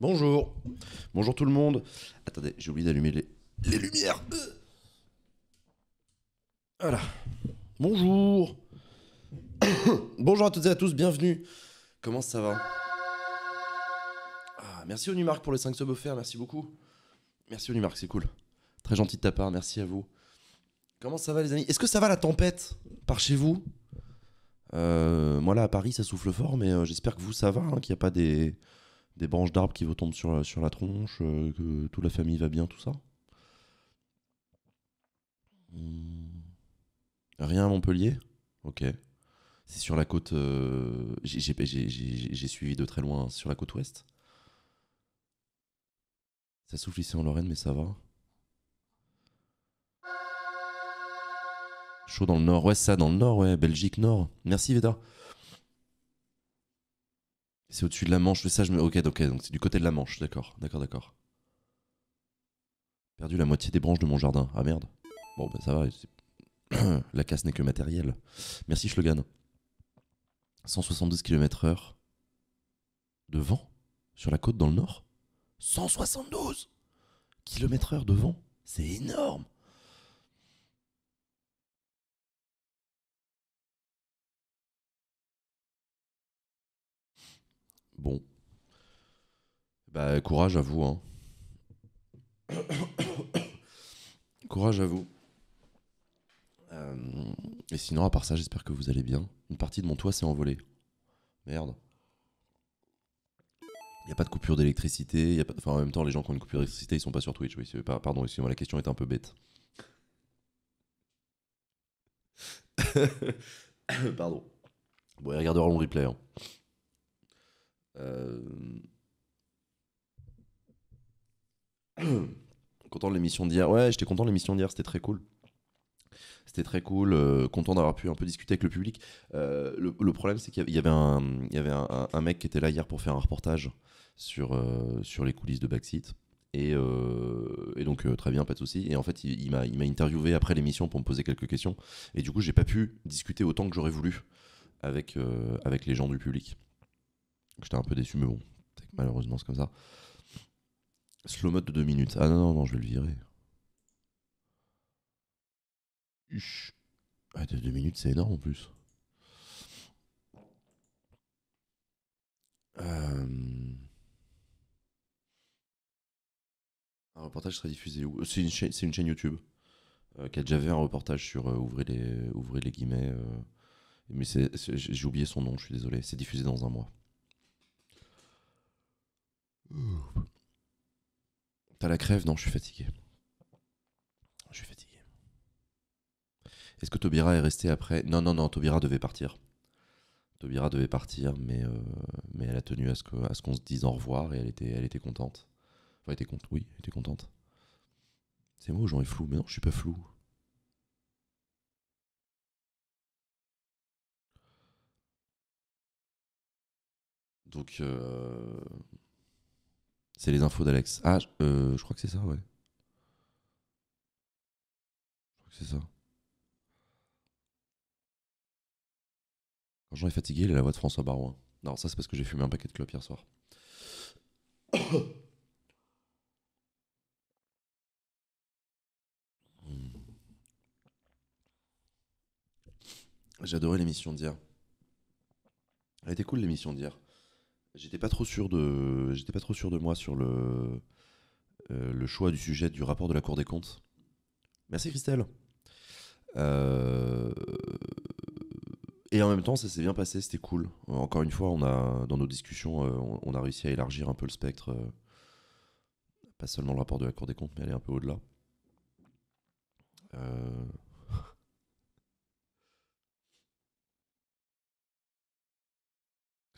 Bonjour. Bonjour tout le monde. Attendez, j'ai oublié d'allumer les, les lumières. Euh. Voilà. Bonjour. Bonjour à toutes et à tous, bienvenue. Comment ça va ah, Merci au pour les 5 subs offerts, merci beaucoup. Merci au c'est cool. Très gentil de ta part, merci à vous. Comment ça va les amis Est-ce que ça va la tempête par chez vous euh, Moi là à Paris ça souffle fort mais euh, j'espère que vous ça va, hein, qu'il n'y a pas des des branches d'arbres qui vous tombent sur, euh, la tronche, euh, que toute la famille va bien, tout ça. Hmm. Rien à Montpellier Ok. C'est sur la côte. Euh, j'ai suivi de très loin, sur la côte ouest. Ça souffle ici en Lorraine, mais ça va. Chaud dans le nord, ouais, ça dans le nord, ouais, Belgique nord. Merci Veda. C'est au-dessus de la Manche, mais ça, je me. Ok, ok, donc c'est du côté de la Manche, d'accord, d'accord, d'accord. Perdu la moitié des branches de mon jardin. Ah merde. Bon, bah ça va. la casse n'est que matérielle. Merci, Shlogan. 172 km/h de vent sur la côte dans le nord 172 km/h de vent C'est énorme Bon. Bah, courage à vous. Hein. courage à vous. Euh, et sinon, à part ça, j'espère que vous allez bien. Une partie de mon toit s'est envolée. Merde. Il n'y a pas de coupure d'électricité. Pas... Enfin, en même temps, les gens qui ont une coupure d'électricité, ils sont pas sur Twitch. Oui, pardon, excusez-moi, la question est un peu bête. pardon. Bon, ils le replay. Hein. Euh, content de l'émission d'hier. Ouais, j'étais content de l'émission d'hier, c'était très cool. C'était très cool, euh, content d'avoir pu un peu discuter avec le public. Euh, le, problème, c'est qu'il y avait, un, mec qui était là hier pour faire un reportage sur, les coulisses de Backseat. Et, et donc, très bien, pas de souci. Et en fait, il, m'a interviewé après l'émission pour me poser quelques questions. Et du coup, j'ai pas pu discuter autant que j'aurais voulu avec les gens du public. J'étais un peu déçu, mais bon, malheureusement, c'est comme ça. Slow mode de 2 minutes. Ah non, non, non, je vais le virer. Ah, de 2 minutes, c'est énorme en plus. Euh, un reportage serait diffusé où euh, C'est une, chaîne YouTube euh, qui a déjà fait un reportage sur les, ouvrez les guillemets. mais j'ai oublié son nom, je suis désolé. C'est diffusé dans un mois. T'as la crève Non, je suis fatigué. Je suis fatigué. Est-ce que Tobira est resté après Non, non, non, Tobira devait partir. Tobira devait partir, mais, euh, mais elle a tenu à ce qu'on se dise au revoir et elle était, elle était contente. Enfin, elle était contente, oui, elle était contente. C'est moi, j'en ai flou, mais non, je suis pas flou. Donc, euh, c'est les infos d'Alex. Ah, euh, je crois que c'est ça, ouais. Je crois que c'est ça. Jean est fatigué, il a la voix de François Barouin. Non, ça c'est parce que j'ai fumé un paquet de clopes hier soir. J'ai adoré l'émission d'hier. Elle était cool l'émission d'hier. J'étais pas trop sûr de, j'étais pas trop sûr de moi sur le, euh, le choix du sujet du rapport de la Cour des comptes. Merci Christelle. Euh, et en même temps, ça s'est bien passé, c'était cool. Encore une fois, on a, dans nos discussions, euh, on, a réussi à élargir un peu le spectre. pas seulement le rapport de la Cour des comptes, mais aller un peu au-delà.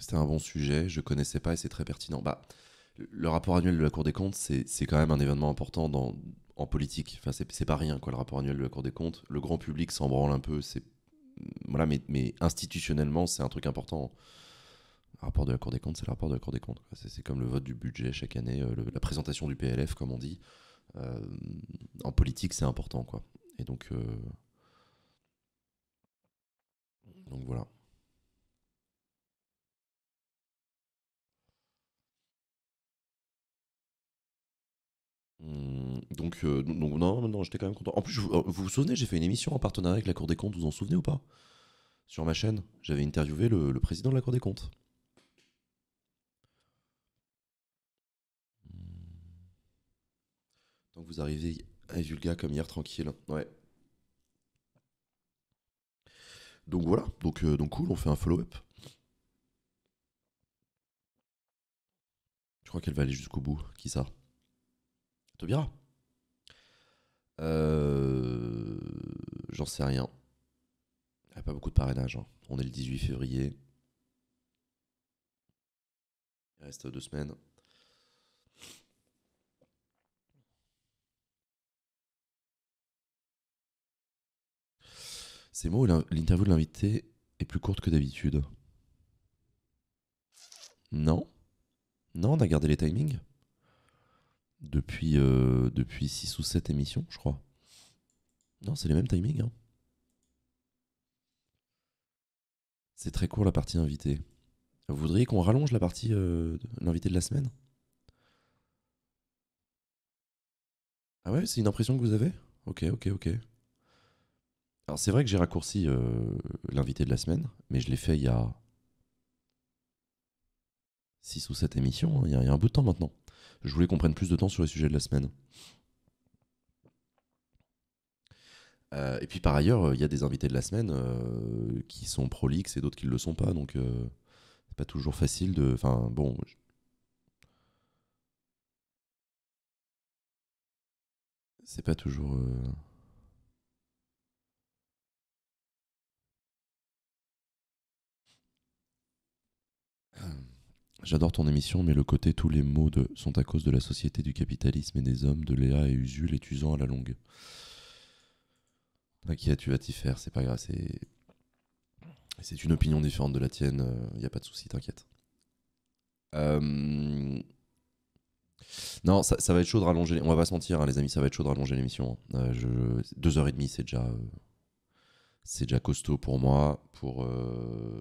C'était un bon sujet, je connaissais pas et c'est très pertinent. Bah, le rapport annuel de la Cour des comptes, c'est quand même un événement important dans, en politique. Enfin, c'est pas rien, quoi, le rapport annuel de la Cour des comptes. Le grand public s'en branle un peu, c'est voilà, mais, mais institutionnellement, c'est un truc important. Le rapport de la Cour des comptes, c'est le rapport de la Cour des comptes. C'est comme le vote du budget chaque année, euh, la présentation du PLF, comme on dit. Euh, en politique, c'est important, quoi. Et donc, euh, donc voilà. Hum, euh, donc, non, non, non, j'étais quand même content. En plus, euh, vous vous souvenez, j'ai fait une émission en partenariat avec la Cour des comptes, vous vous en souvenez ou pas Sur ma chaîne, j'avais interviewé le, président de la Cour des comptes. Donc hum. vous arrivez à Vulga comme hier, tranquille. Ouais. Donc voilà, donc, euh, donc cool, on fait un follow-up. Je crois qu'elle va aller jusqu'au bout. Qui ça bien. Euh, j'en sais rien. Il a pas beaucoup de parrainage. Hein. On est le 18 février. Il reste deux semaines. Ces mots, l'interview de l'invité est plus courte que d'habitude. Non Non, on a gardé les timings depuis, euh, depuis 6 ou 7 émissions, je crois. Non, c'est les mêmes timings. Hein. C'est très court la partie invité. Vous voudriez qu'on rallonge la partie euh, l'invité de la semaine Ah ouais, c'est une impression que vous avez Ok, ok, ok. Alors c'est vrai que j'ai raccourci euh, l'invité de la semaine, mais je l'ai fait il y a 6 ou 7 émissions, hein. il y a un bout de temps maintenant. Je voulais qu'on prenne plus de temps sur les sujets de la semaine. Euh, et puis par ailleurs, euh, il y a des invités de la semaine euh, qui sont prolixes et d'autres qui ne le sont pas. Donc euh, c'est pas toujours facile de. Enfin bon. C'est pas toujours. J'adore ton émission, mais le côté tous les mots de, sont à cause de la société, du capitalisme et des hommes, de Léa et Usul et usant à la longue. T'inquiète, tu vas t'y faire, c'est pas grave, c'est. une opinion différente de la tienne, il euh, n'y a pas de souci, t'inquiète. Euh, non, ça, va être chaud de rallonger. On va pas se mentir, hein, les amis, ça va être chaud de rallonger l'émission. Euh, je... Deux heures et demie, c'est déjà. C'est déjà costaud pour moi. Pour,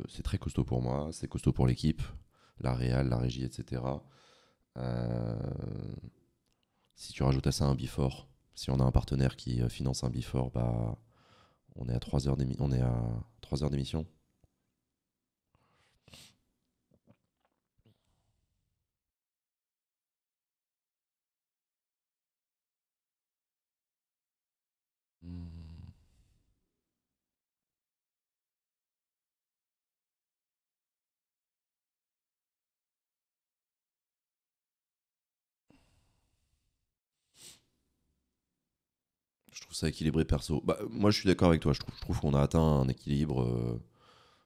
C'est très costaud pour moi. C'est costaud pour l'équipe la réal, la régie, etc. Euh, si tu rajoutes à ça un bifort, si on a un partenaire qui euh, finance un bifort, bah, on est à 3 on est à 3 heures d'émission. ça équilibré perso. Bah, moi, je suis d'accord avec toi. Je trouve, qu'on a atteint un équilibre.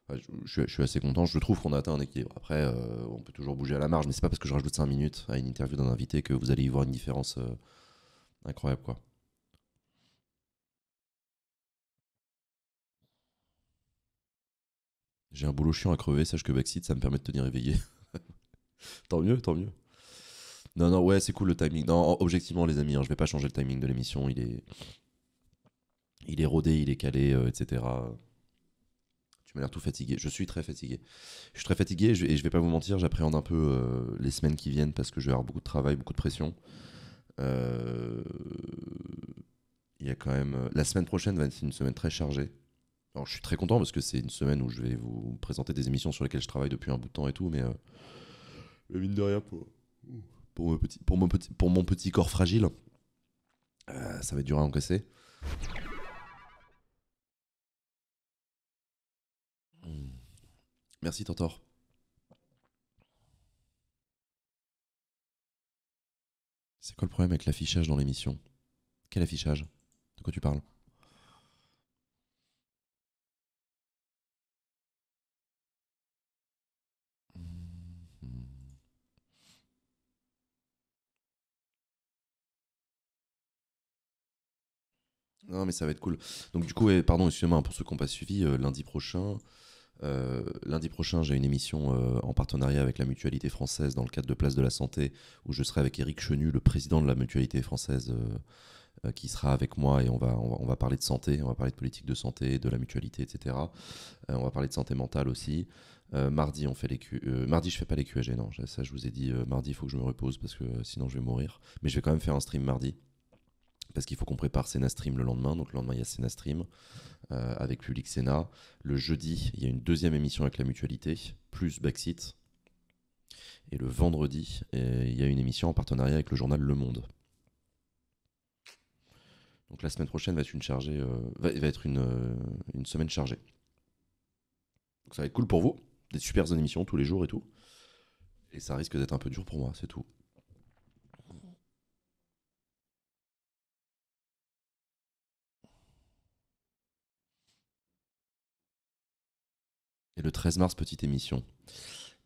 Euh, je, suis assez content. Je trouve qu'on a atteint un équilibre. Après, euh, on peut toujours bouger à la marge, mais c'est pas parce que je rajoute 5 minutes à une interview d'un invité que vous allez y voir une différence euh, incroyable, quoi. J'ai un boulot chiant à crever. Sache que Backseat, ça me permet de tenir éveillé. tant mieux, tant mieux. Non, non, ouais, c'est cool le timing. Non, objectivement, les amis, hein, je vais pas changer le timing de l'émission. Il est, il est rodé, il est calé, euh, etc. Tu m'as l'air tout fatigué. Je suis très fatigué. Je suis très fatigué et je, vais pas vous mentir, j'appréhende un peu euh, les semaines qui viennent parce que je vais avoir beaucoup de travail, beaucoup de pression. Euh, il y a quand même. La semaine prochaine va être une semaine très chargée. Alors, je suis très content parce que c'est une semaine où je vais vous présenter des émissions sur lesquelles je travaille depuis un bout de temps et tout, mais. mais mine de rien, pour, pour, mon petit, pour, mon petit, pour mon petit corps fragile, ça va être dur à encaisser. Merci Tantor. C'est quoi le problème avec l'affichage dans l'émission Quel affichage De quoi tu parles Non, mais ça va être cool. Donc, du coup, pardon, excusez-moi, hein, pour ceux qui n'ont pas suivi, euh, lundi prochain, euh, lundi prochain, j'ai une émission euh, en partenariat avec la Mutualité française dans le cadre de Place de la Santé, où je serai avec Eric Chenu, le président de la Mutualité française, euh, qui sera avec moi et on va, on va, parler de santé, on va parler de politique de santé, de la mutualité, etc. on va parler de santé mentale aussi. mardi, on fait les mardi, je fais pas les QAG, non. Ça, je vous ai dit. mardi, il faut que je me repose parce que sinon, je vais mourir. Mais je vais quand même faire un stream mardi parce qu'il faut qu'on prépare Sénastream Stream le lendemain. Donc le lendemain, il y a Sénastream euh, avec Public Sénat. Le jeudi, il y a une deuxième émission avec la mutualité, plus Backseat. Et le vendredi, euh, il y a une émission en partenariat avec le journal Le Monde. Donc la semaine prochaine va être une, chargée, euh, va, être une, semaine chargée. Donc ça va être cool pour vous, des super émissions tous les jours et tout. Et ça risque d'être un peu dur pour moi, c'est tout. Et le 13 mars, petite émission.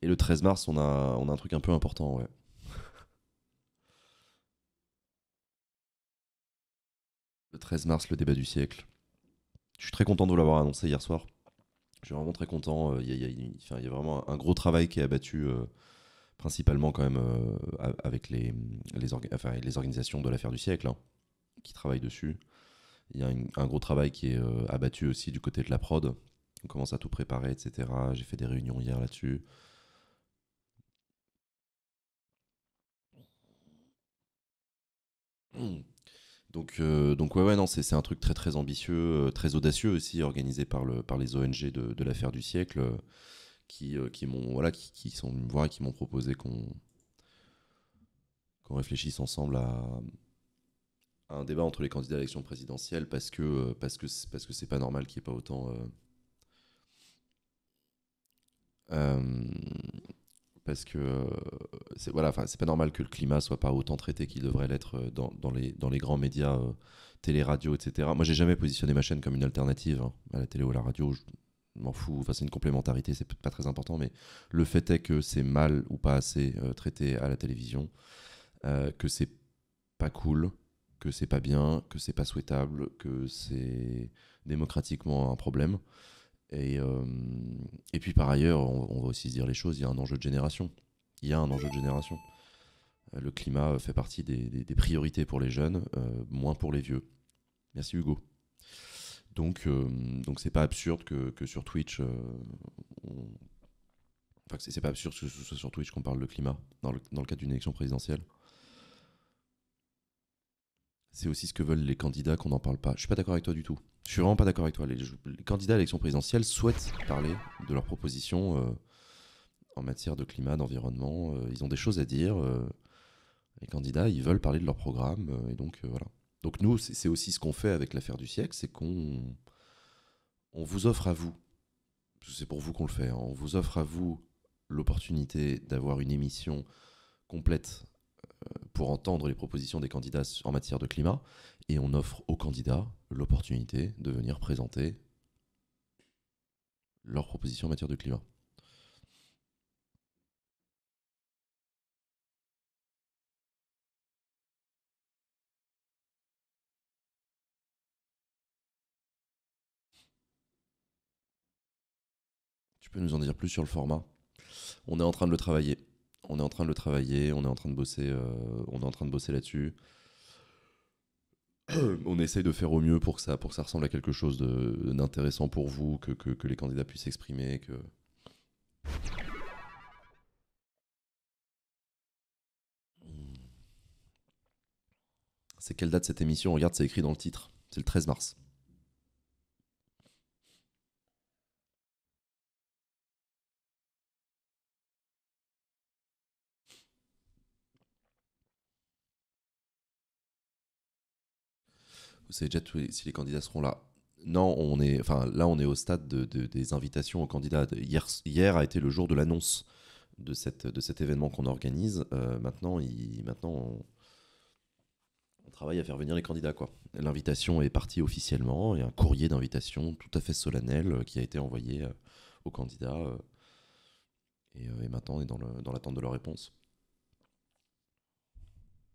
Et le 13 mars, on a, on a un truc un peu important, ouais. Le 13 mars, le débat du siècle. Je suis très content de vous l'avoir annoncé hier soir. Je suis vraiment très content. Il y a, vraiment un gros travail qui est abattu, euh, principalement quand même euh, avec les, les, organisations de l'affaire du siècle hein, qui travaillent dessus. Il y a un gros travail qui est euh, abattu aussi du côté de la prod, on commence à tout préparer, etc. J'ai fait des réunions hier là-dessus. Donc, euh, donc ouais, non, c'est un truc très très ambitieux, euh, très audacieux aussi, organisé par, le, par les ONG de, l'affaire du siècle, euh, qui, qui m'ont voilà, qui, sont venus qui m'ont proposé qu'on qu'on réfléchisse ensemble à, un débat entre les candidats à l'élection présidentielle, parce que parce que parce que c'est pas normal qu'il n'y ait pas autant euh, parce que euh, c'est voilà, enfin, c'est pas normal que le climat soit pas autant traité qu'il devrait l'être euh, dans, dans, les, dans les grands médias, télé, radio, etc. Moi, j'ai jamais positionné ma chaîne comme une alternative hein, à la télé ou à la radio. Je m'en fous. Enfin, c'est une complémentarité, c'est pas très important, mais le fait est que c'est mal ou pas assez traité à la télévision, que c'est pas cool, que c'est pas bien, que c'est pas souhaitable, que c'est démocratiquement un problème. Et, euh, et puis par ailleurs, on, va aussi se dire les choses, il y a un enjeu de génération. Il y a un enjeu de génération. Euh, le climat euh, fait partie des, priorités pour les jeunes, moins pour les vieux. Merci Hugo. Donc, donc c'est pas absurde que, sur Twitch, enfin c'est pas absurde que ce soit sur Twitch qu'on parle de climat dans le, dans le cadre d'une élection présidentielle. C'est aussi ce que veulent les candidats qu'on n'en parle pas. Je suis pas d'accord avec toi du tout. Je suis vraiment pas d'accord avec toi. Les, candidats à l'élection présidentielle souhaitent parler de leurs propositions euh, en matière de climat, d'environnement. Euh, ils ont des choses à dire. Euh, les candidats, ils veulent parler de leur programme. et donc, voilà. Donc, nous, c'est aussi ce qu'on fait avec l'affaire du siècle c'est qu'on on vous offre à vous, c'est pour vous qu'on le fait, hein, on vous offre à vous l'opportunité d'avoir une émission complète pour entendre les propositions des candidats en matière de climat et on offre aux candidats l'opportunité de venir présenter leurs propositions en matière de climat. Tu peux nous en dire plus sur le format On est en train de le travailler on est en train de le travailler, on est en train de bosser, euh, on est en train de bosser là-dessus. on essaye de faire au mieux pour que ça, pour ça ressemble à quelque chose d'intéressant pour vous, que, les candidats puissent s'exprimer, que. C'est quelle date cette émission Regarde, c'est écrit dans le titre. C'est le 13 mars. vous savez déjà si les candidats seront là. Non, on est, enfin, là, on est au stade des invitations aux candidats. Hier, hier a été le jour de l'annonce de, de cet événement qu'on organise. Euh, maintenant, maintenant on, travaille à faire venir les candidats. L'invitation est partie officiellement. et un courrier d'invitation tout à fait solennel euh, qui a été envoyé euh, aux candidats. et, maintenant, on est dans l'attente de leur réponse.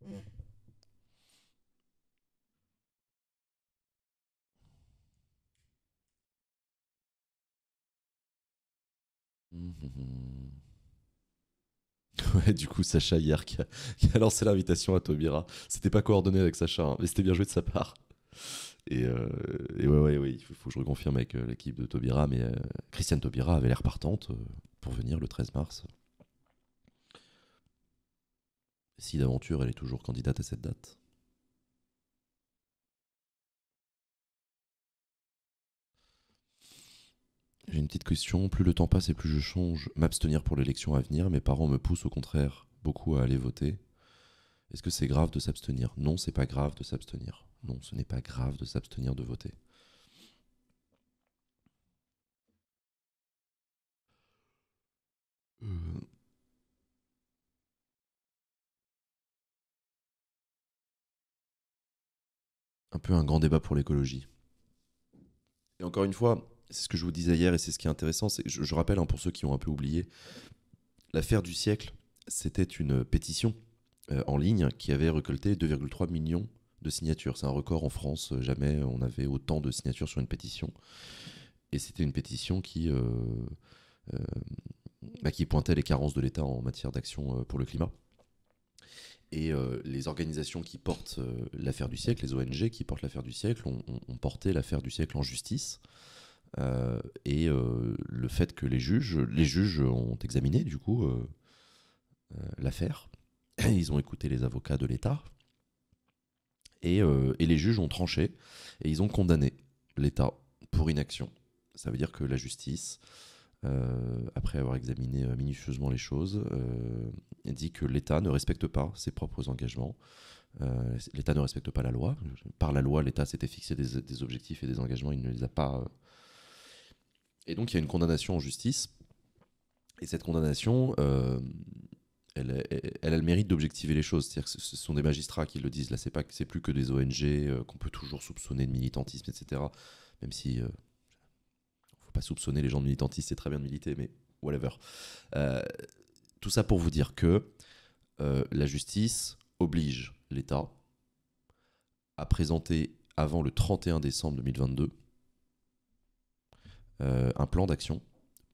Mm. Ouais, du coup, Sacha hier qui a, lancé l'invitation à Taubira. C'était pas coordonné avec Sacha, hein, mais c'était bien joué de sa part. Et, euh, ouais, ouais, ouais, il faut, que je reconfirme avec euh, l'équipe de Taubira, mais euh, Christiane Taubira avait l'air partante pour venir le 13 mars. Si d'aventure elle est toujours candidate à cette date. J'ai une petite question. Plus le temps passe et plus je change, m'abstenir pour l'élection à venir. Mes parents me poussent au contraire beaucoup à aller voter. Est-ce que c'est grave de s'abstenir Non, c'est pas grave de s'abstenir. Non, ce n'est pas grave de s'abstenir de voter. Euh. Un peu un grand débat pour l'écologie. Et encore une fois, c'est ce que je vous disais hier et c'est ce qui est intéressant. je, rappelle, hein, pour ceux qui ont un peu oublié, l'affaire du siècle, c'était une pétition euh, en ligne qui avait récolté 2,3 millions de signatures. C'est un record en France, euh, jamais on avait autant de signatures sur une pétition. Et c'était une pétition qui, euh, bah, qui pointait les carences de l'État en matière d'action pour le climat. Et les organisations qui portent l'affaire du siècle, les ONG qui portent l'affaire du siècle, ont porté l'affaire du siècle en justice. Euh, et euh, le fait que les juges, les juges ont examiné du coup euh, l'affaire, ils ont écouté les avocats de l'État, et, les juges ont tranché, et ils ont condamné l'État pour inaction. Ça veut dire que la justice, après avoir examiné minutieusement les choses, dit que l'État ne respecte pas ses propres engagements. L'État ne respecte pas la loi. Par la loi, l'État s'était fixé des, objectifs et des engagements, il ne les a pas et donc il y a une condamnation en justice. Et cette condamnation, euh, elle, elle, a le mérite d'objectiver les choses. C'est-à-dire que ce sont des magistrats qui le disent. Là, c'est pas c'est plus que des ONG euh, qu'on peut toujours soupçonner de militantisme, etc. Même si ne euh, faut pas soupçonner les gens de militantisme, c'est très bien de militer, mais whatever. tout ça pour vous dire que la justice oblige l'État à présenter avant le 31 décembre 2022 euh, un plan d'action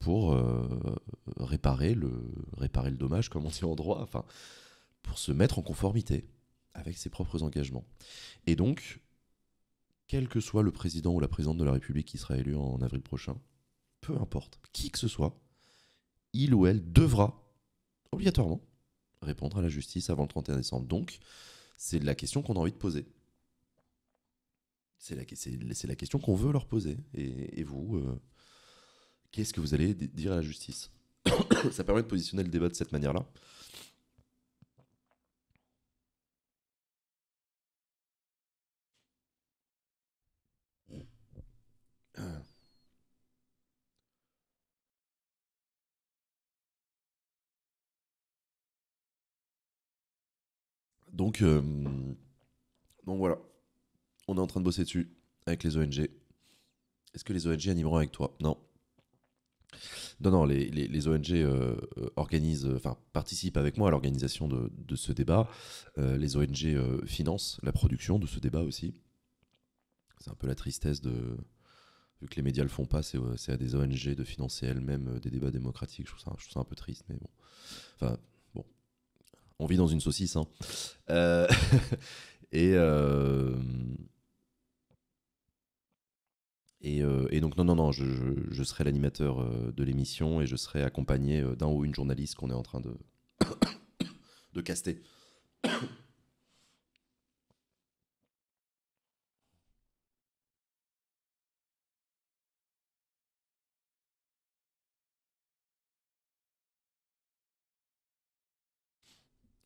pour euh, réparer, le, réparer le dommage, comme on dit en droit, enfin, pour se mettre en conformité avec ses propres engagements. Et donc, quel que soit le président ou la présidente de la République qui sera élu en avril prochain, peu importe, qui que ce soit, il ou elle devra obligatoirement répondre à la justice avant le 31 décembre. Donc, c'est la question qu'on a envie de poser. C'est la, la, question qu'on veut leur poser. Et, vous, euh, qu'est-ce que vous allez dire à la justice Ça permet de positionner le débat de cette manière-là. Ah. Donc, euh, donc voilà, on est en train de bosser dessus avec les ONG. Est-ce que les ONG animeront avec toi Non. Non, non, les, ONG euh, euh, organisent, euh, enfin, participent avec moi à l'organisation de, ce débat. les ONG financent la production de ce débat aussi. C'est un peu la tristesse de. Vu que les médias le font pas, c'est à des ONG de financer elles-mêmes des débats démocratiques. Je trouve, ça, je trouve ça un peu triste, mais bon. Enfin, bon. On vit dans une saucisse, hein. et. Euh, et, donc, non, non, non, je, serai l'animateur euh, de l'émission et je serai accompagné euh, d'un ou une journaliste qu'on est en train de, de caster.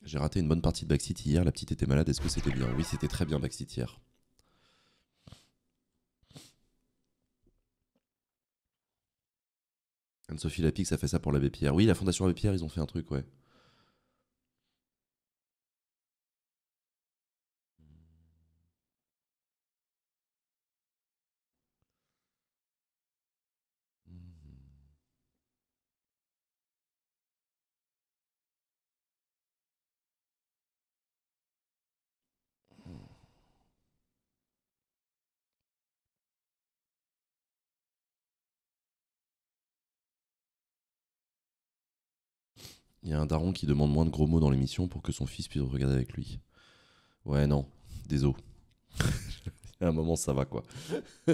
J'ai raté une bonne partie de City hier, la petite était malade, est-ce que c'était bien Oui, c'était très bien Backseat hier. Anne-Sophie Lapix a fait ça pour l'abbé Pierre. Oui, la Fondation Abbé Pierre, ils ont fait un truc, ouais. Il y a un daron qui demande moins de gros mots dans l'émission pour que son fils puisse regarder avec lui. Ouais, non, désolé. à un moment, ça va quoi.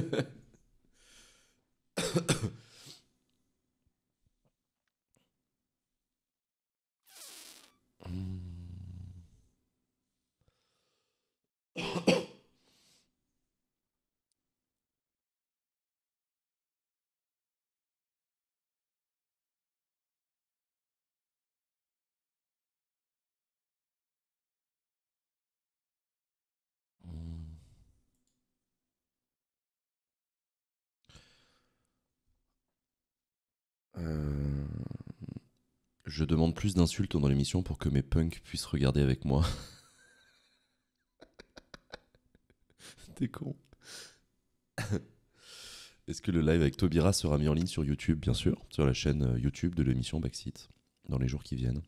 Hmm. Je demande plus d'insultes dans l'émission pour que mes punks puissent regarder avec moi. T'es con. Est-ce que le live avec Tobira sera mis en ligne sur YouTube Bien sûr, sur la chaîne euh, YouTube de l'émission Backseat, dans les jours qui viennent.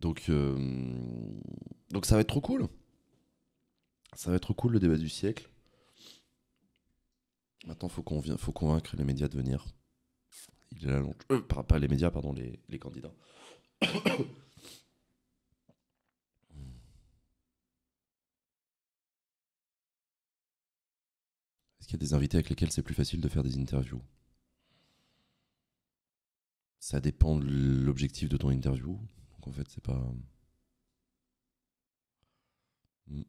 Donc, euh, donc ça va être trop cool. Ça va être trop cool le débat du siècle. Maintenant, faut qu'on faut convaincre les médias de venir. Il euh, pas les médias, pardon, les, les candidats. Est-ce qu'il y a des invités avec lesquels c'est plus facile de faire des interviews Ça dépend de l'objectif de ton interview en fait, c'est pas. Hmm.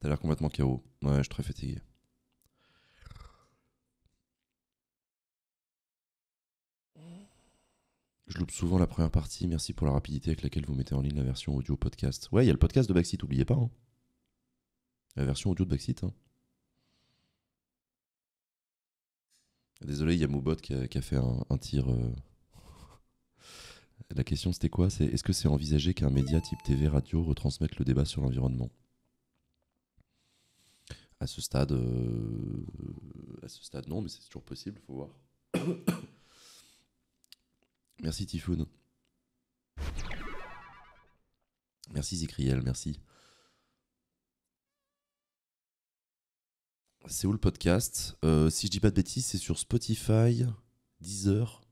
T'as l'air complètement KO. Ouais, je suis très fatigué. Je loupe souvent la première partie. Merci pour la rapidité avec laquelle vous mettez en ligne la version audio podcast. Ouais, il y a le podcast de Backseat, oubliez pas. Hein. La version audio de Backseat. Hein. Désolé, il y a Moubot qui a, fait un, tir. Euh, la question c'était quoi C'est est-ce que c'est envisagé qu'un média type TV, radio retransmette le débat sur l'environnement À ce stade, euh, à ce stade non, mais c'est toujours possible, faut voir. merci Typhoon. Merci Zikriel, merci. C'est où le podcast euh, Si je dis pas de bêtises, c'est sur Spotify, Deezer,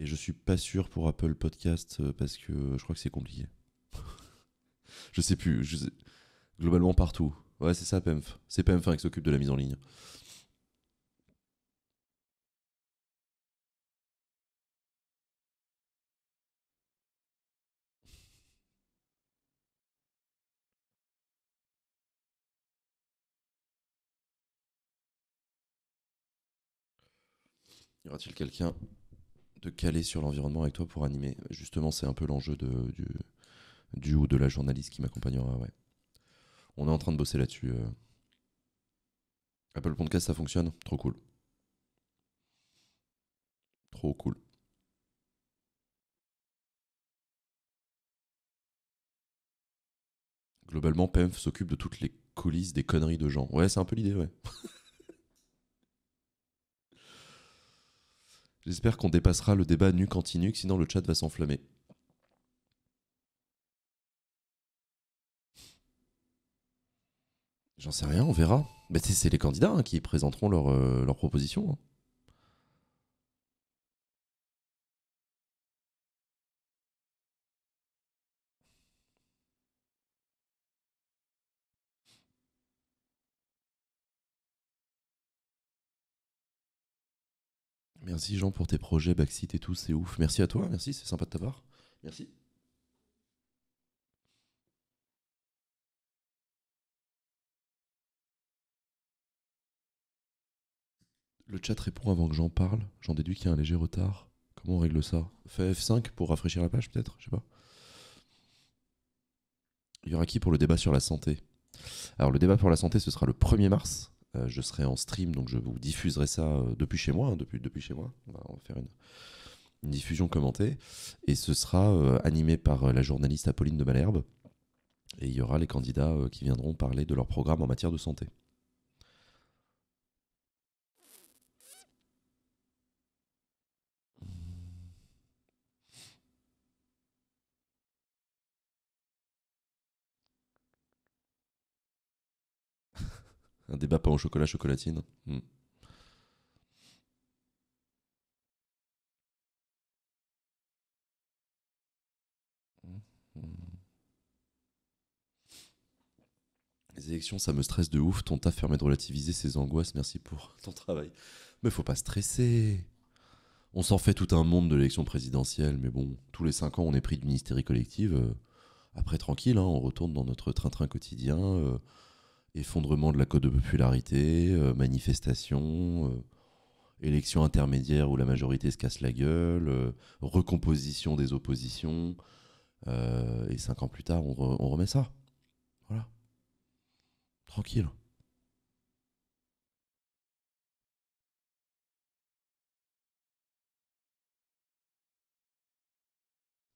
et je suis pas sûr pour Apple Podcast euh, parce que je crois que c'est compliqué. je sais plus. Globalement partout. Ouais, c'est ça, PEMF. C'est PEMF hein, qui s'occupe de la mise en ligne. Y aura-t-il quelqu'un de caler sur l'environnement avec toi pour animer. Justement, c'est un peu l'enjeu du, ou de la journaliste qui m'accompagnera. Ouais. On est en train de bosser là-dessus. Euh. Apple Podcast, ça fonctionne Trop cool. Trop cool. Globalement, PEMF s'occupe de toutes les coulisses des conneries de gens. Ouais, c'est un peu l'idée, ouais. J'espère qu'on dépassera le débat nu continu, sinon le chat va s'enflammer. J'en sais rien, on verra. Mais c'est les candidats hein, qui présenteront leurs leur euh, propositions. Hein. Merci Jean pour tes projets, Backseat et tout, c'est ouf. Merci à toi, merci, c'est sympa de t'avoir. Merci. Le chat répond avant que j'en parle. J'en déduis qu'il y a un léger retard. Comment on règle ça Fais F5 pour rafraîchir la page, peut-être Je sais pas. Il y aura qui pour le débat sur la santé Alors, le débat pour la santé, ce sera le 1er mars. Euh, je serai en stream, donc je vous diffuserai ça euh, depuis chez moi, hein, depuis, depuis chez moi. On va, faire une, diffusion commentée. Et ce sera euh, animé par la journaliste Apolline de Malherbe. Et il y aura les candidats qui viendront parler de leur programme en matière de santé. Un débat pas au chocolat, chocolatine. Hmm. Hmm. Les élections, ça me stresse de ouf. Ton taf permet de relativiser ses angoisses. Merci pour ton travail. Mais faut pas stresser. On s'en fait tout un monde de l'élection présidentielle, mais bon, tous les cinq ans, on est pris d'une hystérie collective. Euh, après, tranquille, hein, on retourne dans notre train-train quotidien. Euh, effondrement de la cote de popularité, euh, manifestation, euh, élection intermédiaire où la majorité se casse la gueule, euh, recomposition des oppositions, et cinq ans plus tard, on, on remet ça. Voilà. Tranquille.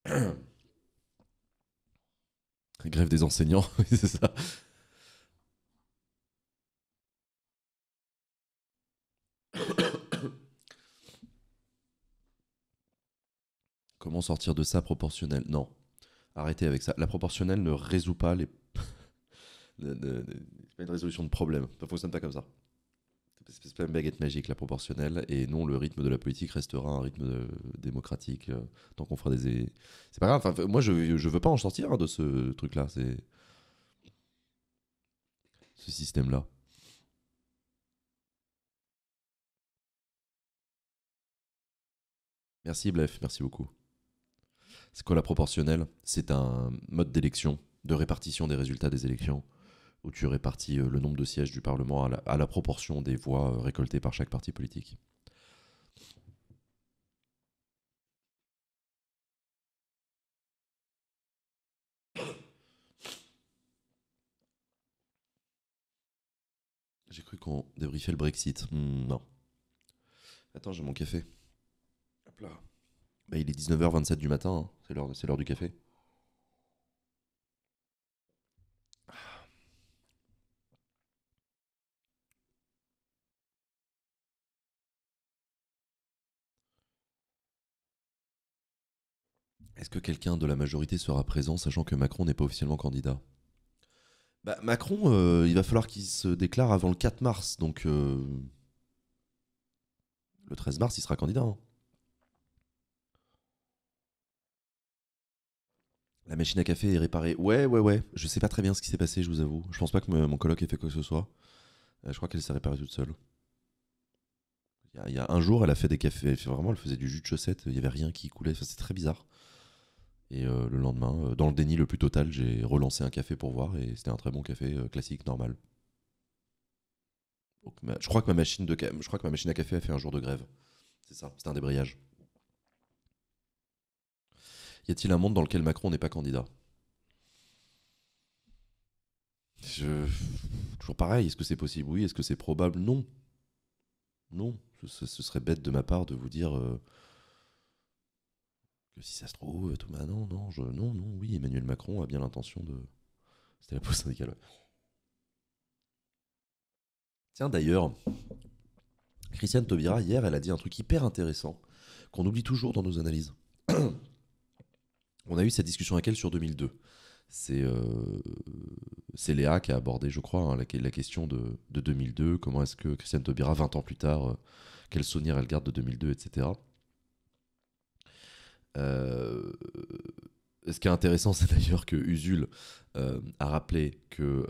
Grève des enseignants, c'est ça. Comment sortir de ça proportionnel Non. Arrêtez avec ça. La proportionnelle ne résout pas les. c'est pas une résolution de problème. Ça fonctionne pas comme ça. C'est pas une baguette magique, la proportionnelle. Et non, le rythme de la politique restera un rythme euh, démocratique euh, tant qu'on fera des. C'est pas grave. moi, je, je veux pas en sortir hein, de ce truc-là. C'est. Ce système-là. Merci Blef, merci beaucoup. C'est quoi la proportionnelle C'est un mode d'élection, de répartition des résultats des élections, où tu répartis euh, le nombre de sièges du Parlement à la, proportion des voix euh, récoltées par chaque parti politique. J'ai cru qu'on débriefait le Brexit. Hmm, non. Attends, j'ai mon café. Hop là. Bah, il est 19h27 du matin, hein. c'est l'heure, du café. Est-ce que quelqu'un de la majorité sera présent, sachant que Macron n'est pas officiellement candidat bah, Macron, euh, il va falloir qu'il se déclare avant le 4 mars, donc euh, le 13 mars, il sera candidat. Hein. La machine à café est réparée. Ouais, ouais, ouais. Je sais pas très bien ce qui s'est passé, je vous avoue. Je pense pas que mon coloc ait fait quoi que ce soit. Euh, je crois qu'elle s'est réparée toute seule. Il y, a, un jour, elle a fait des cafés. Vraiment, elle faisait du jus de chaussette. Il n'y avait rien qui coulait. c'était c'est très bizarre. Et euh, le lendemain, euh, dans le déni le plus total, j'ai relancé un café pour voir et c'était un très bon café classique, normal. je crois que ma machine de je crois que ma machine à café a fait un jour de grève. C'est ça. C'était un débrayage. Y a-t-il un monde dans lequel Macron n'est pas candidat Toujours pareil, est-ce que c'est possible Oui, est-ce que c'est probable Non. Non, ce, serait bête de ma part de vous dire euh, que si ça se trouve, non, non, je, non, non, oui, Emmanuel Macron a bien l'intention de... C'était la pause syndicale. Tiens d'ailleurs, Christiane Taubira, hier, elle a dit un truc hyper intéressant qu'on oublie toujours dans nos analyses. on a eu cette discussion avec elle sur 2002. Euh, c'est Léa qui a abordé, je crois, hein, la, question de, 2002. Comment est-ce que Christiane Taubira, 20 ans plus tard, euh, quel souvenir elle garde de 2002, etc. Euh, ce qui est intéressant, c'est d'ailleurs que Usul a rappelé que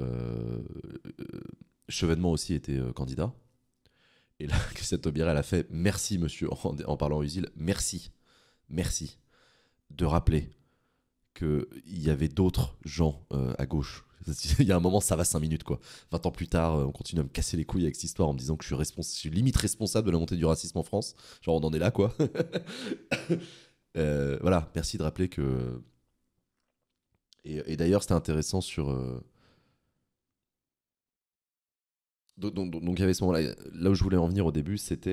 Chevènement aussi était candidat. Et là, Christiane Taubira, elle a fait merci, monsieur, en, en parlant Usul, merci, merci de rappeler qu'il y avait d'autres gens euh, à gauche. Il y a un moment, ça va 5 minutes, quoi. 20 ans plus tard, euh, on continue à me casser les couilles avec cette histoire en me disant que je suis, limite responsable de la montée du racisme en France. Genre, on en est là, quoi. Euh, voilà, merci de rappeler que. Et, d'ailleurs, c'était intéressant sur. Donc, donc, donc, il y avait ce moment-là. Là où je voulais en venir au début, c'était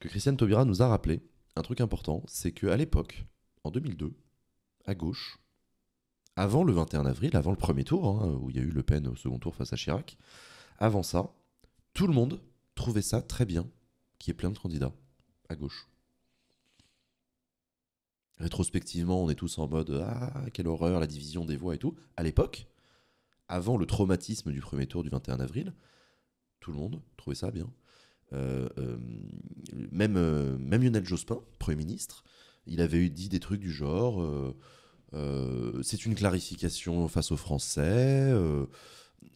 que Christiane Taubira nous a rappelé un truc important c'est qu'à l'époque, en 2002, à gauche, avant le 21 avril, avant le premier tour, hein, où il y a eu Le Pen au second tour face à Chirac, avant ça, tout le monde trouvait ça très bien qu'il y ait plein de candidats à gauche. Rétrospectivement, on est tous en mode Ah, quelle horreur, la division des voix et tout. À l'époque, avant le traumatisme du premier tour du 21 avril, tout le monde trouvait ça bien. Euh, euh, même, euh, même Lionel Jospin, Premier ministre, il avait eu dit des trucs du genre euh, c'est une clarification face aux Français. Euh,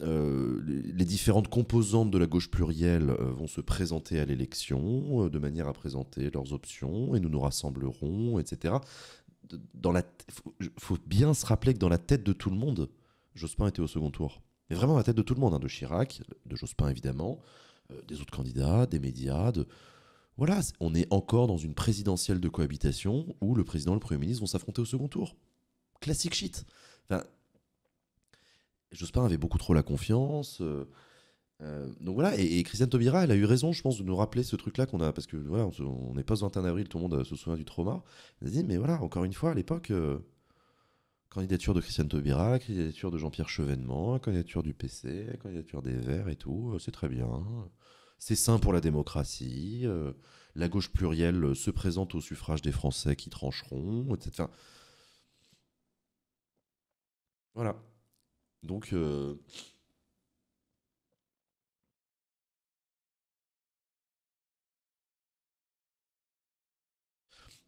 euh, les différentes composantes de la gauche plurielle vont se présenter à l'élection de manière à présenter leurs options et nous nous rassemblerons, etc. Dans la faut bien se rappeler que dans la tête de tout le monde, Jospin était au second tour. Mais vraiment la tête de tout le monde, hein, de Chirac, de Jospin évidemment, des autres candidats, des médias, de... Voilà, on est encore dans une présidentielle de cohabitation où le président et le Premier ministre vont s'affronter au second tour classique shit. Enfin, Jospin avait beaucoup trop la confiance. Euh, euh, donc voilà, et, Christiane Taubira, elle a eu raison, je pense, de nous rappeler ce truc-là qu'on a, parce que voilà, on n'est pas au 21 avril, tout le monde euh, se souvient du trauma. mais voilà, encore une fois, à l'époque, candidature de Christiane Taubira, candidature de Jean-Pierre Chevènement, candidature du PC, candidature des Verts et tout, c'est très bien. C'est sain pour la démocratie. la gauche plurielle se présente au suffrage des Français qui trancheront, etc. Voilà. Donc. Euh,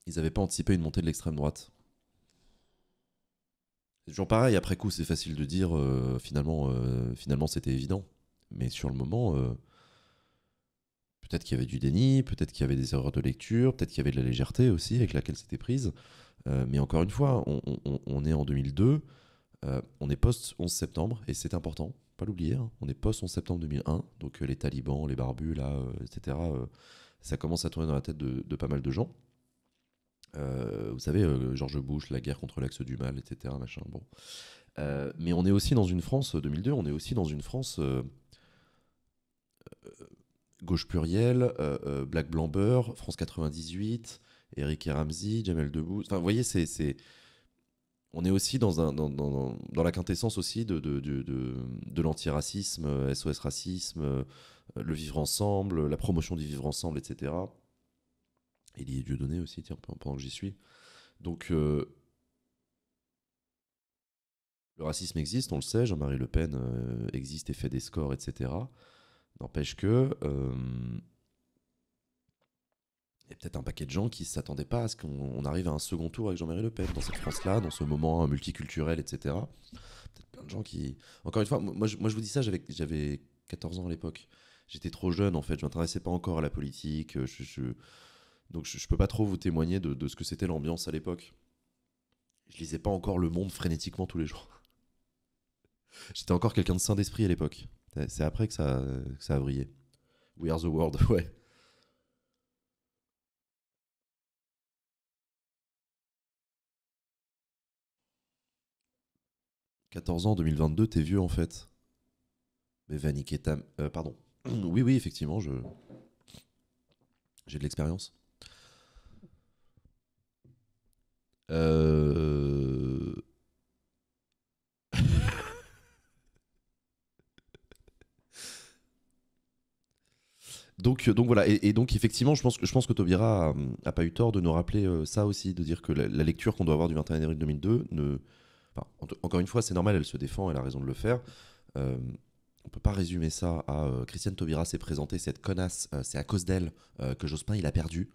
ils n'avaient pas anticipé une montée de l'extrême droite. C'est toujours pareil, après coup, c'est facile de dire euh, finalement, euh, finalement c'était évident. Mais sur le moment, peut-être qu'il y avait du déni, peut-être qu'il y avait des erreurs de lecture, peut-être qu'il y avait de la légèreté aussi avec laquelle c'était prise. mais encore une fois, on est en 2002. Euh, on est post-11 septembre, et c'est important, pas l'oublier, hein. on est post-11 septembre 2001, donc euh, les talibans, les barbus, là, euh, etc., ça commence à tourner dans la tête de, pas mal de gens. vous savez, George Bush, la guerre contre l'axe du mal, etc., machin, bon. mais on est aussi dans une France, 2002, on est aussi dans une France gauche plurielle, Black Blamber, France 98, Eric et Ramsey, Jamel Debout, enfin vous voyez, c'est on est aussi dans, la quintessence aussi de, de, l'antiracisme, SOS euh, racisme, euh, le vivre ensemble, la promotion du vivre ensemble, etc. Il Et Dieu donné aussi, pendant que j'y suis. Donc, euh, le racisme existe, on le sait, Jean-Marie Le Pen existe et fait des scores, etc. N'empêche que il y a peut-être un paquet de gens qui ne s'attendaient pas à ce qu'on arrive à un second tour avec Jean-Marie Le Pen dans cette France-là, dans ce moment multiculturel, etc. Peut-être plein de gens qui. Encore une fois, moi je, moi, je vous dis ça, j'avais 14 ans à l'époque. J'étais trop jeune en fait, je m'intéressais pas encore à la politique. Euh, je, Donc je, ne peux pas trop vous témoigner de, ce que c'était l'ambiance à l'époque. Je lisais pas encore Le Monde frénétiquement tous les jours. J'étais encore quelqu'un de sain d'esprit à l'époque. C'est après que ça, que ça a brillé. We are the world, ouais. 14 ans, 2022, t'es vieux en fait. Mais va niquer euh, pardon. oui, oui, effectivement, je. J'ai de l'expérience. Euh. Donc, euh, donc voilà, et, donc effectivement, je pense, je pense que Tobira a, pas eu tort de nous rappeler ça aussi, de dire que la, lecture qu'on doit avoir du 21 avril 2002 ne, encore une fois, c'est normal, elle se défend, elle a raison de le faire. On euh, on peut pas résumer ça à euh, Christiane Taubira s'est présentée, cette connasse, euh, c'est à cause d'elle que Jospin il a perdu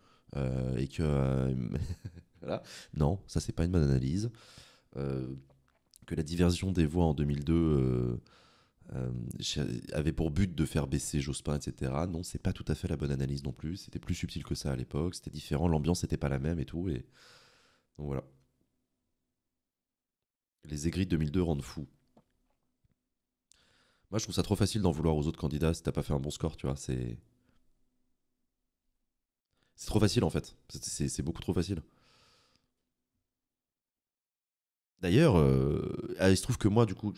et que Non, ça c'est pas une bonne analyse. que la diversion des voix en 2002 avait pour but de faire baisser Jospin, etc. Non, c'est pas tout à fait la bonne analyse non plus. C'était plus subtil que ça à l'époque, c'était différent, l'ambiance n'était pas la même et tout. Et donc voilà les aigris 2002 rendent fou. Moi, je trouve ça trop facile d'en vouloir aux autres candidats si t'as pas fait un bon score, tu vois. C'est. C'est trop facile en fait. C'est beaucoup trop facile. D'ailleurs, euh, ah, il se trouve que moi, du coup,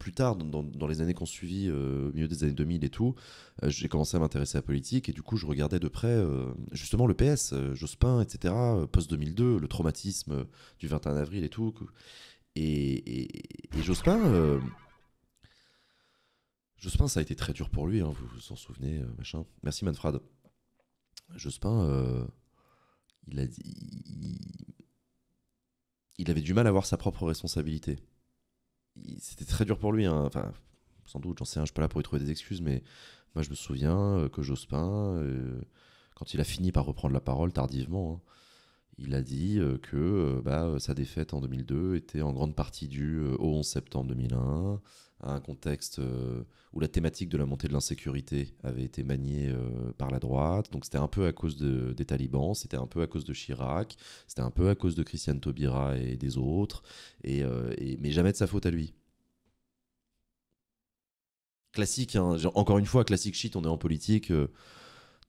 plus tard, dans, les années qu'on ont suivi, au euh, milieu des années 2000 et tout, euh, j'ai commencé à m'intéresser à la politique et du coup, je regardais de près justement le PS, Jospin, etc., post-2002, le traumatisme du 21 avril et tout. Et, Jospin, euh, Jospin, ça a été très dur pour lui, hein, vous vous en souvenez, euh, machin. Merci Manfred. Jospin, euh, il a Il, avait du mal à avoir sa propre responsabilité. C'était très dur pour lui, hein. enfin, sans doute, j'en sais un, je suis pas là pour lui trouver des excuses, mais moi je me souviens que Jospin, quand il a fini par reprendre la parole tardivement, hein, il a dit euh, que euh, bah, euh, sa défaite en 2002 était en grande partie due au 11 septembre 2001, à un contexte où la thématique de la montée de l'insécurité avait été maniée par la droite. Donc c'était un peu à cause des talibans, c'était un peu à cause de Chirac, c'était un peu à cause de Christiane Taubira et des autres, et, mais jamais de sa faute à lui classique, hein, encore une fois, classique shit, on est en politique,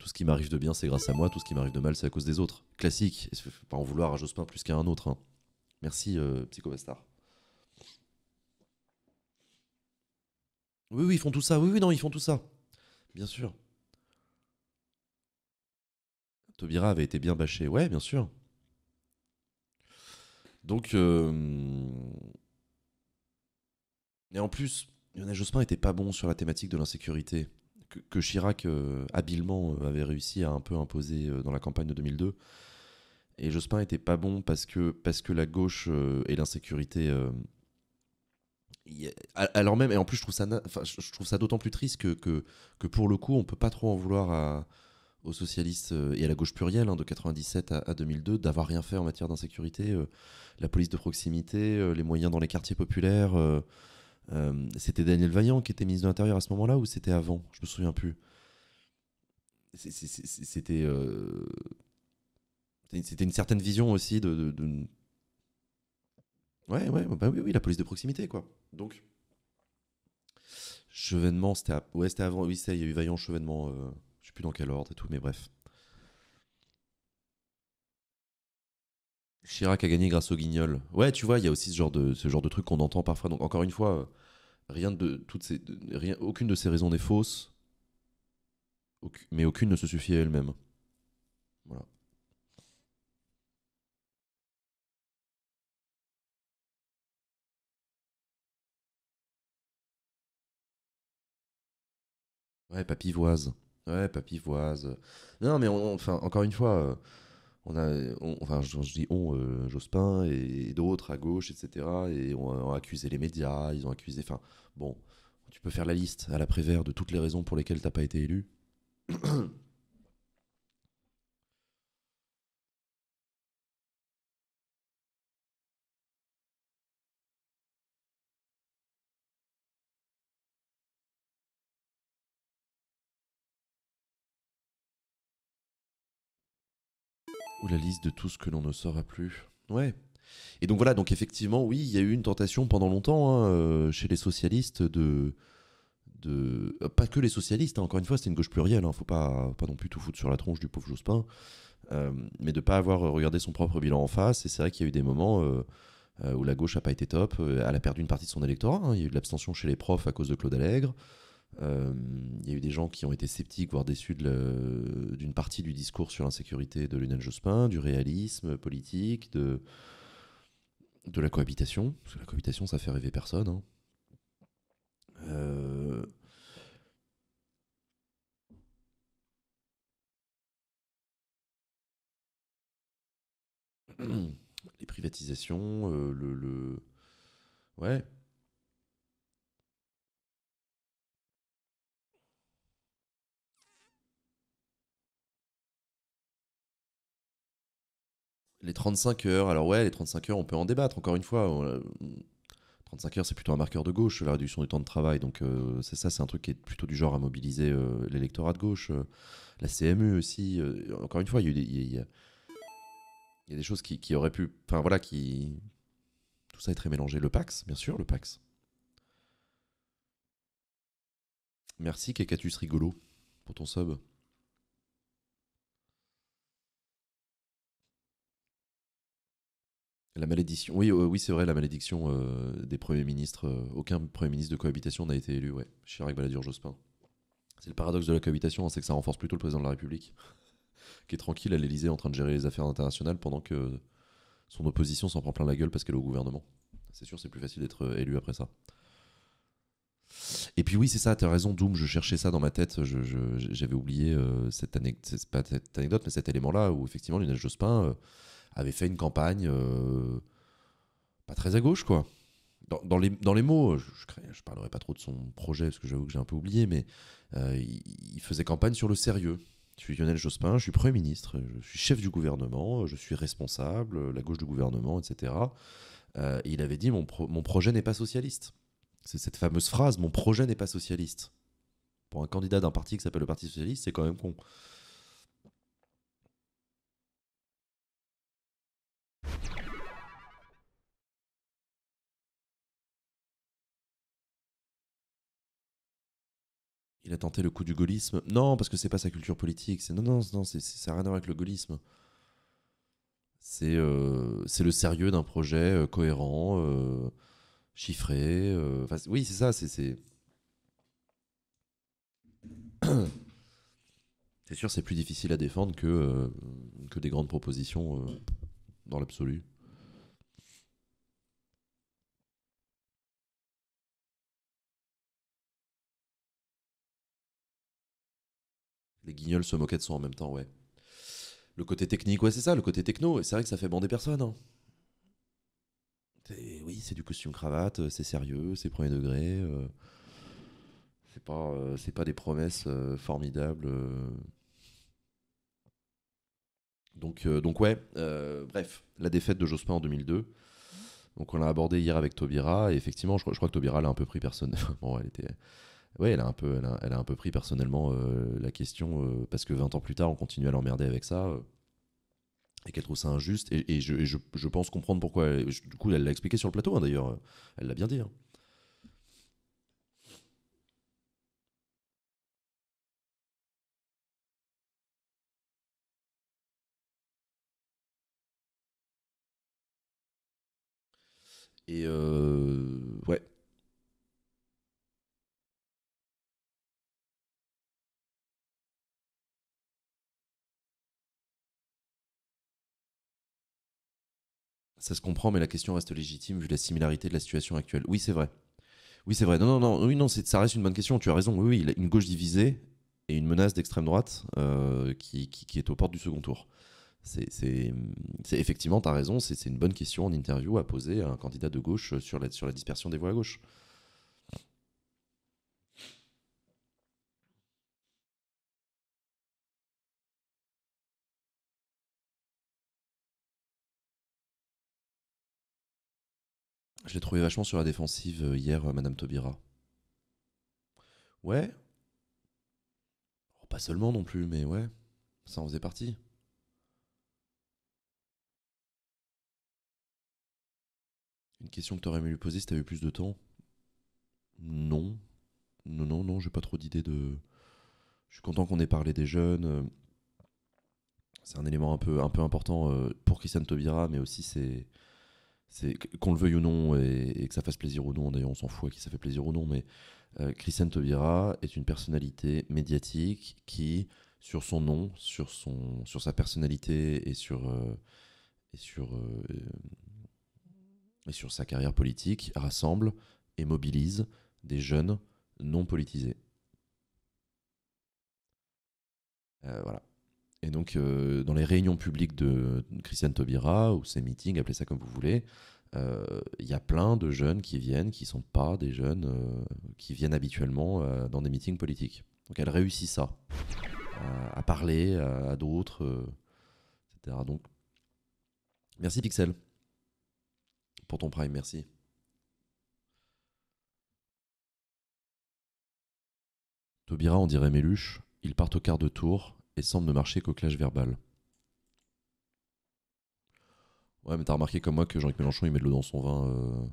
tout ce qui m'arrive de bien, c'est grâce à moi, tout ce qui m'arrive de mal, c'est à cause des autres. Classique, et pas en vouloir à Jospin plus qu'à un autre. Hein. Merci, euh, Psycho Bastard. Oui, oui, ils font tout ça. Oui, oui, non, ils font tout ça. Bien sûr. Tobira avait été bien bâché. Ouais, bien sûr. Donc. Euh... Et en plus, Lionel Jospin n'était pas bon sur la thématique de l'insécurité que, Chirac euh, habilement euh, avait réussi à un peu imposer euh, dans la campagne de 2002. Et Jospin était pas bon parce que, parce que la gauche et l'insécurité alors même et en plus je trouve ça je trouve ça d'autant plus triste que, que, pour le coup on peut pas trop en vouloir aux socialistes et à la gauche plurielle hein, de 97 à, 2002 d'avoir rien fait en matière d'insécurité la police de proximité les moyens dans les quartiers populaires euh, c'était Daniel Vaillant qui était ministre de l'Intérieur à ce moment-là ou c'était avant Je me souviens plus. C'était euh, c'était une certaine vision aussi de, Ouais, ouais, bah oui, oui, la police de proximité, quoi. Donc, Chevenement, c'était c'était avant, oui, il y a eu Vaillant, chevenement, je euh, je sais plus dans quel ordre et tout, mais bref. Chirac a gagné grâce au guignol. Ouais, tu vois, il y a aussi ce genre de, ce genre de truc qu'on entend parfois. Donc, encore une fois, Rien de, toutes ces, rien, aucune de ces raisons n'est fausse, mais aucune ne se suffit à elle-même. Voilà. Ouais, papivoise Ouais, papivoise Non, mais enfin, encore une fois, euh, on a, on, enfin, je, dis on, euh, Jospin et, d'autres à gauche, etc. Et on, a accusé les médias, ils ont accusé. Enfin, bon, tu peux faire la liste à la Prévert de toutes les raisons pour lesquelles t'as pas été élu. ou la liste de tout ce que l'on ne saura plus. Ouais. Et donc voilà, donc effectivement, oui, il y a eu une tentation pendant longtemps hein, euh, chez les socialistes de, de... Euh, pas que les socialistes, hein, encore une fois, c'est une gauche plurielle, ne hein, faut pas, pas non plus tout foutre sur la tronche du pauvre Jospin, euh, mais de pas avoir regardé son propre bilan en face. Et c'est vrai qu'il y a eu des moments où la gauche n'a pas été top, elle a perdu une partie de son électorat, il y a eu de l'abstention chez les profs à cause de Claude Allègre. Euh, il y a eu des gens qui ont été sceptiques, voire déçus d'une partie du discours sur l'insécurité de Lionel Jospin, du réalisme politique, de, la cohabitation. Parce que la cohabitation, ça fait rêver personne. Hein. Euh, les privatisations, euh, le, Ouais. Les 35 heures, alors ouais, les 35 heures, on peut en débattre, encore une fois. 35 euh, heures, c'est plutôt un marqueur de gauche, la réduction du temps de travail. Donc euh, c'est ça, c'est un truc qui est plutôt du genre à mobiliser euh, l'électorat de gauche, la CMU aussi. encore une fois, il y, a des choses qui, qui auraient pu... Enfin voilà, qui... Tout ça est très mélangé. Le Pax, bien sûr, le Pax. Merci Kekatus Rigolo pour ton sub. La malédiction. Oui, euh, oui c'est vrai, la malédiction euh, des premiers ministres. Euh, aucun premier ministre de cohabitation n'a été élu, ouais. Chirac, Balladur, Jospin. C'est le paradoxe de la cohabitation, hein, c'est que ça renforce plutôt le président de la République, qui est tranquille à l'Elysée en train de gérer les affaires internationales pendant que son opposition s'en prend plein la gueule parce qu'elle est au gouvernement. C'est sûr, c'est plus facile d'être élu après ça. Et puis oui, c'est ça, tu as raison, Doom, je cherchais ça dans ma tête, j'avais oublié cette anecdote, mais cet élément-là où effectivement l'unage Jospin avait fait une campagne euh, pas très à gauche, quoi. Dans, dans, les, mots, je, ne parlerai pas trop de son projet parce que j'avoue que j'ai un peu oublié, mais euh, il, faisait campagne sur le sérieux. Je suis Lionel Jospin, je suis Premier ministre, je suis chef du gouvernement, je suis responsable, la gauche du gouvernement, etc. Euh, il avait dit mon, mon projet n'est pas socialiste. C'est cette fameuse phrase, mon projet n'est pas socialiste. Pour un candidat d'un parti qui s'appelle le Parti Socialiste, c'est quand même con. il a tenté le coup du gaullisme. Non, parce que c'est pas sa culture politique. C'est non, non, non, c'est, ça rien à voir avec le gaullisme. C'est, euh, le sérieux d'un projet euh, cohérent, euh, chiffré. oui, c'est ça. C'est, sûr, c'est plus difficile à défendre que, que des grandes propositions dans l'absolu. Guignol se moquait de son en même temps, ouais. Le côté technique, ouais, c'est ça, le côté techno. Et c'est vrai que ça fait bander personne. Hein. Oui, c'est du costume cravate, euh, c'est sérieux, c'est premier degré. Euh, c'est pas, euh, pas des promesses formidables. Donc, donc ouais, bref, la défaite de Jospin en 2002. Donc on l'a abordé hier avec Tobira. et effectivement, je, crois que Tobira l'a un peu pris personne. bon, elle était, ouais, elle a un peu, elle a, un peu pris personnellement euh, la question euh, parce que 20 ans plus tard, on continue à l'emmerder avec ça euh, et qu'elle trouve ça injuste. Et, je, pense comprendre pourquoi. du coup, elle l'a expliqué sur le plateau hein, d'ailleurs. Elle l'a bien dit. Hein. Et Ça se comprend, mais la question reste légitime vu la similarité de la situation actuelle. Oui, c'est vrai. Oui, c'est vrai. Non, non, non, oui, non, ça reste une bonne question. Tu as raison. Oui, oui, une gauche divisée et une menace d'extrême droite euh, qui, est aux portes du second tour. C'est effectivement, tu as raison, c'est une bonne question en interview à poser à un candidat de gauche sur la, sur la dispersion des voix à gauche. Je l'ai trouvé vachement sur la défensive euh, hier, euh, Madame Taubira. Ouais. Oh, pas seulement non plus, mais ouais. Ça en faisait partie. Une question que t'aurais aimé lui poser si t'avais plus de temps Non. Non, non, non, j'ai pas trop d'idées de. Je suis content qu'on ait parlé des jeunes. Euh. C'est un élément un peu, un peu important pour Christiane Taubira, mais aussi c'est qu'on le veuille ou non et, que ça fasse plaisir ou non. D'ailleurs, on s'en fout à qui ça fait plaisir ou non, mais Christian euh, Christiane est une personnalité médiatique qui, sur son nom, sur son, sur sa personnalité et sur euh, et sur euh, et sur sa carrière politique, rassemble et mobilise des jeunes non politisés. voilà. Et donc, euh, dans les réunions publiques de Christiane Taubira, ou ses meetings, appelez ça comme vous voulez, euh, il y a plein de jeunes qui viennent, qui ne sont pas des jeunes euh, qui viennent habituellement dans des meetings politiques. Donc, elle réussit ça, à, parler à, d'autres, etc. Donc, merci Pixel pour ton prime, merci. Taubira, on dirait Méluche, ils partent au quart de tour et semble ne marcher qu'au clash verbal. Ouais, mais t'as remarqué comme moi que Jean-Luc Mélenchon, il met de l'eau dans son vin euh,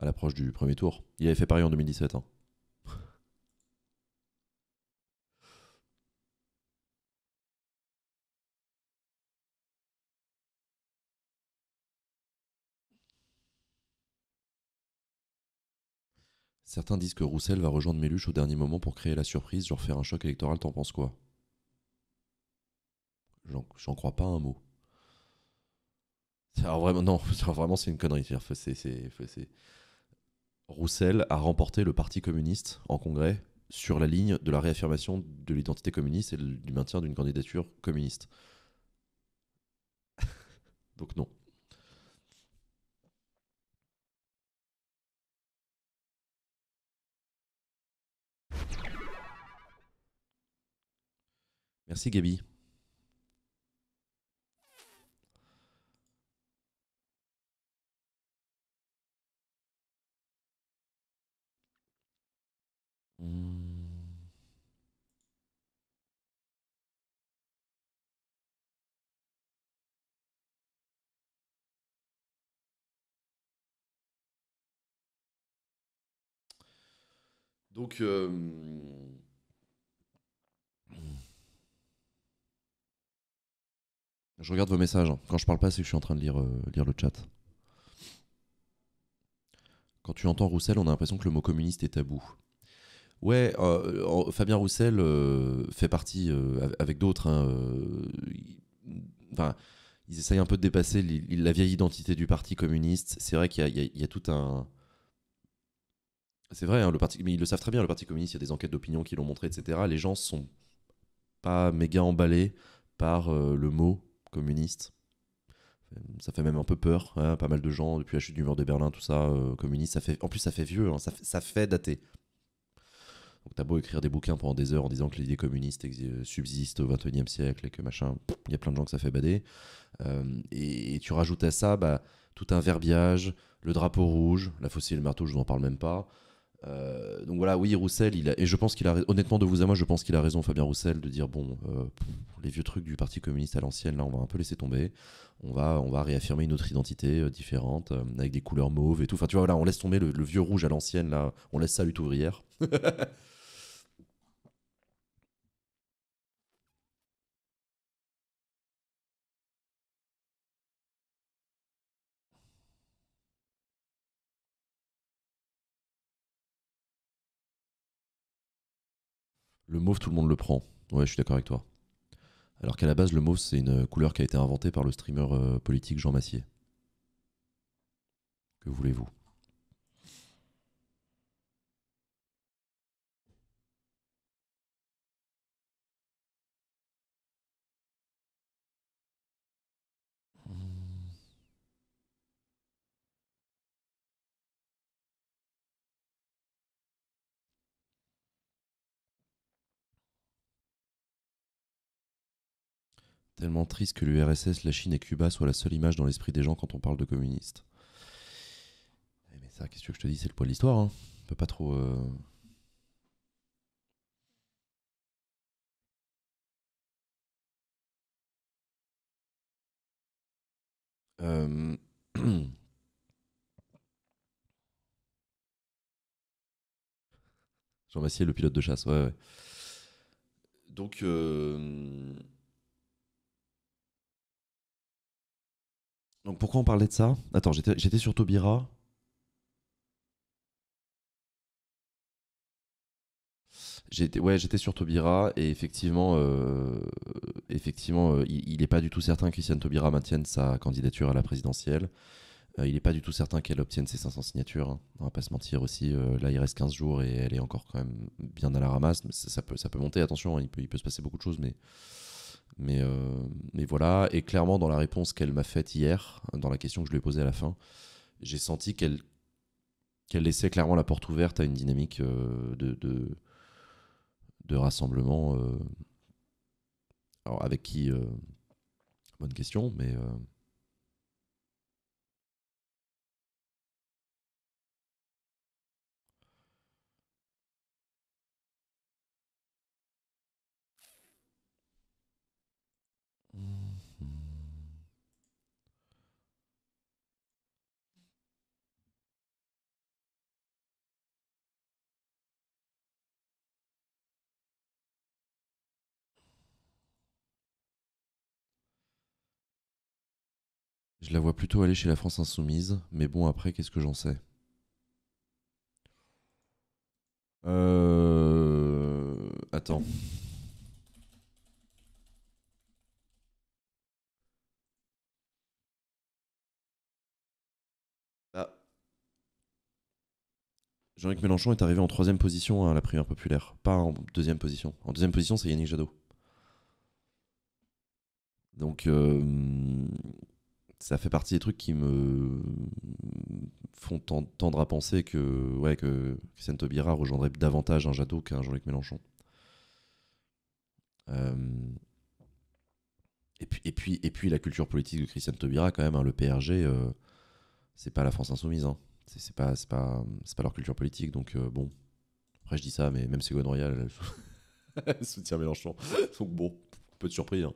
à l'approche du premier tour. Il avait fait Paris en 2017. Hein. Certains disent que Roussel va rejoindre Méluche au dernier moment pour créer la surprise, genre faire un choc électoral, t'en penses quoi j'en crois pas un mot. vraiment, non, vraiment, c'est une connerie. Roussel a remporté le Parti communiste en Congrès sur la ligne de la réaffirmation de l'identité communiste et du maintien d'une candidature communiste. Donc non. Merci Gabi. Hmm. Donc, euh, je regarde vos messages. Quand je parle pas, c'est que je suis en train de lire, euh, lire le chat. Quand tu entends Roussel, on a l'impression que le mot communiste est tabou. Ouais, euh, Fabien Roussel euh, fait partie euh, avec d'autres. Hein, ils essayent un peu de dépasser la vieille identité du parti communiste. C'est vrai qu'il y, a tout un. C'est vrai, hein, le parti, mais ils le savent très bien. Le parti communiste, il y a des enquêtes d'opinion qui l'ont montré, etc. Les gens sont pas méga emballés par le mot communiste. Ça fait même un peu peur, hein, pas mal de gens depuis la chute du mur de Berlin, tout ça, communiste. en plus, ça fait vieux, ça, fait, ça fait daté. Donc t'as beau écrire des bouquins pendant des heures en disant que l'idée communiste euh, subsiste au XXIe siècle et que machin, il y a plein de gens que ça fait bader. Euh, et, tu rajoutes à ça bah, tout un verbiage, le drapeau rouge, la faucille et le marteau, je vous en parle même pas. Euh, donc voilà, oui, Roussel, il et je pense qu'il a honnêtement de vous à moi, je pense qu'il a raison, Fabien Roussel, de dire bon, les vieux trucs du Parti communiste à l'ancienne, là, on va un peu laisser tomber. On va, on va réaffirmer une autre identité différente, avec des couleurs mauves et tout. Enfin, tu vois, là, on laisse tomber le, vieux rouge à l'ancienne, là, on laisse ça à lutte ouvrière. Le mauve, tout le monde le prend. Ouais, je suis d'accord avec toi. Alors qu'à la base, le mauve, c'est une couleur qui a été inventée par le streamer euh, politique Jean Massier. Que voulez-vous Tellement triste que l'URSS, la Chine et Cuba soient la seule image dans l'esprit des gens quand on parle de communistes. Eh, mais ça, qu'est-ce que je te dis C'est le poids de l'histoire. Hein. On peut pas trop. Euh, Jean Massier, le pilote de chasse, ouais, ouais. Donc, euh, Donc pourquoi on parlait de ça Attends, j'étais sur Tobira. J'étais ouais, j'étais sur Tobira et effectivement, euh, effectivement, euh, il n'est pas du tout certain que Christiane Taubira maintienne sa candidature à la présidentielle. Euh, il n'est pas du tout certain qu'elle obtienne ses 500 signatures. Hein. On va pas se mentir aussi. là, il reste 15 jours et elle est encore quand même bien à la ramasse. ça, peut, ça peut monter. Attention, hein, il, peut, il peut se passer beaucoup de choses, mais mais, euh, mais voilà, et clairement dans la réponse qu'elle m'a faite hier, dans la question que je lui ai posée à la fin, j'ai senti qu'elle qu'elle laissait clairement la porte ouverte à une dynamique euh, de, de, de, rassemblement. Euh, alors avec qui Bonne question, mais Je la vois plutôt aller chez la France insoumise, mais bon après, qu'est-ce que j'en sais euh... Attends. Ah. Jean-Luc Mélenchon est arrivé en troisième position à la primaire populaire, pas en deuxième position. En deuxième position, c'est Yannick Jadot. Donc, euh, ça fait partie des trucs qui me font tendre à penser que, ouais, que Christiane Taubira rejoindrait davantage un Jadot qu'un Jean-Luc Mélenchon. Euh, et, puis, et, puis, et puis la culture politique de Christiane Taubira, quand même, hein, le PRG, euh, c'est pas la France insoumise. Hein. C'est pas, pas, pas leur culture politique. Donc euh, bon, après je dis ça, mais même Ségolène Royal, elle soutient Mélenchon. donc bon, peu de surprise. Hein.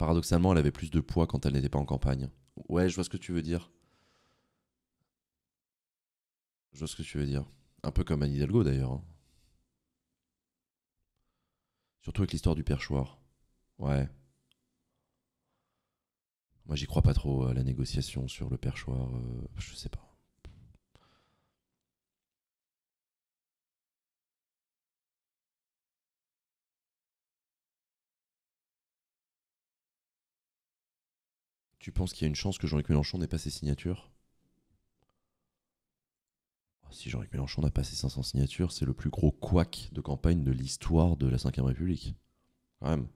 paradoxalement, elle avait plus de poids quand elle n'était pas en campagne. Ouais, je vois ce que tu veux dire. Je vois ce que tu veux dire. Un peu comme Anne Hidalgo d'ailleurs. Hein. Surtout avec l'histoire du perchoir. Ouais. Moi, j'y crois pas trop à la négociation sur le perchoir. Euh, je sais pas. Tu penses qu'il y a une chance que Jean-Luc Mélenchon n'ait pas ses signatures ah, si Jean-Luc Mélenchon n'a pas ses 500 signatures, c'est le plus gros couac de campagne de l'histoire de la Ve République. Quand même.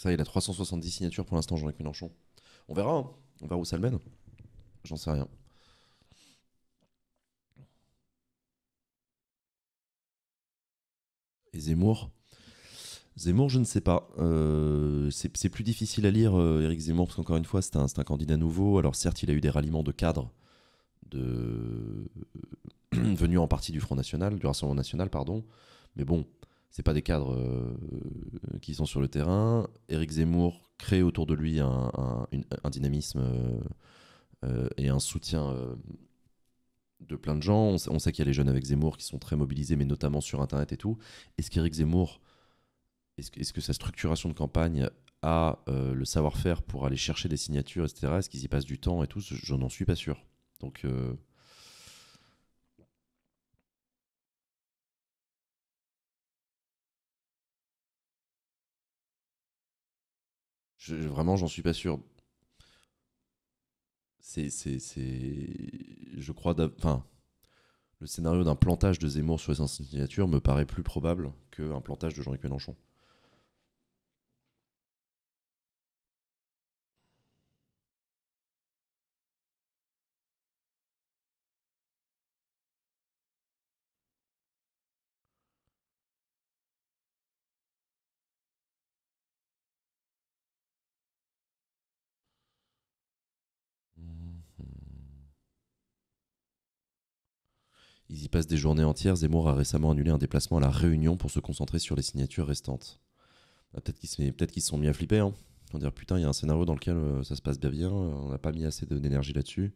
Ça, il a 370 signatures pour l'instant, Jean-Luc Mélenchon. On verra, hein. on verra où ça le mène. J'en sais rien. Et Zemmour Zemmour, je ne sais pas. Euh, c'est plus difficile à lire, euh, Éric Eric Zemmour, parce qu'encore une fois, c'est un, candidat nouveau. Alors certes, il a eu des ralliements de cadres de... venus en partie du Front National, du Rassemblement National, pardon. Mais bon, c'est pas des cadres euh, qui sont sur le terrain. Éric Zemmour crée autour de lui un, dynamisme euh, euh, et un soutien de plein de gens. On, sait qu'il y a les jeunes avec Zemmour qui sont très mobilisés, mais notamment sur Internet et tout. Est-ce qu'Éric Zemmour, est-ce, que sa structuration de campagne a le savoir-faire pour aller chercher des signatures, etc. Est-ce qu'ils y passent du temps et tout Je n'en suis pas sûr. Donc Je, vraiment, j'en suis pas sûr. C'est, c'est, je crois, enfin, le scénario d'un plantage de Zemmour sur les signature me paraît plus probable qu'un plantage de Jean-Luc Mélenchon. Ils y passent des journées entières. Zemmour a récemment annulé un déplacement à La Réunion pour se concentrer sur les signatures restantes. Ah, peut-être qu'ils se, sont mis à flipper. Hein. On dire putain, il y a un scénario dans lequel euh, ça se passe bien bien, on n'a pas mis assez d'énergie là-dessus.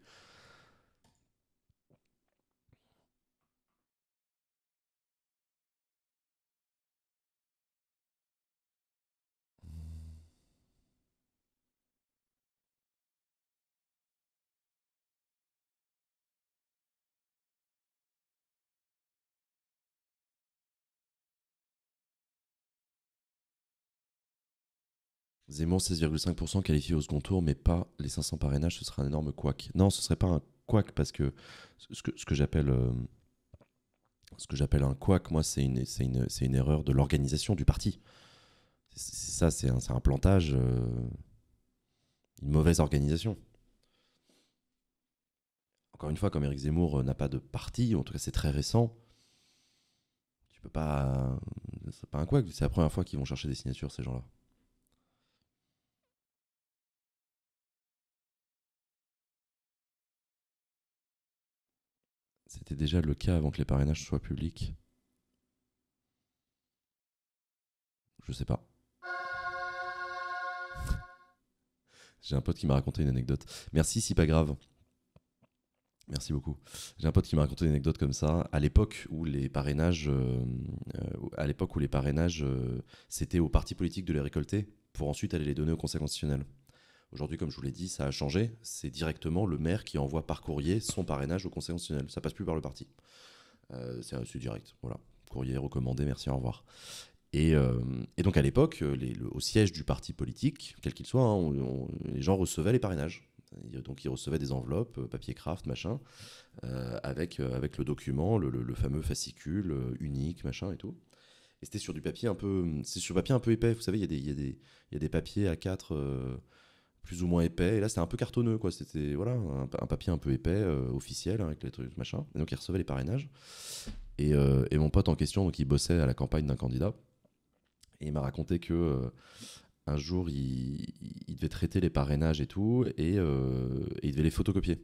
Zemmour 16,5% qualifié au second tour, mais pas les 500 parrainages, ce serait un énorme couac. Non, ce serait pas un couac parce que ce que, j'appelle euh, ce que j'appelle un couac, moi, c'est une, c'est une, erreur de l'organisation du parti. ça, c'est un, plantage, euh, une mauvaise organisation. Encore une fois, comme Éric Zemmour euh, n'a pas de parti, en tout cas c'est très récent, tu peux pas. C'est pas un couac, c'est la première fois qu'ils vont chercher des signatures, ces gens-là. C'était déjà le cas avant que les parrainages soient publics. Je sais pas. J'ai un pote qui m'a raconté une anecdote. Merci, si pas grave. Merci beaucoup. J'ai un pote qui m'a raconté une anecdote comme ça. À l'époque où les parrainages, euh, à l'époque où les euh, c'était aux partis politiques de les récolter pour ensuite aller les donner au Conseil constitutionnel. Aujourd'hui, comme je vous l'ai dit, ça a changé. C'est directement le maire qui envoie par courrier son parrainage au Conseil constitutionnel. Ça passe plus par le parti. Euh, c'est direct. Voilà. Courrier recommandé, merci, au revoir. Et, euh, donc à l'époque, euh, au siège du parti politique, quel qu'il soit, hein, les gens recevaient les parrainages. Donc ils recevaient des enveloppes, euh, papier craft, machin, avec, avec le document, le, fameux fascicule unique, machin et tout. Et c'était sur du papier un peu, c'est sur papier un peu épais. Vous savez, il y, a des papiers à quatre plus ou moins épais. Et là, c'était un peu cartonneux, quoi. C'était voilà, un, papier un peu épais, euh, officiel, hein, avec les trucs, machin. Et donc, il recevait les parrainages. Euh, et, mon pote en question, donc, il bossait à la campagne d'un candidat. Et il m'a raconté que euh, un jour, il, devait traiter les parrainages et tout, et, et il devait les photocopier.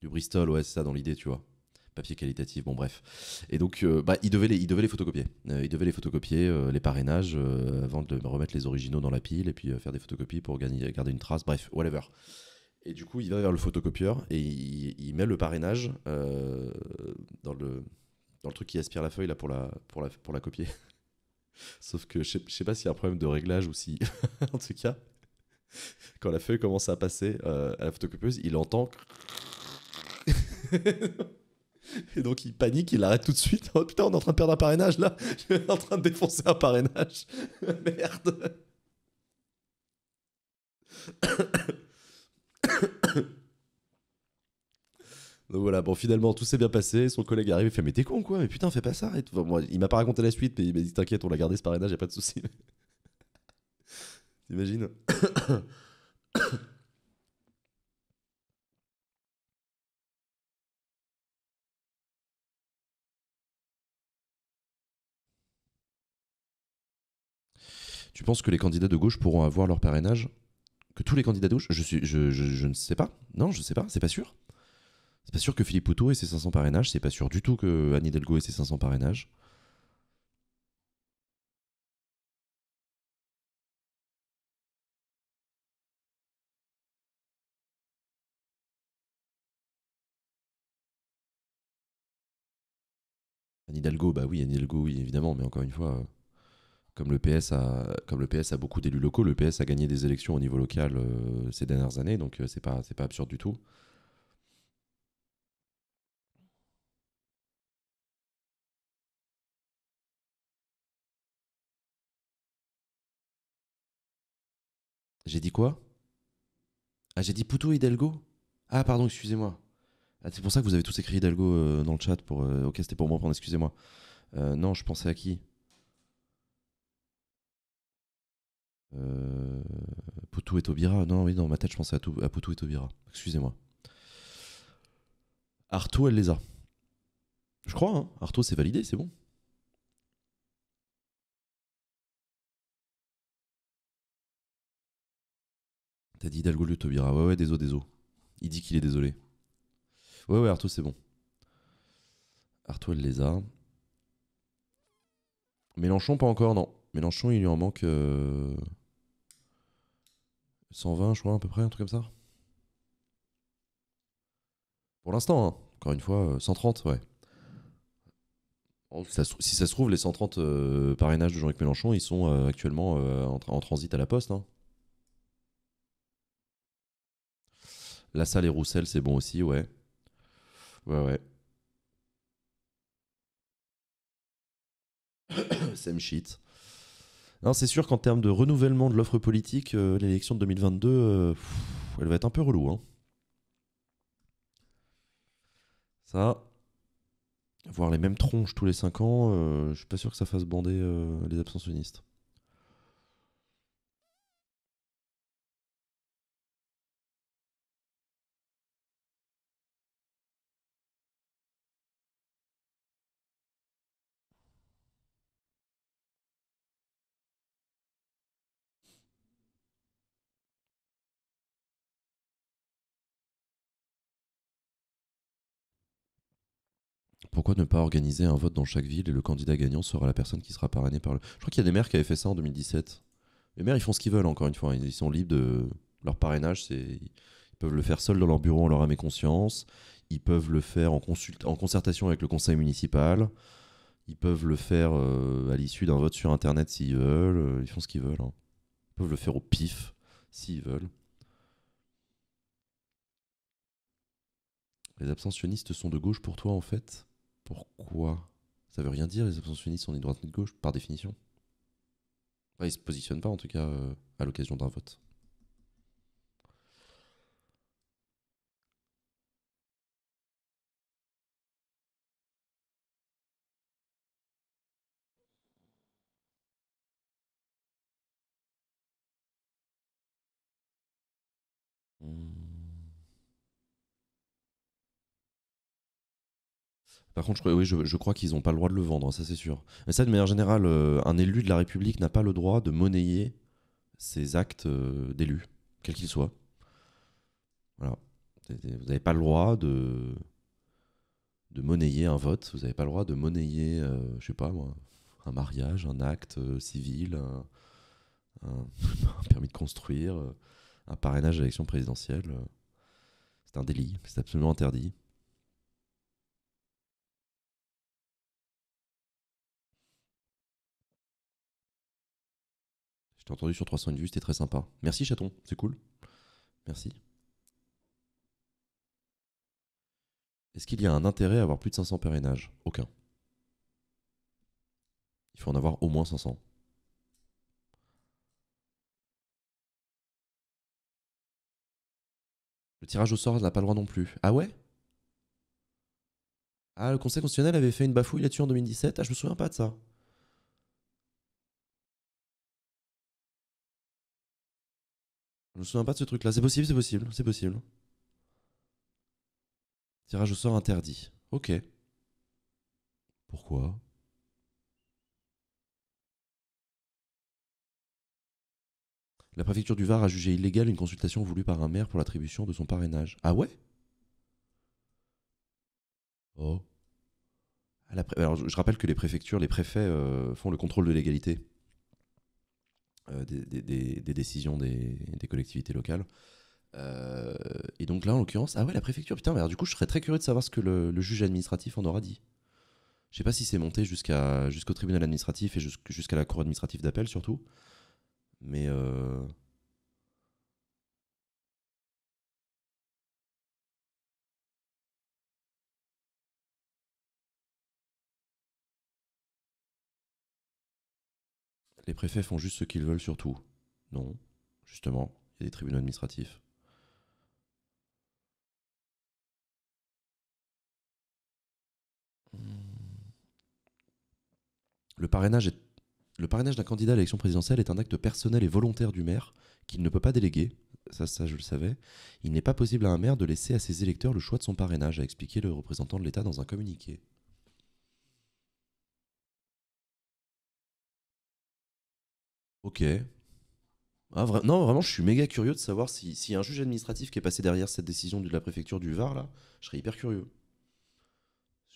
Du Bristol, ouais, c'est ça, dans l'idée, tu vois papier qualitatif, bon bref. Et donc, euh, bah, il bah, les, les photocopier. Il devait les photocopier, euh, euh, les parrainages, avant de remettre les originaux dans la pile et puis faire des photocopies pour garder une trace, bref, whatever. Et du coup, il va vers le photocopieur et il, met le parrainage dans, le, dans truc qui aspire la feuille là, pour, la, pour, la, pour la copier. Sauf que je ne sais pas s'il y a un problème de réglage ou si, en tout cas, quand la feuille commence à passer à la photocopieuse, il entend. Et donc il panique, il arrête tout de suite. Oh putain, on est en train de perdre un parrainage là. Je suis en train de défoncer un parrainage. Merde. Donc voilà, bon finalement tout s'est bien passé, son collègue arrive il fait mais t'es con quoi, mais putain fais pas ça, il m'a pas raconté la suite, mais il m'a dit t'inquiète, on l'a gardé ce parrainage, y a pas de souci. T'imagines Tu penses que les candidats de gauche pourront avoir leur parrainage Que tous les candidats de gauche je, suis, je, ne sais pas. Non, je ne sais pas, c'est pas sûr. C'est pas sûr que Philippe Poutou ait ses 500 parrainages, c'est pas sûr du tout que Anne Hidalgo ait ses 500 parrainages. Anne bah oui, Anne Hidalgo, oui, évidemment, mais encore une fois. Euh, comme le PS a, comme le PS a beaucoup d'élus locaux, le PS a gagné des élections au niveau local euh, ces dernières années, donc euh, c'est pas, c'est pas absurde du tout. J'ai dit quoi Ah, j'ai dit Poutou Hidalgo Ah, pardon, excusez-moi. Ah, c'est pour ça que vous avez tous écrit Hidalgo euh, dans le chat. Pour, ok, c'était pour moi, excusez-moi. non, je pensais à qui Euh, Poutou et Taubira. Non, oui, dans ma tête, je pensais à, tout, Poutou et Taubira. Excusez-moi. Arto, elle les a. Je crois, hein. Arto, c'est validé, c'est bon. T'as dit Hidalgo et Taubira. Ouais, ouais, désolé, désolé. Il dit qu'il est désolé. Ouais, ouais, Arto, c'est bon. Arto, elle les a. Mélenchon, pas encore, non. Mélenchon, il lui en manque 120, euh, je crois, à peu près, un truc comme ça. Pour l'instant, hein. encore une fois, 130, euh, ouais. si ça se trouve, les 130 euh, parrainages de Jean-Luc Mélenchon, ils sont actuellement en, transit à la poste. Hein. La salle et Roussel, c'est bon aussi, ouais. Ouais, ouais. Same shit c'est sûr qu'en termes de renouvellement de l'offre politique, euh, l'élection de 2022, euh, elle va être un peu relou. Hein. Ça, voir les mêmes tronches tous les 5 ans, je euh, je suis pas sûr que ça fasse bander les abstentionnistes. pourquoi ne pas organiser un vote dans chaque ville et le candidat gagnant sera la personne qui sera parrainée par le. Je crois qu'il y a des maires qui avaient fait ça en 2017. Les maires, ils font ce qu'ils veulent, encore une fois. Ils sont libres de. Leur parrainage, c'est. Ils peuvent le faire seuls dans leur bureau en leur âme et conscience. Ils peuvent le faire en, concertation avec le conseil municipal. Ils peuvent le faire euh, à l'issue d'un vote sur Internet s'ils veulent. Euh, ils font ce qu'ils veulent. Hein. Ils peuvent le faire au pif s'ils veulent. Les abstentionnistes sont de gauche pour toi en fait pourquoi Ça veut rien dire, les abstentionnistes, on est droite ni de gauche, par définition. Ils se positionnent pas, en tout cas, euh, à l'occasion d'un vote. Par contre, je, oui, je, crois qu'ils n'ont pas le droit de le vendre, ça c'est sûr. Mais ça, de manière générale, euh, un élu de la République n'a pas le droit de monnayer ses actes euh, d'élu, quels qu'ils soient. Vous n'avez pas le droit de, de monnayer un vote, vous n'avez pas le droit de monnayer, euh, je sais pas un mariage, un acte civil, un, permis de construire, un parrainage à l'élection présidentielle. C'est un délit, c'est absolument interdit. T'as entendu sur 300 vues, c'était très sympa. Merci chaton, c'est cool. Merci. Est-ce qu'il y a un intérêt à avoir plus de 500 parrainages Aucun. Il faut en avoir au moins 500. Le tirage au sort n'a pas le droit non plus. Ah ouais Ah, le Conseil constitutionnel avait fait une bafouille là-dessus en 2017 Ah, je me souviens pas de ça. Je me souviens pas de ce truc-là. C'est possible, c'est possible, c'est possible. Tirage au sort interdit. Ok. Pourquoi La préfecture du Var a jugé illégale une consultation voulue par un maire pour l'attribution de son parrainage. Ah ouais Oh. Alors, je rappelle que les préfectures, les préfets euh, font le contrôle de l'égalité. Euh, des, décisions des, collectivités locales. Euh, et donc là, en l'occurrence, ah ouais, la préfecture, putain, du coup, je serais très curieux de savoir ce que le, juge administratif en aura dit. Je sais pas si c'est monté jusqu'à jusqu'au tribunal administratif et jusqu'à la cour administrative d'appel surtout. Mais euh, les préfets font juste ce qu'ils veulent sur tout. Non, justement, il y a des tribunaux administratifs. Hmm. Le parrainage, d'un candidat à l'élection présidentielle est un acte personnel et volontaire du maire qu'il ne peut pas déléguer. Ça, ça, je le savais. Il n'est pas possible à un maire de laisser à ses électeurs le choix de son parrainage, a expliqué le représentant de l'État dans un communiqué. Ok. Ah, non, vraiment, je suis méga curieux de savoir s'il si y a un juge administratif qui est passé derrière cette décision de la préfecture du Var, là. Je serais hyper curieux.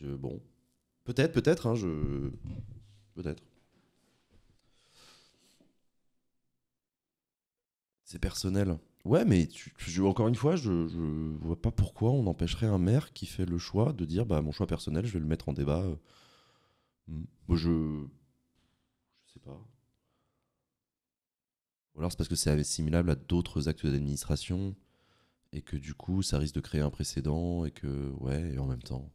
bon. Peut-être, peut-être, hein, je. Peut-être. C'est personnel. Ouais, mais tu, encore une fois, je, je vois pas pourquoi on empêcherait un maire qui fait le choix de dire bah mon choix personnel, je vais le mettre en débat. Euh. Hmm. Bah, je. Je sais pas. Ou alors c'est parce que c'est assimilable à d'autres actes d'administration et que du coup ça risque de créer un précédent et que ouais et en même temps.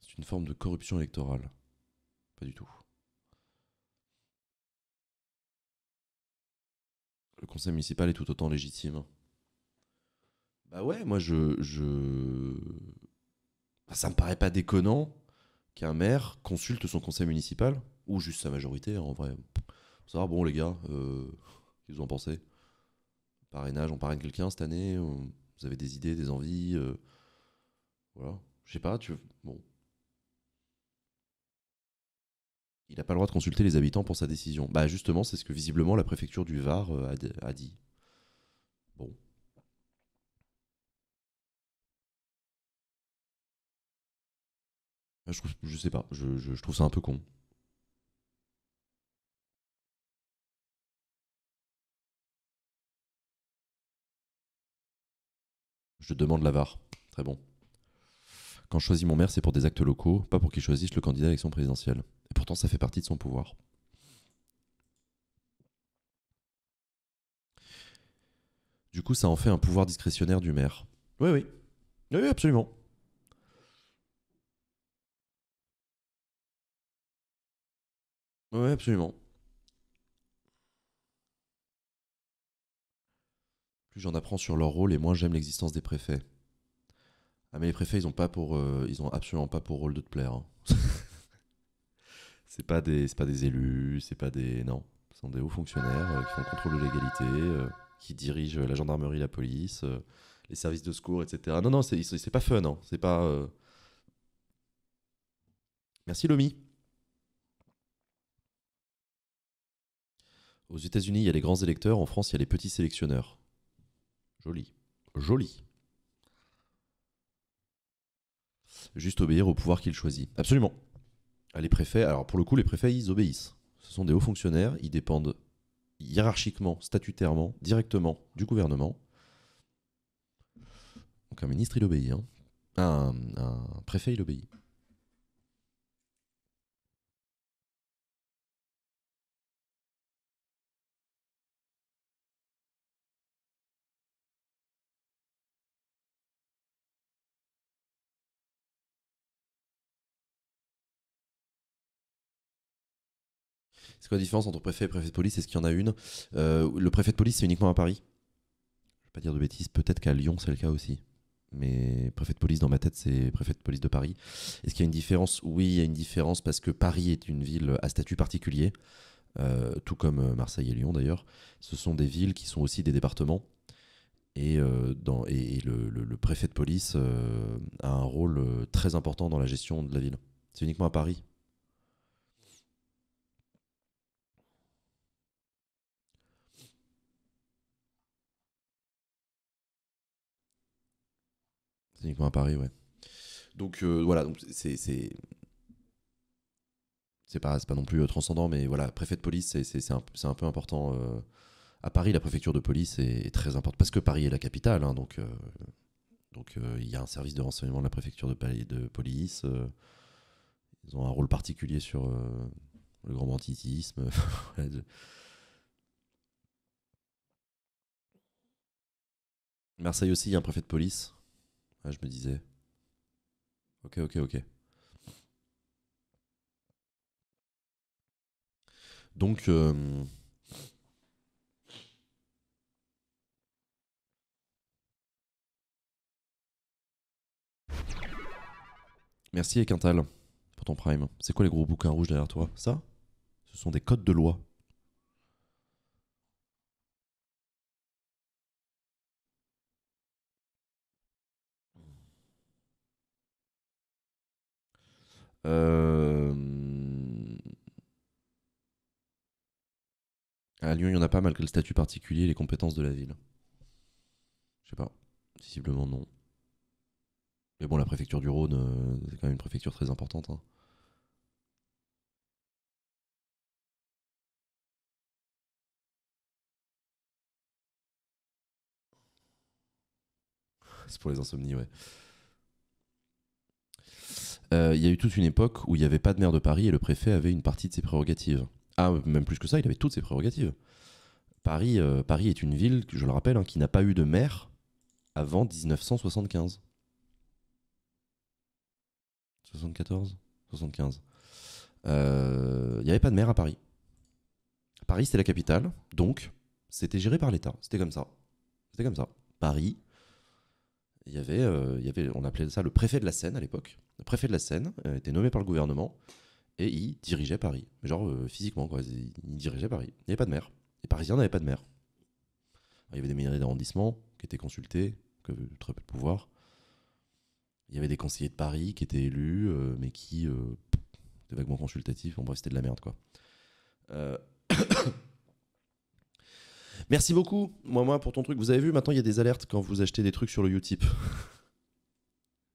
C'est une forme de corruption électorale. Pas du tout. Le conseil municipal est tout autant légitime. Bah ouais, moi je, je... Bah, ça me paraît pas déconnant qu'un maire consulte son conseil municipal, ou juste sa majorité, hein, en vrai. Pour savoir, bon, les gars, euh, ont pensé. Parrainage, on parraine quelqu'un cette année Vous avez des idées, des envies euh, Voilà. Je sais pas, tu. Bon. Il n'a pas le droit de consulter les habitants pour sa décision. Bah, justement, c'est ce que visiblement la préfecture du Var euh, a, a dit. Bon. Ah, je, sais pas, je, trouve ça un peu con. Je demande l'avare. Très bon. Quand je choisis mon maire, c'est pour des actes locaux, pas pour qu'il choisisse le candidat à l'élection présidentielle. Et pourtant, ça fait partie de son pouvoir. Du coup, ça en fait un pouvoir discrétionnaire du maire. Oui, oui. Oui, absolument. Oui, absolument. Plus j'en apprends sur leur rôle et moins j'aime l'existence des préfets. Ah mais les préfets, ils ont pas pour, euh, ils ont absolument pas pour rôle de te plaire. Ce hein. c'est pas des, c'est pas des élus, c'est pas des, non, ce sont des hauts fonctionnaires euh, qui font le contrôle de l'égalité, euh, qui dirigent la gendarmerie, la police, les services de secours, etc. Non non, c'est, c'est pas fun, hein. c'est pas. Merci Lomi. Aux États-Unis, il y a les grands électeurs, en France, il y a les petits sélectionneurs. Joli. Joli. Juste obéir au pouvoir qu'il choisit. Absolument. Ah, les préfets, alors pour le coup, les préfets, ils obéissent. Ce sont des hauts fonctionnaires, ils dépendent hiérarchiquement, statutairement, directement du gouvernement. Donc un ministre, il obéit. Hein. un préfet, il obéit. C'est quoi la différence entre préfet et préfet de police Est-ce qu'il y en a une euh, Le préfet de police, c'est uniquement à Paris. Je ne vais pas dire de bêtises. Peut-être qu'à Lyon, c'est le cas aussi. Mais préfet de police, dans ma tête, c'est préfet de police de Paris. Est-ce qu'il y a une différence Oui, il y a une différence parce que Paris est une ville à statut particulier, euh, tout comme euh, Marseille et Lyon d'ailleurs. Ce sont des villes qui sont aussi des départements. Et, le, préfet de police a un rôle très important dans la gestion de la ville. C'est uniquement à Paris uniquement à Paris, ouais. Donc euh, voilà, c'est c'est pas pas non plus euh, transcendant, mais voilà, préfet de police, c'est un, peu important. Euh, à Paris, la préfecture de police est, très importante parce que Paris est la capitale, hein, donc donc il y a un service de renseignement de la préfecture de, de police. ils ont un rôle particulier sur le grand banditisme. Marseille aussi, il y a un préfet de police. Ah, je me disais. Ok, ok, ok. Donc, euh, merci Quintal pour ton prime. C'est quoi les gros bouquins rouges derrière toi Ça Ce sont des codes de loi. Euh, à Lyon, il y en a pas malgré le statut particulier et les compétences de la ville. Je sais pas. Visiblement, non. Mais bon, la préfecture du Rhône, euh, c'est quand même une préfecture très importante. Hein. c'est pour les insomnies, ouais. Euh, il y a eu toute une époque où il n'y avait pas de maire de Paris et le préfet avait une partie de ses prérogatives. Ah, même plus que ça, il avait toutes ses prérogatives. Paris, euh, Paris est une ville, je le rappelle, hein, qui n'a pas eu de maire avant 1975. 74 75. Il n'y avait pas de maire à Paris. Paris, c'était la capitale, donc c'était géré par l'État. C'était comme ça. C'était comme ça. Paris, il y avait, euh, on appelait ça le préfet de la Seine à l'époque le préfet de la Seine euh, était nommé par le gouvernement et il dirigeait Paris. genre euh, physiquement, quoi. Il, dirigeait Paris. Il n'y avait pas de maire. Les Parisiens n'avaient pas de maire. il y avait des maires d'arrondissement qui étaient consultés, qui avaient très peu de pouvoir. Il y avait des conseillers de Paris qui étaient élus, euh, mais qui étaient vaguement consultatifs. bref, c'était de la merde, quoi. Merci beaucoup, moi, moi, pour ton truc. Vous avez vu, maintenant, il y a des alertes quand vous achetez des trucs sur le Utip.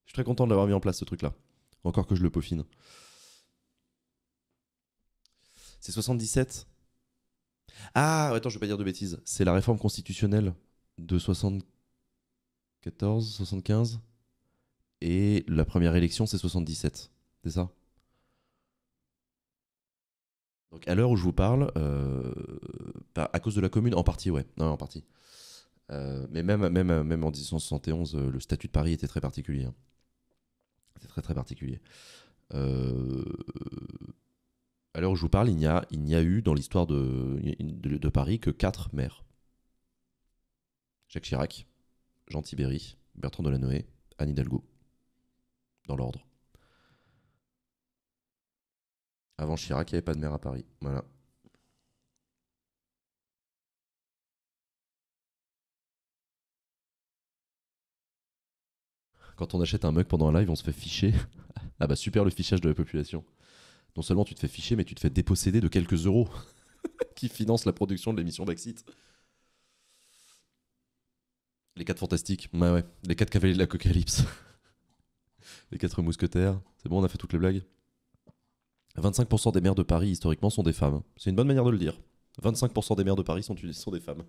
Je suis très content de l'avoir mis en place ce truc-là. Encore que je le peaufine. C'est 77 Ah, attends, je vais pas dire de bêtises. C'est la réforme constitutionnelle de 74, 75 et la première élection, c'est 77. C'est ça Donc à l'heure où je vous parle, euh, bah, à cause de la commune, en partie, ouais, non, en partie. Euh, mais même, même, même en 1971, euh, le statut de Paris était très particulier. Hein. C'était très très particulier. à l'heure où je vous parle, il n'y a, eu dans l'histoire de, Paris que quatre maires. Jacques Chirac, Jean Tibéry, Bertrand Delanoë, Anne Hidalgo. Dans l'ordre. Avant Chirac, il n'y avait pas de maire à Paris. Voilà. Quand on achète un mug pendant un live, on se fait ficher. ah bah super le fichage de la population. Non seulement tu te fais ficher, mais tu te fais déposséder de quelques euros qui financent la production de l'émission Backseat. Les quatre fantastiques, Ouais, ouais, les quatre cavaliers de l'apocalypse. les quatre mousquetaires, c'est bon, on a fait toutes les blagues. 25% des maires de Paris historiquement sont des femmes. C'est une bonne manière de le dire. 25% des maires de Paris sont, sont des femmes.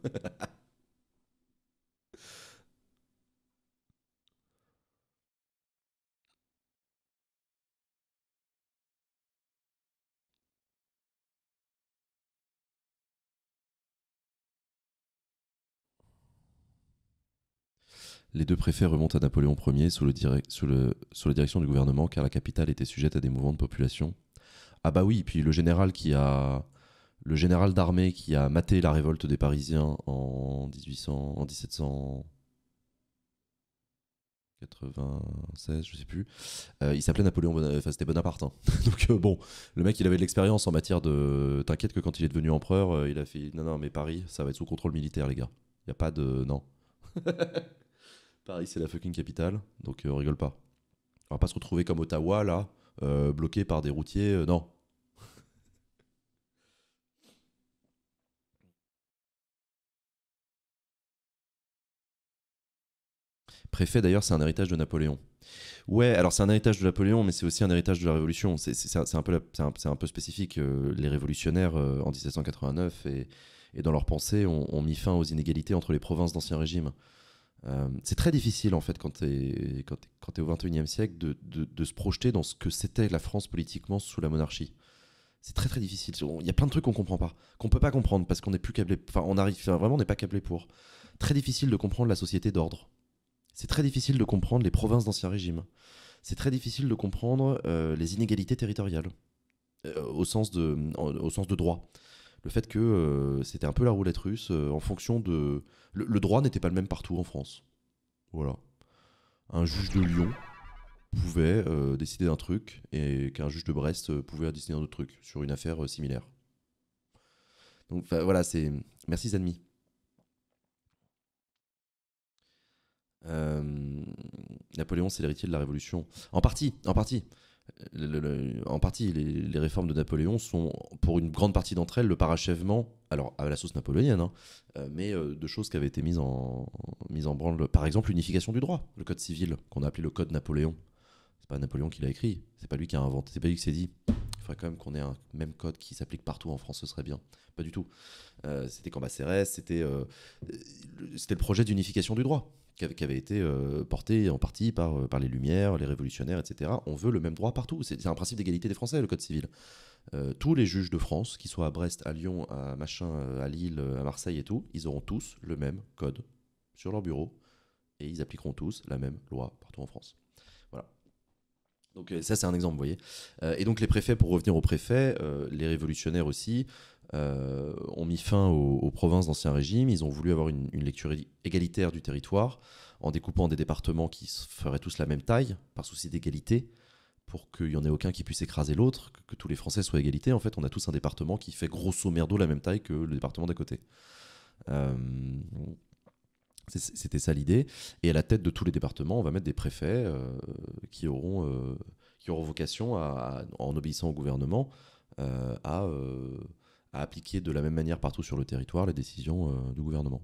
Les deux préfets remontent à Napoléon Ier sous, le sous, la direction du gouvernement car la capitale était sujette à des mouvements de population. Ah bah oui, puis le général qui a le général d'armée qui a maté la révolte des Parisiens en 1800 en 1796, je sais plus. Euh, il s'appelait Napoléon, Bonaparte, c'était Bonaparte. Hein. Donc euh, bon, le mec il avait de l'expérience en matière de. T'inquiète que quand il est devenu empereur, euh, il a fait non non mais Paris, ça va être sous contrôle militaire les gars. Il y a pas de non. Paris, c'est la fucking capitale, donc euh, on rigole pas. On va pas se retrouver comme Ottawa, là, euh, bloqué par des routiers, euh, non. Préfet, d'ailleurs, c'est un héritage de Napoléon. Ouais, alors c'est un héritage de Napoléon, mais c'est aussi un héritage de la Révolution. C'est un, peu spécifique. les révolutionnaires en 1789 et, dans leur pensée ont, mis fin aux inégalités entre les provinces d'Ancien Régime. Euh, c'est très difficile en fait quand tu es, quand, tu es au 21e siècle de, de, se projeter dans ce que c'était la France politiquement sous la monarchie. C'est très très difficile. Il y a plein de trucs qu'on comprend pas, qu'on peut pas comprendre parce qu'on n'est plus câblé. Enfin, on arrive vraiment, on n'est pas câblé pour. Très difficile de comprendre la société d'ordre. C'est très difficile de comprendre les provinces d'ancien régime. C'est très difficile de comprendre euh, les inégalités territoriales euh, au sens de, au sens de droit le fait que euh, c'était un peu la roulette russe euh, en fonction de. Le, droit n'était pas le même partout en France. Voilà. Un juge de Lyon pouvait euh, décider d'un truc et qu'un juge de Brest pouvait décider d'un autre truc sur une affaire similaire. Donc voilà, c'est. Merci, Zanmi. Napoléon, c'est l'héritier de la Révolution. En partie, en partie en partie, les, réformes de Napoléon sont, pour une grande partie d'entre elles, le parachèvement, alors à la sauce napoléonienne, hein, euh, mais euh, de choses qui avaient été mises en, en branle. Par exemple, l'unification du droit, le code civil, qu'on a appelé le code Napoléon. C'est pas Napoléon qui l'a écrit, c'est pas lui qui a inventé, c'est pas lui qui s'est dit. Il faudrait quand même qu'on ait un même code qui s'applique partout en France, ce serait bien. Pas du tout. Euh, c'était Cambacérès, c'était c'était le projet d'unification du droit qui avait été euh, porté en partie par, euh, par les Lumières, les révolutionnaires, etc. On veut le même droit partout. C'est un principe d'égalité des Français, le Code civil. Euh, tous les juges de France, qu'ils soient à Brest, à Lyon, à Machin, à Lille, à Marseille et tout, ils auront tous le même code sur leur bureau et ils appliqueront tous la même loi partout en France. Voilà. Donc ça c'est un exemple, vous voyez. et donc les préfets, pour revenir aux préfets, les révolutionnaires aussi, euh, ont mis fin aux, provinces d'Ancien Régime. Ils ont voulu avoir une, lecture égalitaire du territoire en découpant des départements qui feraient tous la même taille, par souci d'égalité, pour qu'il n'y en ait aucun qui puisse écraser l'autre, que, tous les Français soient égalités. En fait, on a tous un département qui fait grosso merdo la même taille que le département d'à côté. Euh, c'était ça l'idée. Et à la tête de tous les départements, on va mettre des préfets euh, qui, auront, qui auront vocation, en obéissant au gouvernement, à à appliquer de la même manière partout sur le territoire les décisions euh, du gouvernement.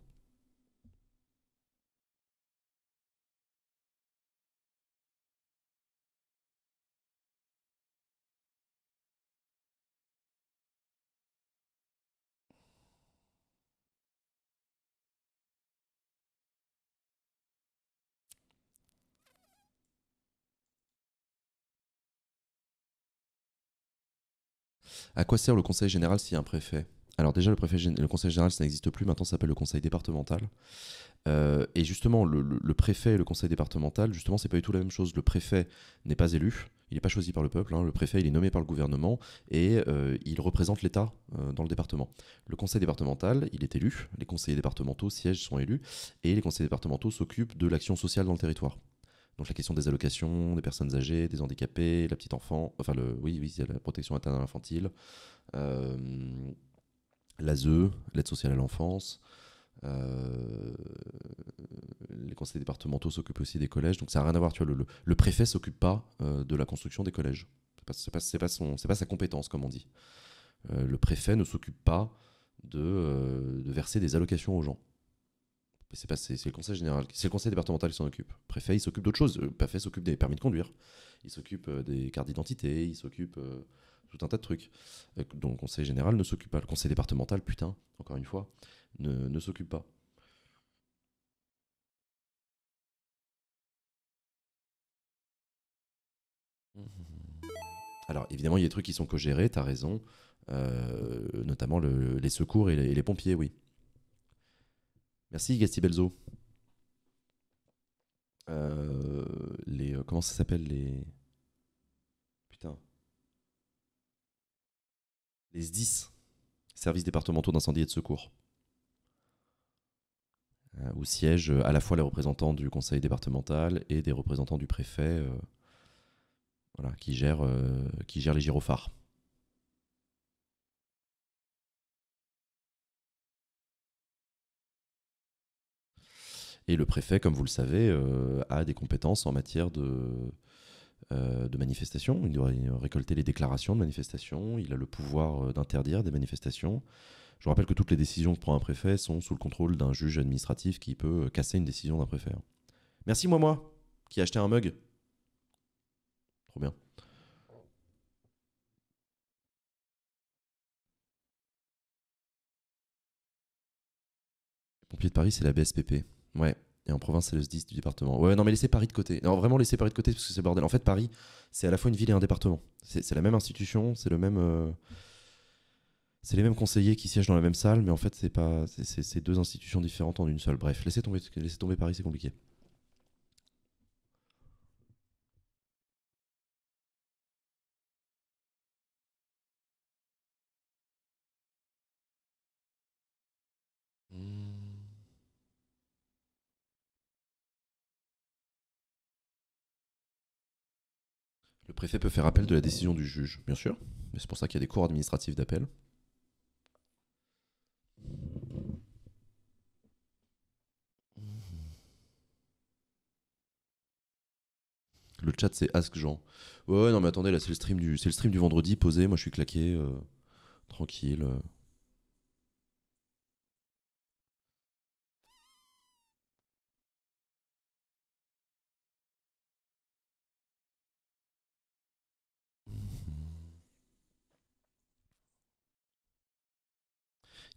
À quoi sert le conseil général s'il y a un préfet alors déjà, le, conseil général, ça n'existe plus, maintenant ça s'appelle le conseil départemental. Euh, et justement, le, préfet et le conseil départemental, justement, c'est pas du tout la même chose. Le préfet n'est pas élu, il n'est pas choisi par le peuple, hein. le préfet, il est nommé par le gouvernement et euh, il représente l'État euh, dans le département. Le conseil départemental, il est élu, les conseillers départementaux siègent, sont élus et les conseillers départementaux s'occupent de l'action sociale dans le territoire. Donc la question des allocations, des personnes âgées, des handicapés, la petite enfant, enfin le, oui, oui, la protection maternelle infantile, euh, l'ASE, l'aide sociale à l'enfance. Euh, les conseils départementaux s'occupent aussi des collèges, donc ça n'a rien à voir. Tu le, préfet préfet s'occupe pas euh, de la construction des collèges. Ce n'est pas, pas sa compétence, comme on dit. Euh, le préfet ne s'occupe pas de verser des allocations aux gens. C'est c'est le conseil général, c'est le conseil départemental qui s'en occupe. Le préfet, il s'occupe d'autres choses. Le euh, préfet s'occupe des permis de conduire, il s'occupe euh, des cartes d'identité, il s'occupe euh, tout un tas de trucs. Donc le conseil général ne s'occupe pas. Le conseil départemental, putain, encore une fois, ne, s'occupe pas. Alors évidemment, il y a des trucs qui sont co cogérés, t'as raison, notamment les secours et les pompiers, oui. Merci Gasti euh, les, euh, comment ça s'appelle les. Putain. Les SDIS, services départementaux d'incendie et de secours, où euh, siègent à la fois les représentants du conseil départemental et des représentants du préfet, voilà, qui, gère qui gèrent les gyrophares. Et le préfet, comme vous le savez, euh, a des compétences en matière de, euh, manifestations. manifestation. Il doit récolter les déclarations de manifestation. Il a le pouvoir euh, d'interdire des manifestations. Je rappelle que toutes les décisions que prend un préfet sont sous le contrôle d'un juge administratif qui peut casser une décision d'un préfet. Merci, moi, moi, qui a acheté un mug. Trop bien. pompier de Paris, c'est la BSPP. Ouais. Et en province, c'est le 10 du département. Ouais, non, mais laissez Paris de côté. Non, vraiment, laissez Paris de côté parce que c'est bordel. En fait, Paris, c'est à la fois une ville et un département. C'est la même institution, c'est le même. Euh, c'est les mêmes conseillers qui siègent dans la même salle, mais en fait, c'est pas, c'est deux institutions différentes en une seule. Bref, laissez tomber, laissez tomber Paris, c'est compliqué. Le préfet peut faire appel de la décision du juge, bien sûr, mais c'est pour ça qu'il y a des cours administratifs d'appel. Le chat c'est Ask Jean. Ouais, non mais attendez, là c'est le stream du, c'est stream du vendredi posé, moi je suis claqué, euh, tranquille. Euh.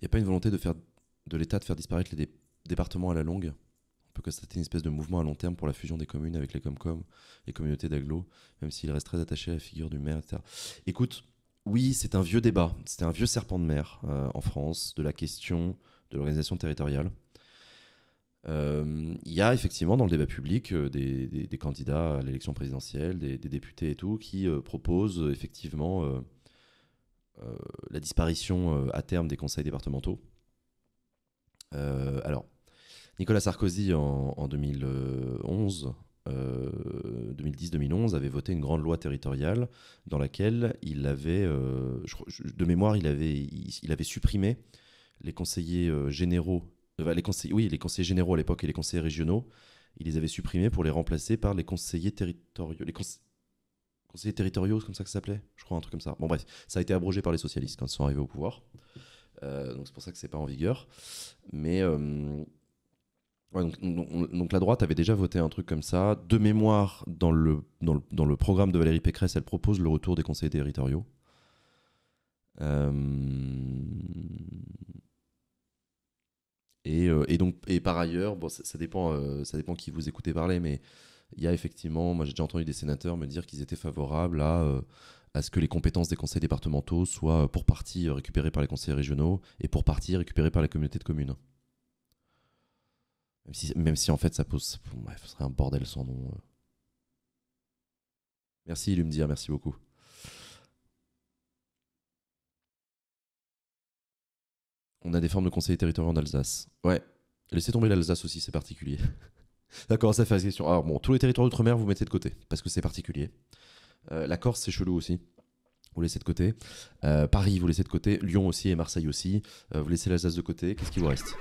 Il n'y a pas une volonté de faire de l'État de faire disparaître les départements à la longue On peut constater une espèce de mouvement à long terme pour la fusion des communes avec les Comcom, les communautés d'aglo, même s'il reste très attaché à la figure du maire, etc. Écoute, oui, c'est un vieux débat, c'était un vieux serpent de mer euh, en France de la question de l'organisation territoriale. Euh, il y a effectivement dans le débat public euh, des, candidats à l'élection présidentielle, des, députés et tout, qui proposent effectivement euh, la disparition euh, à terme des conseils départementaux. Euh, alors, Nicolas Sarkozy en, 2011 2010-2011 avait voté une grande loi territoriale dans laquelle il avait, de mémoire, il avait, il, avait supprimé les conseillers généraux, les conseillers, oui, les conseillers généraux à l'époque et les conseillers régionaux. Il les avait supprimés pour les remplacer par les conseillers territoriaux, conseillers territoriaux, c'est comme ça que ça s'appelait Je crois un truc comme ça. Bon bref, ça a été abrogé par les socialistes quand ils sont arrivés au pouvoir. Euh, donc c'est pour ça que c'est pas en vigueur. Mais euh, donc, la droite avait déjà voté un truc comme ça. De mémoire, dans le, dans le, programme de Valérie Pécresse, elle propose le retour des conseils territoriaux. Euh, et, donc et par ailleurs, bon, ça dépend, ça dépend qui vous écoutez parler, mais il y a effectivement, moi j'ai déjà entendu des sénateurs me dire qu'ils étaient favorables à, euh, à ce que les compétences des conseils départementaux soient euh, pour partie euh, récupérées par les conseils régionaux et pour partie récupérées par la communauté de communes. Même si, même si en fait ça pose. Bref, ce serait un bordel sans nom. Merci me dire, merci beaucoup. On a des formes de conseils territoriaux en Alsace. Ouais, laissez tomber l'Alsace aussi, c'est particulier. D'accord, ça fait la question. Alors bon, tous les territoires d'outre-mer, vous mettez de côté, parce que c'est particulier. Euh, la Corse, c'est chelou aussi. Vous laissez de côté. Euh, Paris, vous laissez de côté. Lyon aussi et Marseille aussi. Euh, vous laissez l'Alsace de côté. Qu'est-ce qui vous reste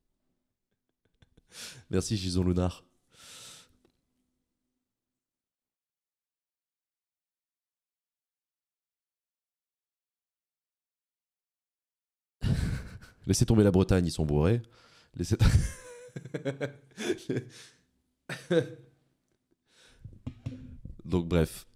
Merci Gison Lunard. Laissez tomber la Bretagne, ils sont bourrés. Laissez... Donc bref,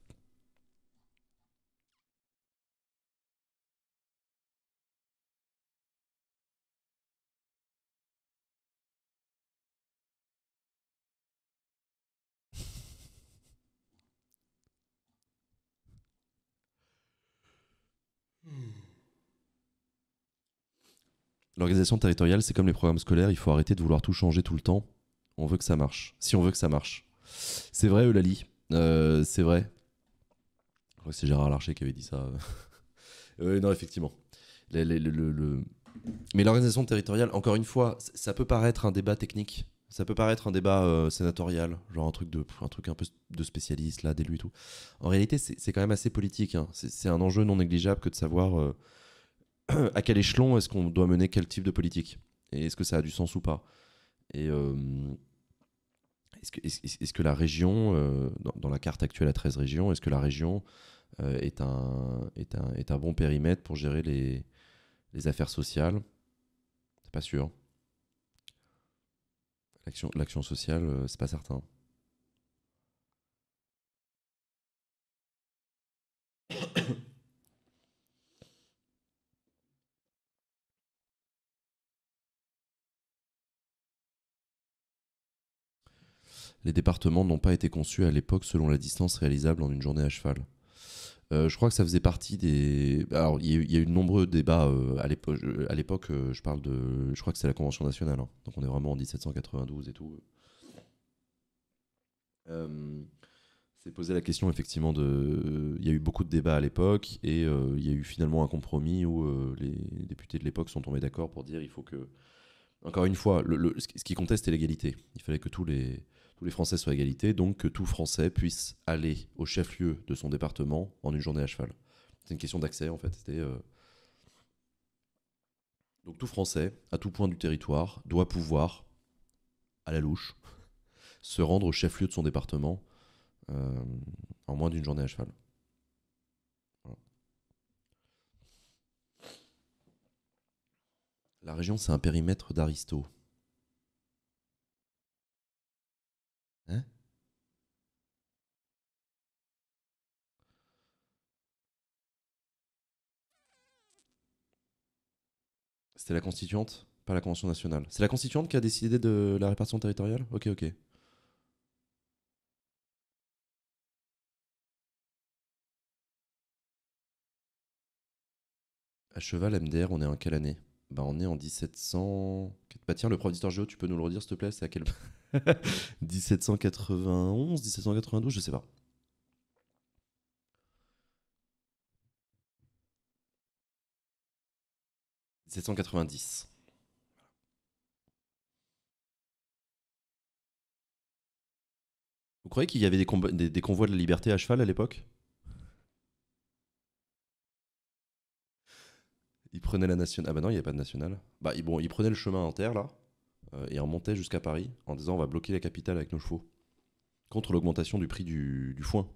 L'organisation territoriale, c'est comme les programmes scolaires, il faut arrêter de vouloir tout changer tout le temps. On veut que ça marche. Si on veut que ça marche. C'est vrai, Eulalie. Euh, c'est vrai. Je crois que c'est Gérard Larcher qui avait dit ça. Euh, non, effectivement. Mais l'organisation territoriale, encore une fois, ça peut paraître un débat technique. Ça peut paraître un débat euh, sénatorial, genre un truc, de, un truc un peu de spécialiste, là, d'élu et tout. En réalité, c'est quand même assez politique. Hein. C'est un enjeu non négligeable que de savoir à quel échelon est-ce qu'on doit mener quel type de politique Et est-ce que ça a du sens ou pas Et euh, est-ce que, la région, euh, dans, la carte actuelle à 13 régions, est-ce que la région euh, est, un, est, un, bon périmètre pour gérer les, les affaires sociales C'est pas sûr. L'action sociale, c'est pas certain. les départements n'ont pas été conçus à l'époque selon la distance réalisable en une journée à cheval. Euh, je crois que ça faisait partie des. Alors, il y, a eu, de nombreux débats euh, à l'époque. Euh, je parle de. Je crois que c'est la Convention nationale. Hein. donc, on est vraiment en 1792 et tout. c'est posé la question, effectivement, de. Il y a eu beaucoup de débats à l'époque et il y a eu finalement un compromis où les députés de l'époque sont tombés d'accord pour dire il faut que. Encore une fois, le, ce qui conteste est l'égalité. Il fallait que tous les tous les Français soient à égalité, donc que tout Français puisse aller au chef-lieu de son département en une journée à cheval. C'est une question d'accès en fait. C'était euh, donc tout Français, à tout point du territoire, doit pouvoir, à la louche, se rendre au chef-lieu de son département euh, en moins d'une journée à cheval. La région, c'est un périmètre d'Aristo. C'est la Constituante, pas la Convention nationale. C'est la Constituante qui a décidé de la répartition territoriale Ok, ok. À cheval, MDR, on est en quelle année bah, On est en 1700. Bah, tiens, le prof d'histoire tu peux nous le redire, s'il te plaît C'est à quel. 1791, 1792, je sais pas. 790. Vous croyez qu'il y avait des, convois de la liberté à cheval à l'époque Ils prenaient la nationale. Ah bah non, il n'y avait pas de nationale. Bah bon, ils prenaient le chemin en terre là, euh, et en montaient jusqu'à Paris en disant on va bloquer la capitale avec nos chevaux. Contre l'augmentation du prix du, du foin.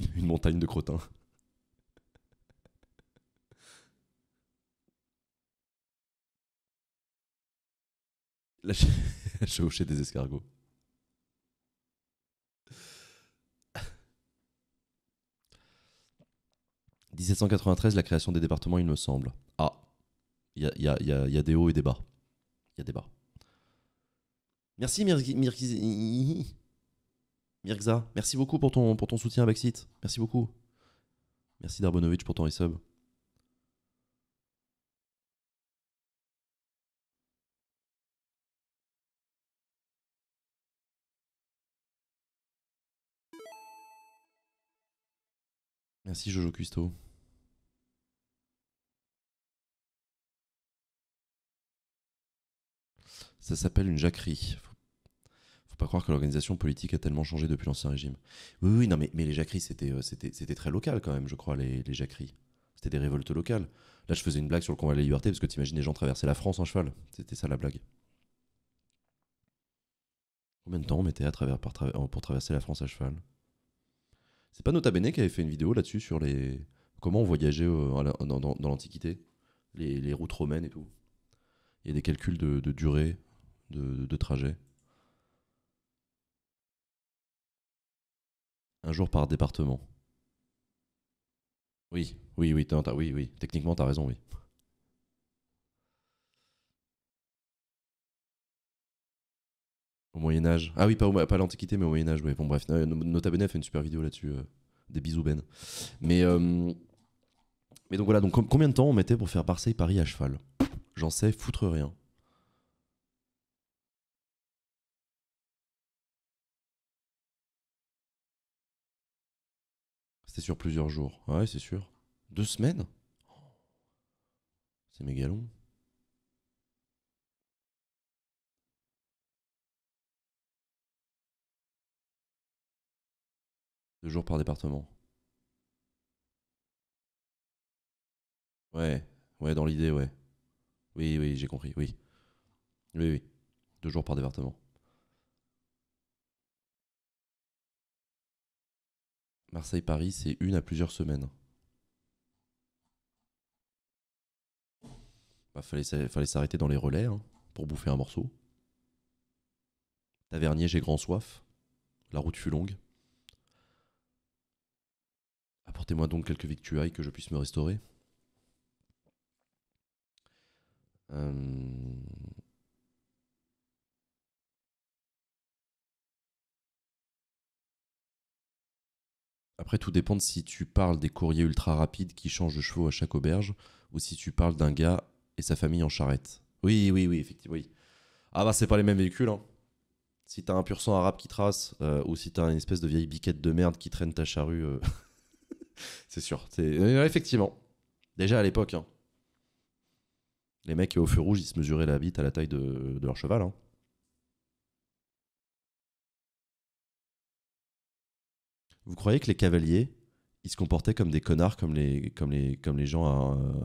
Une montagne de crottins. La chevauchée des escargots. « 1793, la création des départements, il me semble. Ah, il y a, des hauts et des bas. Il y a des bas. Merci Mirgza. Merci beaucoup pour ton, pour ton soutien à site. Merci beaucoup. Merci Darbonovitch pour ton resub. Merci Jojo Custo. Ça s'appelle une jacquerie. Faut, pas croire que l'organisation politique a tellement changé depuis l'ancien régime. Oui, oui, non, mais, mais les jacqueries, euh, c'était, c'était, très local quand même, je crois, les, les jacqueries. C'était des révoltes locales. Là, je faisais une blague sur le combat de la liberté parce que t'imagines les gens traverser la France en cheval. C'était ça la blague. Combien de temps on mettait à travers, pour traverser la France à cheval c'est pas Nota Bene qui avait fait une vidéo là-dessus sur les comment on voyageait euh, dans, l'Antiquité, les, routes romaines et tout. Il y a des calculs de, durée, de, trajet. Un jour par département. Oui, oui, oui, oui, oui. Techniquement, t'as raison, oui. Au Moyen-Âge. Ah oui, pas, l'Antiquité, mais au Moyen-Âge, ouais. Bon, bref, Nota Bene fait une super vidéo là-dessus. Euh, des bisous, Ben. Mais, euh, mais donc voilà, donc combien de temps on mettait pour faire Marseille-Paris à cheval J'en sais foutre rien. C'était sur plusieurs jours. Ouais, c'est sûr. Deux semaines C'est méga long. Deux jours par département. Ouais, ouais, dans l'idée, ouais. Oui, oui, j'ai compris, oui. Oui, oui. Deux jours par département. Marseille-Paris, c'est une à plusieurs semaines. Bah, fallait, s'arrêter dans les relais hein, pour bouffer un morceau. Tavernier, j'ai grand soif. La route fut longue. Apportez-moi donc quelques victuailles que je puisse me restaurer. Euh. Après, tout dépend de si tu parles des courriers ultra rapides qui changent de chevaux à chaque auberge ou si tu parles d'un gars et sa famille en charrette. Oui, oui, oui, effectivement. Oui. Ah bah, c'est pas les mêmes véhicules. Hein. Si t'as un pur sang arabe qui trace euh, ou si t'as une espèce de vieille biquette de merde qui traîne ta charrue. Euh, c'est sûr. Euh, effectivement. Déjà à l'époque. Hein. Les mecs euh, au feu rouge, ils se mesuraient la bite à la taille de, leur cheval. Hein. Vous croyez que les cavaliers, ils se comportaient comme des connards, comme les, comme les, comme les gens euh,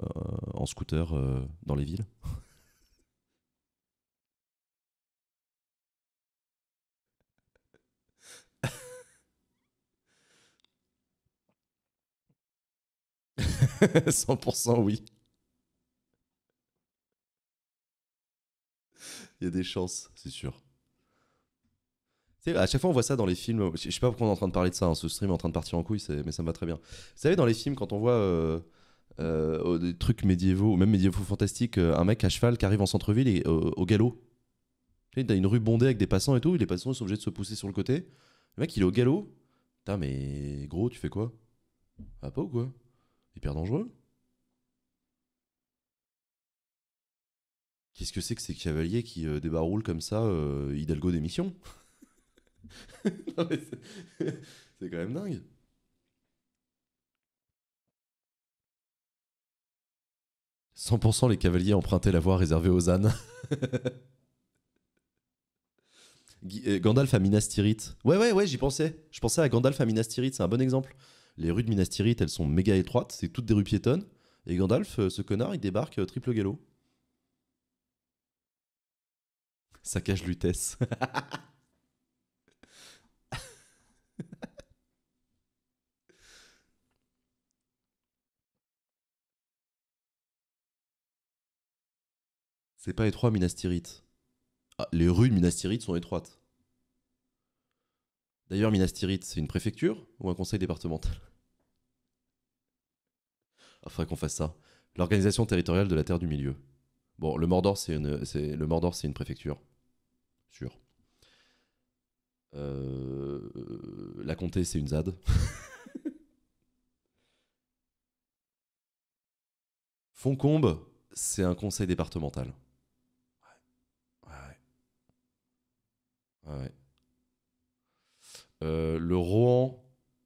en scooter dans les villes 100% oui. Il y a des chances, c'est sûr. Tu à chaque fois, on voit ça dans les films. Je sais pas pourquoi on est en train de parler de ça. Hein, ce stream est en train de partir en couille, mais ça me va très bien. Vous savez, dans les films, quand on voit euh, euh, des trucs médiévaux, même médiévaux fantastiques, euh, un mec à cheval qui arrive en centre-ville et au galop. Tu une rue bondée avec des passants et tout. les passants, sont obligés de se pousser sur le côté. Le mec, il est au galop. Putain, mais gros, tu fais quoi ah, pas ou quoi hyper dangereux. Qu'est-ce que c'est que ces cavaliers qui euh, débarroulent comme ça euh, Hidalgo des démission C'est quand même dingue. « 100% les cavaliers empruntaient la voie réservée aux ânes. Euh, Gandalf à Minas Tirith. Ouais, ouais, ouais, j'y pensais. Je pensais à Gandalf à Minas Tirith, c'est un bon exemple les rues de Minas elles sont méga étroites, c'est toutes des rues piétonnes. Et Gandalf, euh, ce connard, il débarque euh, triple galop. cache lutesse. c'est pas étroit, Minas ah, les rues de Minas sont étroites. D'ailleurs, Minas c'est une préfecture ou un conseil départemental il ah, faudrait qu'on fasse ça. L'organisation territoriale de la Terre du Milieu. Bon, le Mordor, c'est une, le c'est une préfecture. Sûr. Euh, la comté, c'est une ZAD. Foncombe, c'est un conseil départemental. Ouais. Ouais. Euh, le Rouen,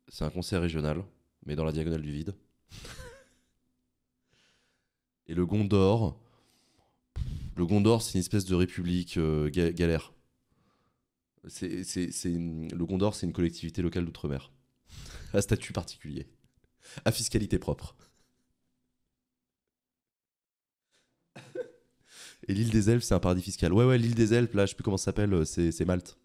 c'est un conseil régional, mais dans la diagonale du vide. Et le Gondor, le Gondor, c'est une espèce de république euh, galère. C'est, le Gondor, c'est une collectivité locale d'outre-mer, à statut particulier, à fiscalité propre. Et l'île des Elfes, c'est un paradis fiscal. Ouais, ouais, l'île des Elfes, là, je sais plus comment ça s'appelle, euh, c'est, Malte.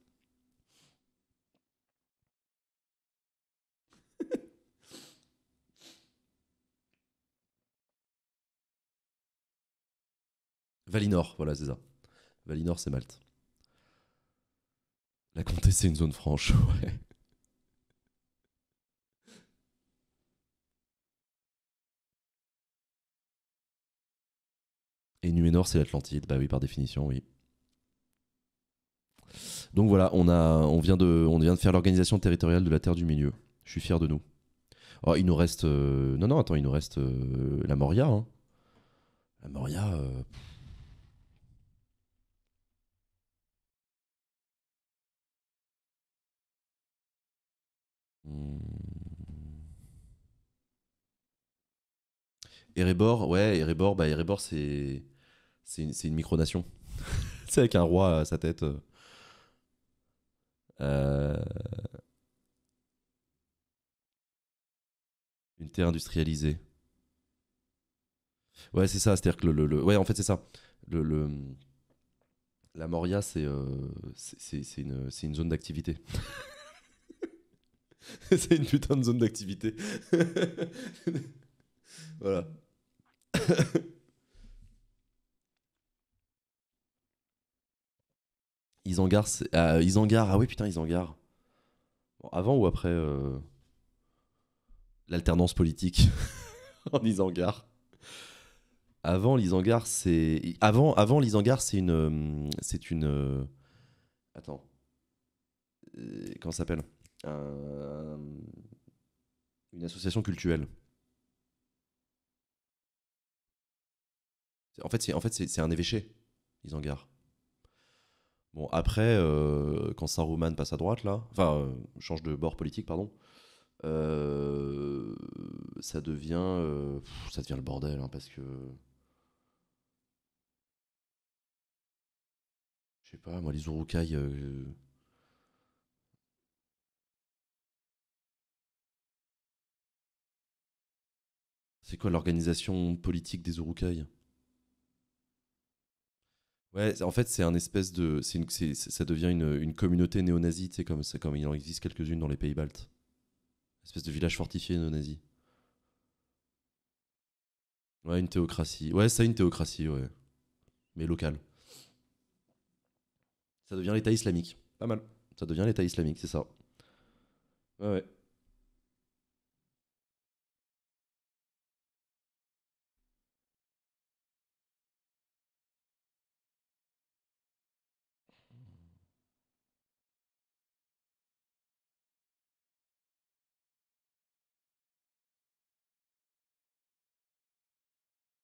Valinor, voilà, c'est ça. Valinor, c'est Malte. La comté, c'est une zone franche, ouais. Et Numénor, c'est l'Atlantide, bah oui, par définition, oui. Donc voilà, on, a, on, vient, de, on vient de faire l'organisation territoriale de la Terre du Milieu. Je suis fier de nous. Oh, il nous reste. Euh, non, non, attends, il nous reste euh, la Moria. Hein. La Moria. Euh, Hmm. Erebor, ouais, Erebor, bah Erebor, c'est c'est une, une micronation. c'est avec un roi à sa tête. Euh. Une terre industrialisée. Ouais, c'est ça, c'est-à-dire que le, Ouais, en fait, c'est ça. Le, le... La Moria, c'est euh, une, une zone d'activité. c'est une putain de zone d'activité. voilà. Isangar, euh, ah, Isangar, ah oui putain Isangar. avant ou après euh, l'alternance politique en Isangar. Avant l'Isangar, c'est avant avant l'Isangar, c'est une euh, c'est une euh, attends comment ça s'appelle euh, une association culturelle. En fait, c'est en fait, un évêché, ils en gardent. Bon, après, euh, quand Saruman passe à droite, là, enfin, euh, change de bord politique, pardon, ça devient ça devient le bordel, hein, parce que. Je sais pas, moi, les Urukai C'est quoi l'organisation politique des Urukai Ouais, en fait, c'est un espèce de. Une, ça devient une, communauté néo-nazie, tu sais, comme, il en existe quelques-unes dans les pays baltes. espèce de village fortifié néo-nazi. Ouais, une théocratie. Ouais, ça, une théocratie, ouais. Mais locale. Ça devient l'État islamique. Pas mal. Ça devient l'État islamique, c'est ça. Ouais, ouais.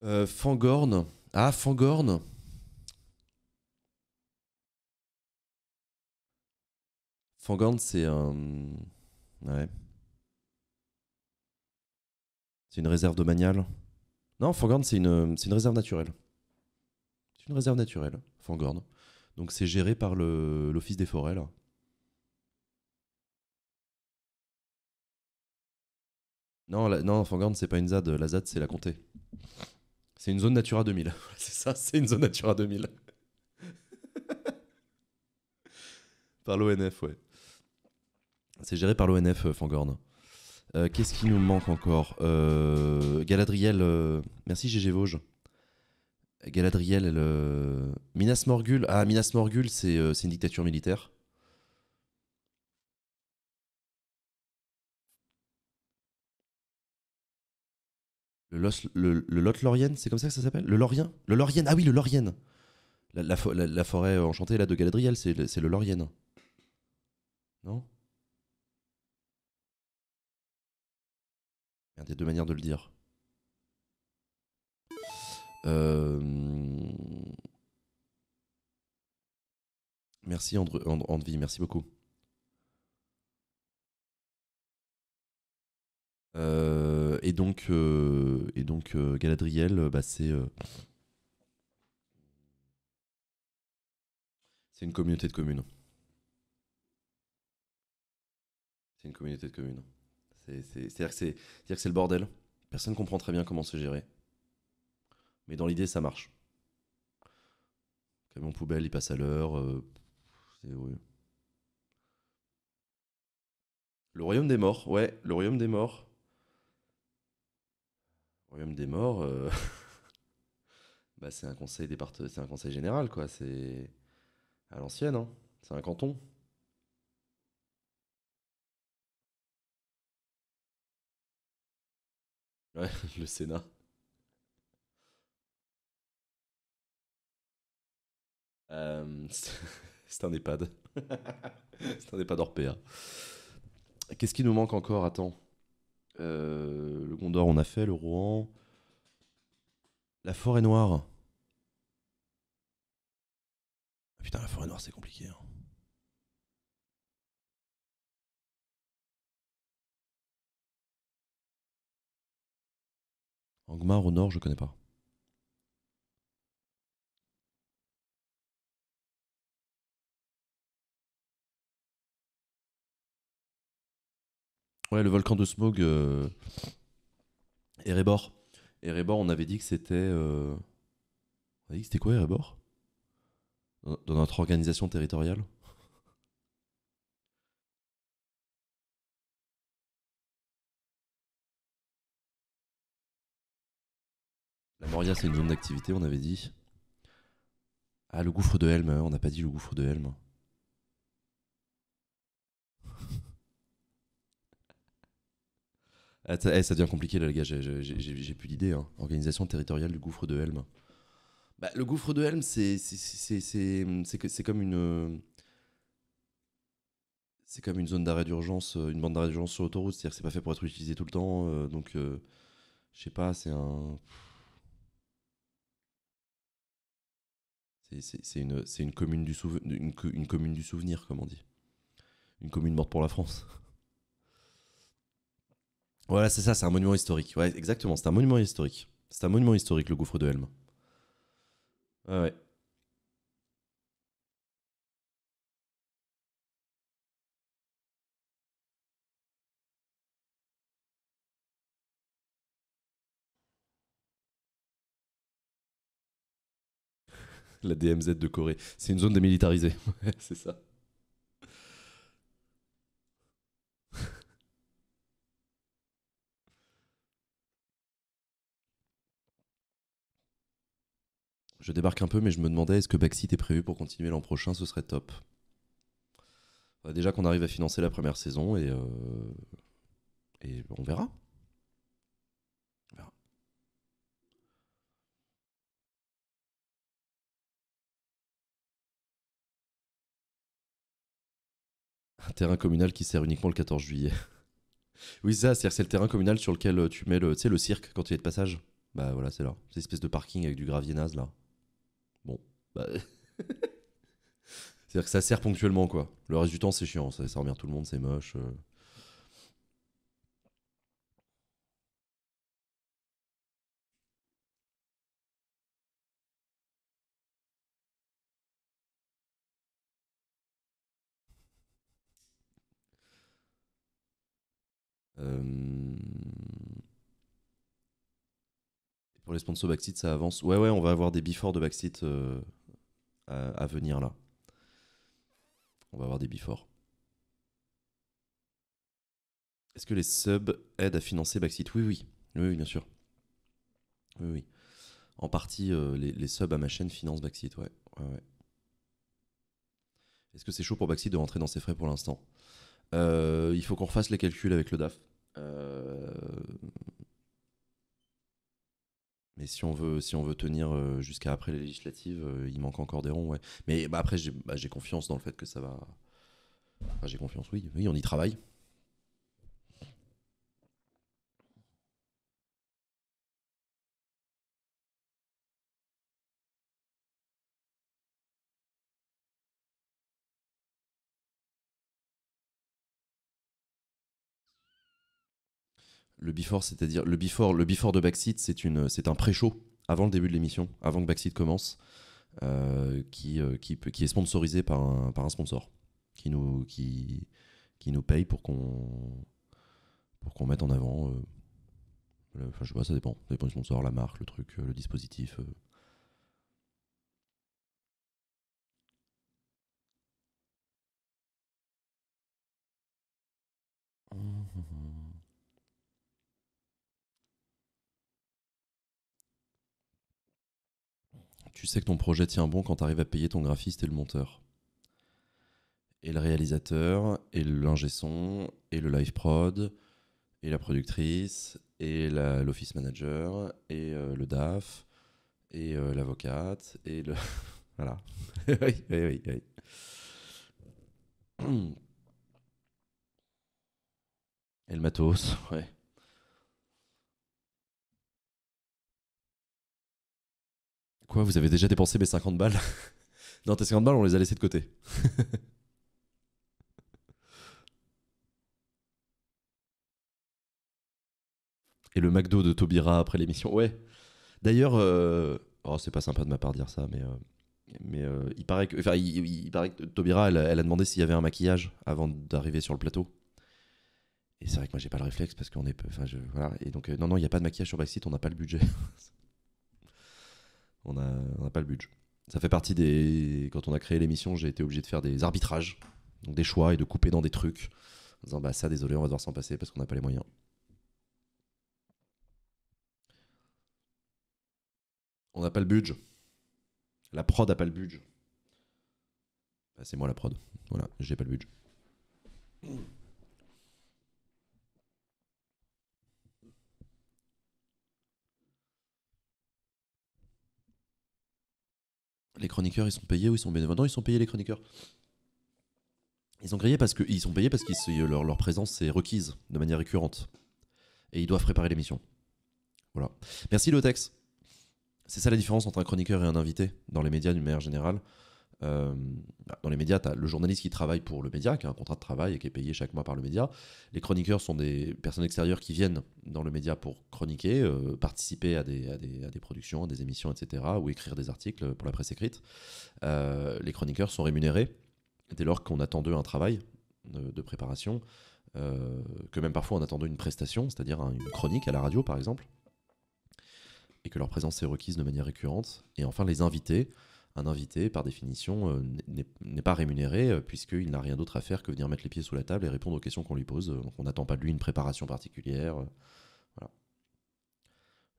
Euh, Fangorn. Ah, Fangorn. Fangorn, c'est un. Ouais. C'est une réserve domaniale. Non, Fangorn, c'est une, c'est une réserve naturelle. C'est une réserve naturelle, Fangorn. Donc c'est géré par le, l'Office des forêts, là. Non, non Fangorn, c'est pas une ZAD. La ZAD, c'est la comté. C'est une zone Natura 2000. c'est ça, c'est une zone Natura 2000. par l'ONF, ouais. C'est géré par l'ONF, euh, Fangorn. Euh, qu'est-ce qui nous manque encore euh, Galadriel. Merci, GG Vosges. Galadriel, Minas Morgul. Ah, Minas Morgul, c'est une dictature militaire. le, Lot Laurienne, c'est comme ça que ça s'appelle Le Laurien Le Laurienne, ah oui, le Laurienne. La, forêt enchantée là de Galadriel, c'est le Laurienne. Non Il y a des deux manières de le dire. Euh, merci André, merci beaucoup. Euh, et donc, euh, et donc euh, Galadriel, bah, c'est une communauté de communes. C'est une communauté de communes. C'est-à-dire que c'est le bordel. Personne ne comprend très bien comment se gérer. Mais dans l'idée, ça marche. Camion poubelle, il passe à l'heure. Le royaume des morts, ouais, le royaume des morts. Royaume des morts, euh, bah, c'est un conseil départemental, c'est un conseil général quoi. C'est à l'ancienne, hein. c'est un canton. le Sénat. Euh, c'est un EHPAD. c'est un EHPAD Orpea. Qu'est-ce qui nous manque encore Attends. Euh, le Gondor, on a fait, le Rouen. La Forêt Noire. Ah, putain, la Forêt Noire, c'est compliqué. Hein. Angmar au nord, je connais pas. Ouais, le volcan de Smog, euh, Erebor. Erebor, on avait dit que c'était. Euh, on avait dit que c'était quoi Erebor Dans notre organisation territoriale La Moria, c'est une zone d'activité, on avait dit. Ah, le gouffre de Helm, hein, on n'a pas dit le gouffre de Helm. Ah, eh, ça, devient compliqué là, les gars, j'ai plus d'idée. Hein. Organisation territoriale du gouffre de Helm. Bah, le gouffre de Helm, c'est comme une. C'est comme une zone d'arrêt d'urgence, euh, une bande d'arrêt d'urgence sur autoroute, c'est-à-dire que c'est pas fait pour être utilisé tout le temps, euh, donc euh, je sais pas, c'est un. C'est une, une, commune du une commune du souvenir, comme on dit. Une commune morte pour la France. Voilà, c'est ça, c'est un monument historique. Ouais, exactement, c'est un monument historique. C'est un monument historique, le gouffre de Helm. ouais. La DMZ de Corée. C'est une zone démilitarisée. c'est ça. Je débarque un peu, mais je me demandais est-ce que Backseat est prévu pour continuer l'an prochain Ce serait top. Déjà qu'on arrive à financer la première saison et, euh, on verra. Un terrain communal qui sert uniquement le 14 juillet. oui, ça, c'est le terrain communal sur lequel euh, tu mets le, le cirque quand tu es de passage. Bah voilà, c'est là. C'est espèce de parking avec du gravier naze là. Bon, bah. C'est-à-dire que ça sert ponctuellement, quoi. Le reste du temps, c'est chiant. Ça, ça revient tout le monde, c'est moche. Euh. Euh, Pour les sponsors backseat, ça avance. Ouais, ouais, on va avoir des before de backseat euh, à, venir là. On va avoir des before. Est-ce que les subs aident à financer backseat oui, oui, oui, oui, bien sûr. Oui, oui. En partie, euh, les, subs à ma chaîne financent backseat, ouais. Est-ce que c'est chaud pour backseat de rentrer dans ses frais pour l'instant euh, Il faut qu'on refasse les calculs avec le DAF. Mais si on veut, si on veut tenir euh, jusqu'à après les législatives, euh, il manque encore des ronds. Ouais. Mais bah, après, j'ai bah, confiance dans le fait que ça va. j'ai confiance, oui. Oui, on y travaille. Le before, c'est-à-dire le before, le before de Backseat, c'est une, c'est un pré-show avant le début de l'émission, avant que Backseat commence, euh, qui, euh, qui, qui, est sponsorisé par un, par un sponsor, qui nous, qui, qui nous paye pour qu'on, pour qu'on mette en avant. Euh, enfin, je vois, ça dépend. Ça dépend du sponsor, la marque, le truc, le dispositif. Tu sais que ton projet tient bon quand tu arrives à payer ton graphiste et le monteur. Et le réalisateur, et l'ingé son, et le live prod, et la productrice, et l'office manager, et euh, le DAF, et euh, l'avocate, et le. voilà. oui, oui, Et le matos, ouais. Quoi, vous avez déjà dépensé mes 50 balles Non, tes 50 balles, on les a laissées de côté. Et le McDo de Tobira après l'émission. Ouais. D'ailleurs, euh, oh, c'est pas sympa de ma part de dire ça, mais, euh, mais euh, il, paraît que... Enfin, Tobira, elle, a demandé s'il y avait un maquillage avant d'arriver sur le plateau. Et c'est vrai que moi, j'ai pas le réflexe parce qu'on est. Enfin, voilà. Et donc, non, non, il n'y a pas de maquillage sur Brexit, on n'a pas le budget. on n'a pas le budget. Ça fait partie des. Quand on a créé l'émission, j'ai été obligé de faire des arbitrages, donc des choix et de couper dans des trucs, en disant bah ça, désolé, on va devoir s'en passer parce qu'on n'a pas les moyens. On n'a pas le budget. La prod n'a pas le budget. Bah, c'est moi la prod. Voilà, j'ai pas le budget. les chroniqueurs, ils sont payés ou ils sont bénévoles Non, ils sont payés les chroniqueurs. Ils sont payés parce que ils sont payés parce que leur, leur, présence est requise de manière récurrente et ils doivent préparer l'émission. Voilà. Merci Lotex. C'est ça la différence entre un chroniqueur et un invité dans les médias d'une manière générale. Euh, dans les médias, tu as le journaliste qui travaille pour le média, qui a un contrat de travail et qui est payé chaque mois par le média. Les chroniqueurs sont des personnes extérieures qui viennent dans le média pour chroniquer, euh, participer à des, à, des, productions, à des émissions, etc., ou écrire des articles pour la presse écrite. Euh, les chroniqueurs sont rémunérés dès lors qu'on attend d'eux un travail de, de préparation, que même parfois on attend d'eux une prestation, c'est-à-dire une chronique à la radio, par exemple, et que leur présence est requise de manière récurrente. Et enfin, les invités un invité, par définition, euh, n'est pas rémunéré euh, puisqu'il n'a rien d'autre à faire que venir mettre les pieds sous la table et répondre aux questions qu'on lui pose. Euh, donc on n'attend pas de lui une préparation particulière.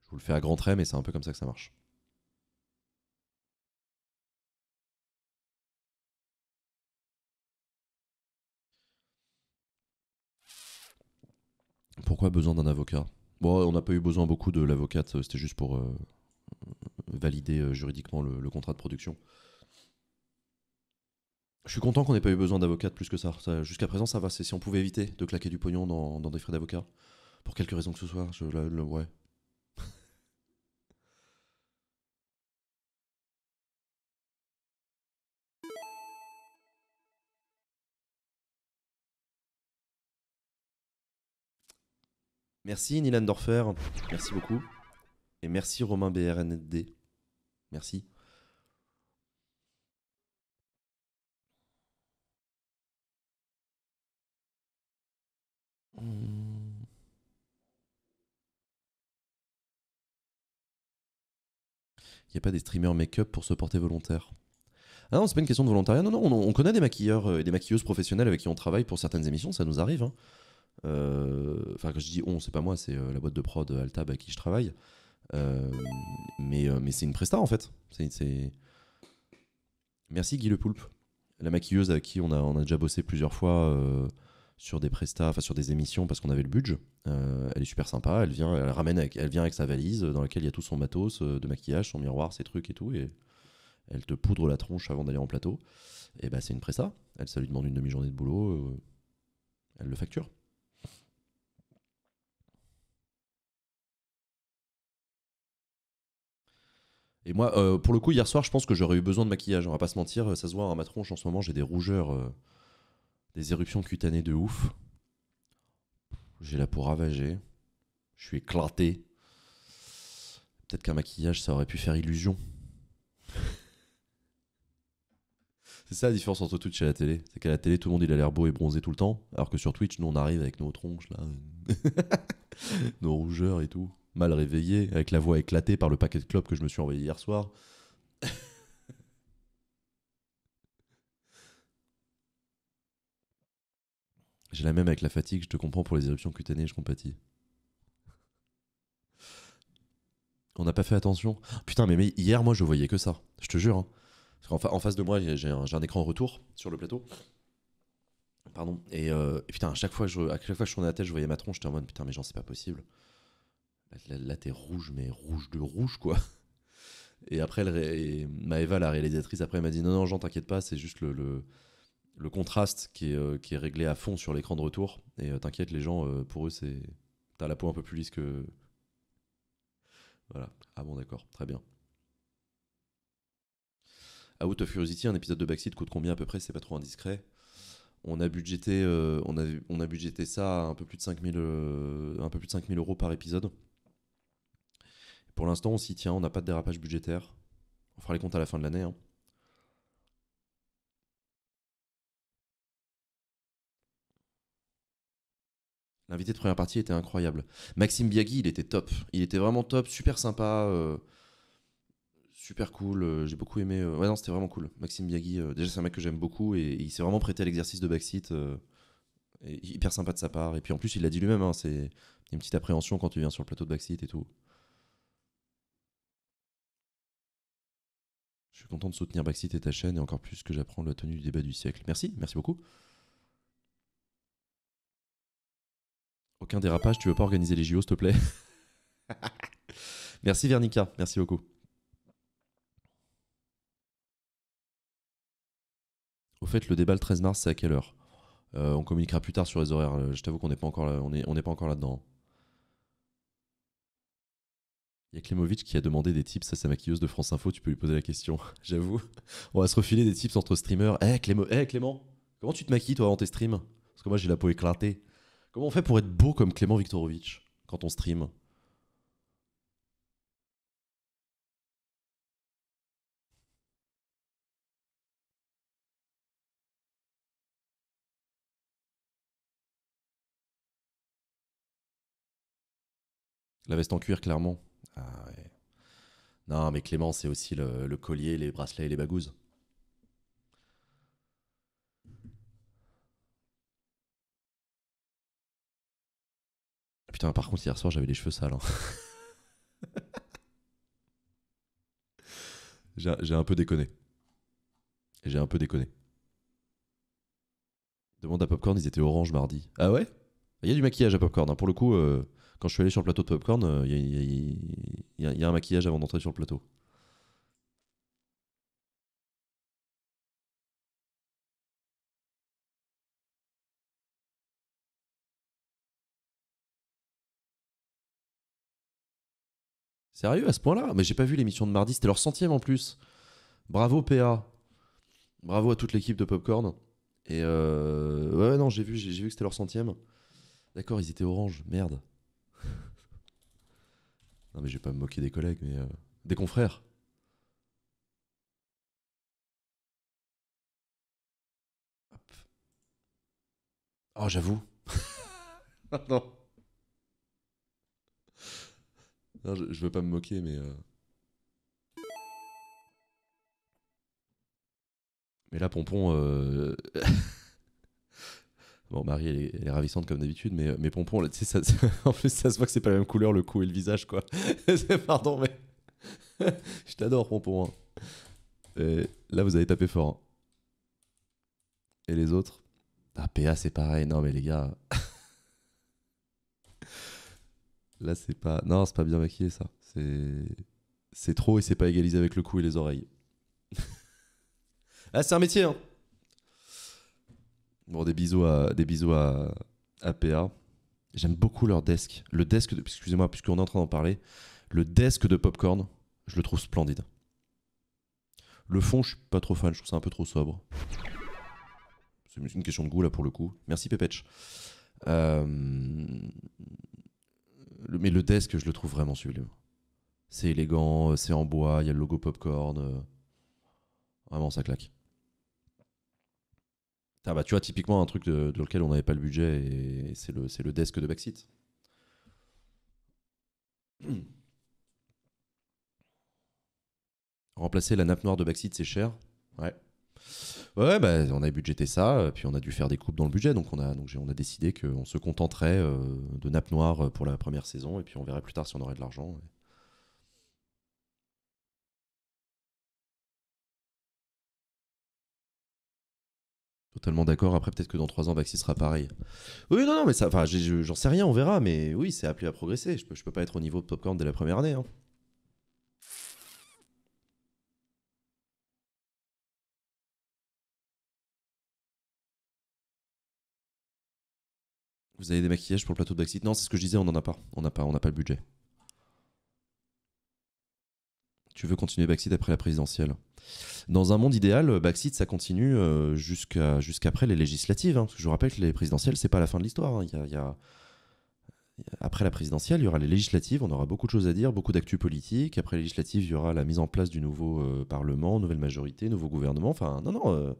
Je vous le fais à grand trait, mais c'est un peu comme ça que ça marche. Pourquoi besoin d'un avocat Bon, on n'a pas eu besoin beaucoup de l'avocate, c'était juste pour valider euh, juridiquement le, contrat de production. Je suis content qu'on n'ait pas eu besoin d'avocat plus que ça. Jusqu'à présent, ça va. c'est Si on pouvait éviter de claquer du pognon dans, des frais d'avocat, pour quelque raison que ce soit, je, le, vois. ouais, Merci Nilan Dorfer, merci beaucoup. Et merci Romain BRND. Merci. Hmm. Il n'y a pas des streamers make-up pour se porter volontaire. Ah non, c'est pas une question de volontariat. Non, non, on, connaît des maquilleurs et euh, des maquilleuses professionnelles avec qui on travaille pour certaines émissions, ça nous arrive. Hein. Euh, enfin, quand je dis on, c'est pas moi, c'est euh, la boîte de prod Altab avec qui je travaille. Euh, mais euh, mais c'est une presta en fait. Merci Guy Le Poulpe, la maquilleuse à qui on a, on a déjà bossé plusieurs fois euh, sur des prestats, enfin sur des émissions parce qu'on avait le budget. elle est super sympa, elle vient, elle ramène, avec, elle vient avec sa valise dans laquelle il y a tout son matos de maquillage, son miroir, ses trucs et tout, et elle te poudre la tronche avant d'aller en plateau. Et bah c'est une presta. Elle ça lui demande une demi-journée de boulot, elle le facture. Et moi, euh, pour le coup, hier soir, je pense que j'aurais eu besoin de maquillage. On va pas se mentir, ça se voit à hein, ma tronche en ce moment, j'ai des rougeurs, euh, des éruptions cutanées de ouf. J'ai la peau ravagée. Je suis éclaté. Peut-être qu'un maquillage, ça aurait pu faire illusion. c'est ça la différence entre Twitch et la télé. C'est qu'à la télé, tout le monde il a l'air beau et bronzé tout le temps. Alors que sur Twitch, nous on arrive avec nos tronches là, nos rougeurs et tout mal réveillé, avec la voix éclatée par le paquet de clopes que je me suis envoyé hier soir. J'ai la même avec la fatigue, je te comprends pour les éruptions cutanées, je compatis. On n'a pas fait attention. Oh, putain, mais, hier, moi, je voyais que ça. Je te jure. Hein. en, face de moi, j'ai un, un, écran retour sur le plateau. Pardon. Euh, et, putain, à chaque, fois je, à chaque fois je tournais la tête, je voyais ma tronche. J'étais en mode putain, mais genre, c'est pas possible. Bah, là, t'es rouge, mais rouge de rouge, quoi. Et après, Maëva, la réalisatrice, après, m'a dit Non, non, Jean, t'inquiète pas, c'est juste le, le, contraste euh, qui est, réglé à fond sur l'écran de retour. Et euh, t'inquiète, les gens, euh, pour eux, c'est. T'as la peau un peu plus lisse que. Voilà. Ah bon, d'accord, très bien. Ah, Out of Curiosity, un épisode de Backseat coûte combien à peu près C'est pas trop indiscret. On a budgété, on a, on a ça à un peu plus de 5000 un peu plus de 5000 euros par épisode. Pour l'instant, on s'y tient, on n'a pas de dérapage budgétaire. On fera les comptes à la fin de l'année. Hein. L'invité de première partie était incroyable. Maxime Biagui, il était top. Il était vraiment top, super sympa, euh, super cool. Euh, j'ai beaucoup aimé. Euh, ouais, non, c'était vraiment cool. Maxime Biagui, déjà, c'est un mec que j'aime beaucoup et, il s'est vraiment prêté à l'exercice de backseat. hyper sympa de sa part. Et puis en plus, il l'a dit lui-même, hein, c'est une petite appréhension quand tu viens sur le plateau de backseat et tout. suis content de soutenir Baxit et ta chaîne, et encore plus que j'apprends la tenue du débat du siècle. Merci, merci beaucoup. Aucun dérapage, tu veux pas organiser les JO, s'il te plaît Merci Vernica, merci beaucoup. Au fait, le débat le 13 mars, c'est à quelle heure euh, On communiquera plus tard sur les horaires. Euh, je t'avoue qu'on n'est pas encore là, on est, pas encore là-dedans. Il qui a demandé des tips à sa maquilleuse de France Info, tu peux lui poser la question, j'avoue. On va se refiler des tips entre streamers. Eh, eh Clément, comment tu te maquilles toi avant tes streams Parce que moi j'ai la peau éclatée. Comment on fait pour être beau comme Clément Viktorovic quand on stream La veste en cuir, clairement. Ah, Non, mais Clément, c'est aussi le, collier, les bracelets et les bagouses. Ah, putain, par contre, hier soir, j'avais les cheveux sales. Hein. J'ai un peu déconné. J'ai un peu déconné. Demande à Popcorn, ils étaient orange mardi. Ah ouais Il y a du maquillage à Popcorn. Hein. Pour le coup, euh, quand je suis allé sur le plateau de Popcorn, il y, a un maquillage avant d'entrer sur le plateau. Sérieux à ce point-là Mais j'ai pas vu l'émission de mardi, c'était leur centième en plus. Bravo PA. Bravo à toute l'équipe de Popcorn. Et euh... ouais, non, j'ai vu, j'ai vu que c'était leur centième. D'accord, ils étaient orange, merde. Non, mais je vais pas me moquer des collègues, mais. Euh, des confrères. Oh, j'avoue. non. non. je, veux pas me moquer, mais. Euh. Mais là, Pompon. Euh, Bon, Marie, elle est, ravissante comme d'habitude, mais, mais Pompon, là, ça, en plus, ça se voit que c'est pas la même couleur le cou et le visage, quoi. Pardon, mais. je t'adore, Pompon. Hein. là, vous avez tapé fort. Hein. Et les autres Ah, PA, c'est pareil. Non, mais les gars. là, c'est pas. Non, c'est pas bien maquillé, ça. C'est. C'est trop et c'est pas égalisé avec le cou et les oreilles. ah, c'est un métier, hein Bon, des bisous à, des bisous à, à J'aime beaucoup leur desk. Le desk, de, excusez-moi, puisqu'on est en train d'en parler, le desk de Popcorn, je le trouve splendide. Le fond, je suis pas trop fan, je trouve ça un peu trop sobre. C'est une question de goût là pour le coup. Merci Pepech. Euh, mais le desk, je le trouve vraiment sublime. C'est élégant, euh, c'est en bois, il y a le logo Popcorn. Euh, vraiment, ça claque. Ah bah, tu vois, typiquement, un truc de, lequel on n'avait pas le budget, et c'est le, le desk de Backseat. Remplacer la nappe noire de Backseat, c'est cher. Ouais. Ouais, bah, on a budgété ça, euh, puis on a dû faire des coupes dans le budget, donc on a, donc on a décidé qu'on se contenterait euh, de nappe noire pour la première saison, et puis on verrait plus tard si on aurait de l'argent. Totalement d'accord. Après, peut-être que dans trois ans, Baxi sera pareil. Oui, non, non, mais ça. Enfin, j'en sais rien, on verra. Mais oui, c'est appelé à progresser. Je peux, peux pas être au niveau de Popcorn dès la première année. Hein. Vous avez des maquillages pour le plateau de Baxi Non, c'est ce que je disais, on n'en a pas. On n'a pas, on n'a pas le budget. Tu veux continuer Baxi après la présidentielle dans un monde idéal, Baxit ça continue euh, jusqu'à jusqu'après les législatives. Hein, je vous rappelle que les présidentielles, c'est pas la fin de l'histoire. Hein. Il a, après la présidentielle, il y aura les législatives, on aura beaucoup de choses à dire, beaucoup d'actu politique. Après les législatives, il y aura la mise en place du nouveau euh, Parlement, nouvelle majorité, nouveau gouvernement. Enfin, non, non. Euh,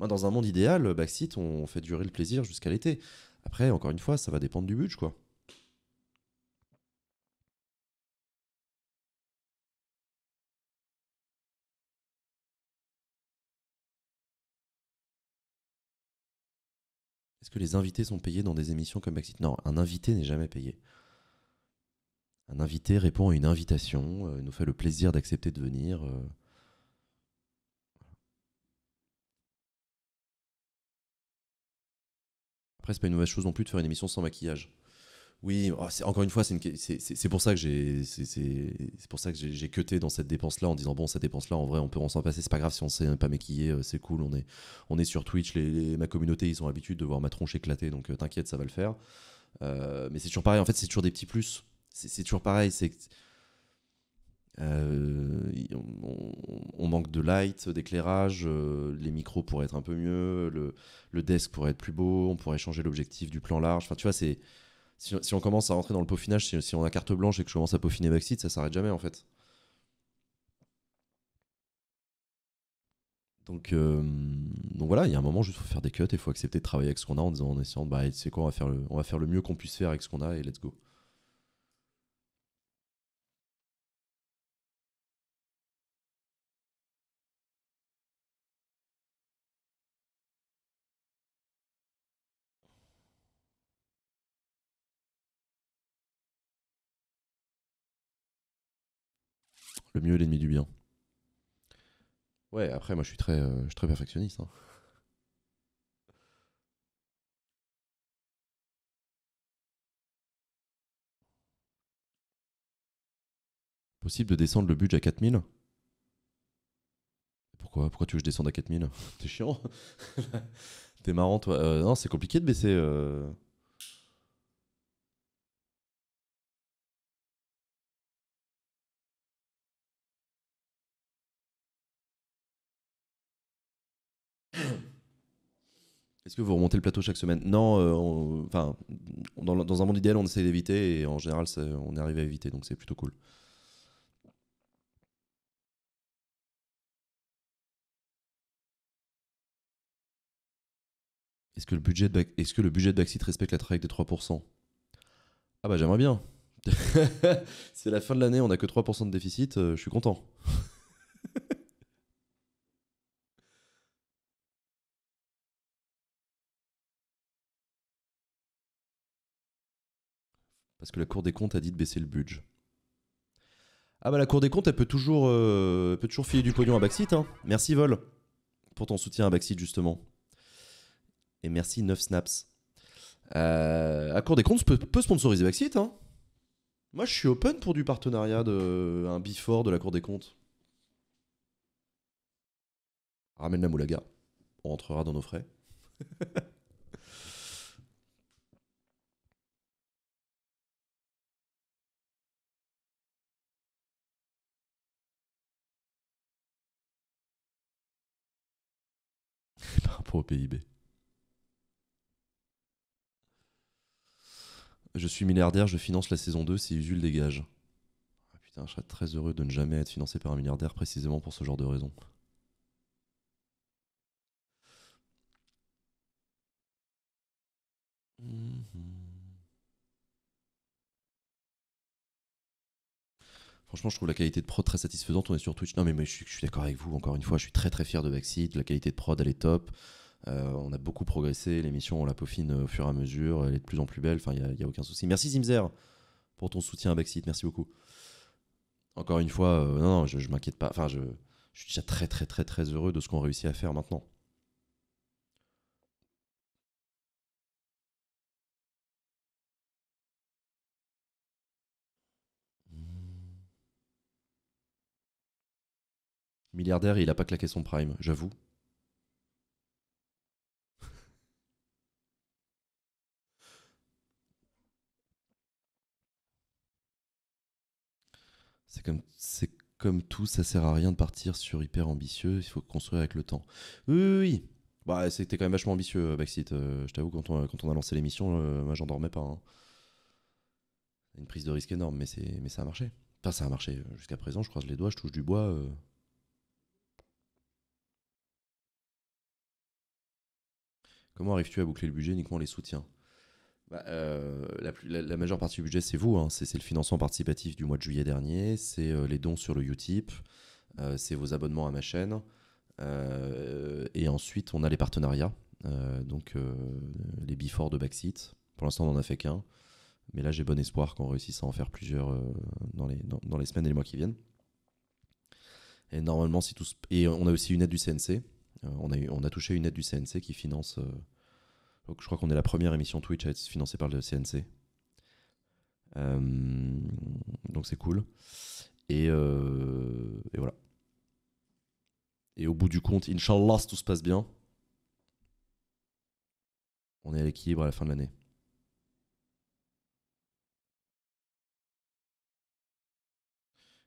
dans un monde idéal, Baxit on fait durer le plaisir jusqu'à l'été. Après, encore une fois, ça va dépendre du budget, quoi. Est-ce que les invités sont payés dans des émissions comme Exit Non, un invité n'est jamais payé. Un invité répond à une invitation, euh, nous fait le plaisir d'accepter de venir. Après, euh. Après, c'est pas une mauvaise chose non plus de faire une émission sans maquillage. Oui, oh, encore une fois, c'est pour ça que j'ai c'est pour ça que j'ai cuté dans cette dépense-là en disant bon cette dépense-là en vrai on peut on s'en passer, c'est pas grave si on s'est pas maquillé, euh, c'est cool, on est on est sur Twitch, les, ma communauté ils ont l'habitude de voir ma tronche éclater donc euh, t'inquiète ça va le faire. Euh, mais c'est toujours pareil, en fait c'est toujours des petits plus, c'est toujours pareil, c'est euh, on, manque de light, d'éclairage, les micros pourraient être un peu mieux, le, le, desk pourrait être plus beau, on pourrait changer l'objectif du plan large. Enfin, tu vois, c'est si, on commence à rentrer dans le peaufinage, si, on a carte blanche et que je commence à peaufiner Maxit, ça s'arrête jamais en fait. Donc, euh, donc voilà, il y a un moment juste faut faire des cuts et faut accepter de travailler avec ce qu'on a en disant en essayant c'est bah, quoi va faire le, on va faire le mieux qu'on puisse faire avec ce qu'on a et let's go. Le mieux l'ennemi du bien. Ouais, après, moi, je suis très, euh, je suis très perfectionniste. Hein. Possible de descendre le budget à 4000 Pourquoi Pourquoi tu veux que je descende à 4000 T'es chiant T'es marrant, toi. Euh, non, c'est compliqué de baisser. Euh, Est-ce que vous remontez le plateau chaque semaine Non, euh, enfin, dans, un monde idéal, on essaie d'éviter et en général, on arrive à éviter, donc c'est plutôt cool. Est-ce que le budget de, est-ce que le budget de respecte la règle des 3% Ah bah j'aimerais bien. c'est la fin de l'année, on a que 3% de déficit, euh, je suis content. parce que la Cour des comptes a dit de baisser le budget. Ah bah la Cour des comptes, elle peut toujours, euh, peut toujours filer du pognon à Baxit. Hein. Merci Vol pour ton soutien à Baxit justement. Et merci 9 snaps. Euh, la Cour des comptes peut, sponsoriser Baxit. Hein. Moi je suis open pour du partenariat de un before de la Cour des comptes. Ramène la moulaga. On rentrera dans nos frais. pour au PIB. Je suis milliardaire, je finance la saison 2 si Jules dégage. Ah putain, je serais très heureux de ne jamais être financé par un milliardaire précisément pour ce genre de raison. Mhm. Franchement, je trouve la qualité de prod très satisfaisante. On est sur Twitch. Non, mais, je, suis, d'accord avec vous. Encore une fois, je suis très très fier de Backseat. La qualité de prod, elle est top. Euh, on a beaucoup progressé. L'émission, on la peaufine au fur et à mesure. Elle est de plus en plus belle. Enfin, il n'y a, aucun souci. Merci Zimzer pour ton soutien à Backseat. Merci beaucoup. Encore une fois, euh, non, je, ne m'inquiète pas. Enfin, je, je suis déjà très très très très heureux de ce qu'on réussit à faire maintenant. Milliardaire, il a pas claqué son prime, j'avoue. C'est comme, c'est comme tout, ça sert à rien de partir sur hyper ambitieux, il faut construire avec le temps. Oui, oui, Bah, c'était quand même vachement ambitieux, euh, Backseat. Euh, je t'avoue, quand on, quand on a lancé l'émission, euh, moi j'en dormais pas. Hein. Une prise de risque énorme, mais, mais ça a marché. Enfin, ça a marché jusqu'à présent, je croise les doigts, je touche du bois. Comment arrives-tu à boucler le budget uniquement les soutiens bah, euh, la, majeure partie du budget, c'est vous. Hein. C'est le financement participatif du mois de juillet dernier, c'est euh, les dons sur le Utip, euh, c'est vos abonnements à ma chaîne. et ensuite, on a les partenariats, donc les before de Backseat. Pour l'instant, on n'en a fait qu'un. Mais là, j'ai bon espoir qu'on réussisse à en faire plusieurs dans les, semaines et les mois qui viennent. Et normalement, si tout Et on a aussi une aide du CNC, euh, on, a touché une aide du CNC qui finance. donc euh, je crois qu'on est la première émission Twitch à être financée par le CNC. Euh, donc c'est cool. Et, voilà. Et au bout du compte, Inch'Allah, si tout se passe bien, on est à l'équilibre à la fin de l'année.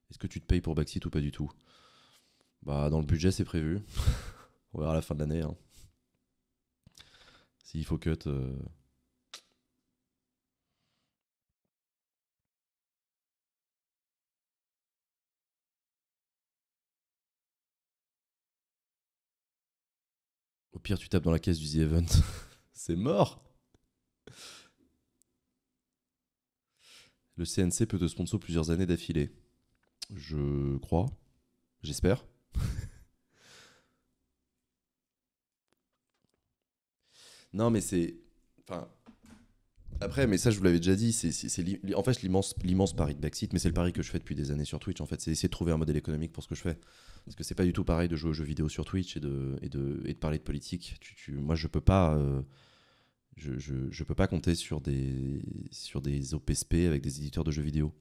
Est-ce que tu te payes pour Backseat ou pas du tout Bah dans le budget c'est prévu. On verra la fin de l'année. Hein. S'il faut cut. Euh. Au pire, tu tapes dans la caisse du The Event. C'est mort! Le CNC peut te sponsor plusieurs années d'affilée. Je crois. J'espère. Non, mais c'est. Enfin. Après, mais ça, je vous l'avais déjà dit, c'est en fait l'immense pari de Brexit, mais c'est le pari que je fais depuis des années sur Twitch. En fait, c'est essayer de trouver un modèle économique pour ce que je fais. Parce que c'est pas du tout pareil de jouer aux jeux vidéo sur Twitch et de, et de, et de parler de politique. Tu, moi, je peux pas. Euh, je, je, je, peux pas compter sur des, sur des OPSP avec des éditeurs de jeux vidéo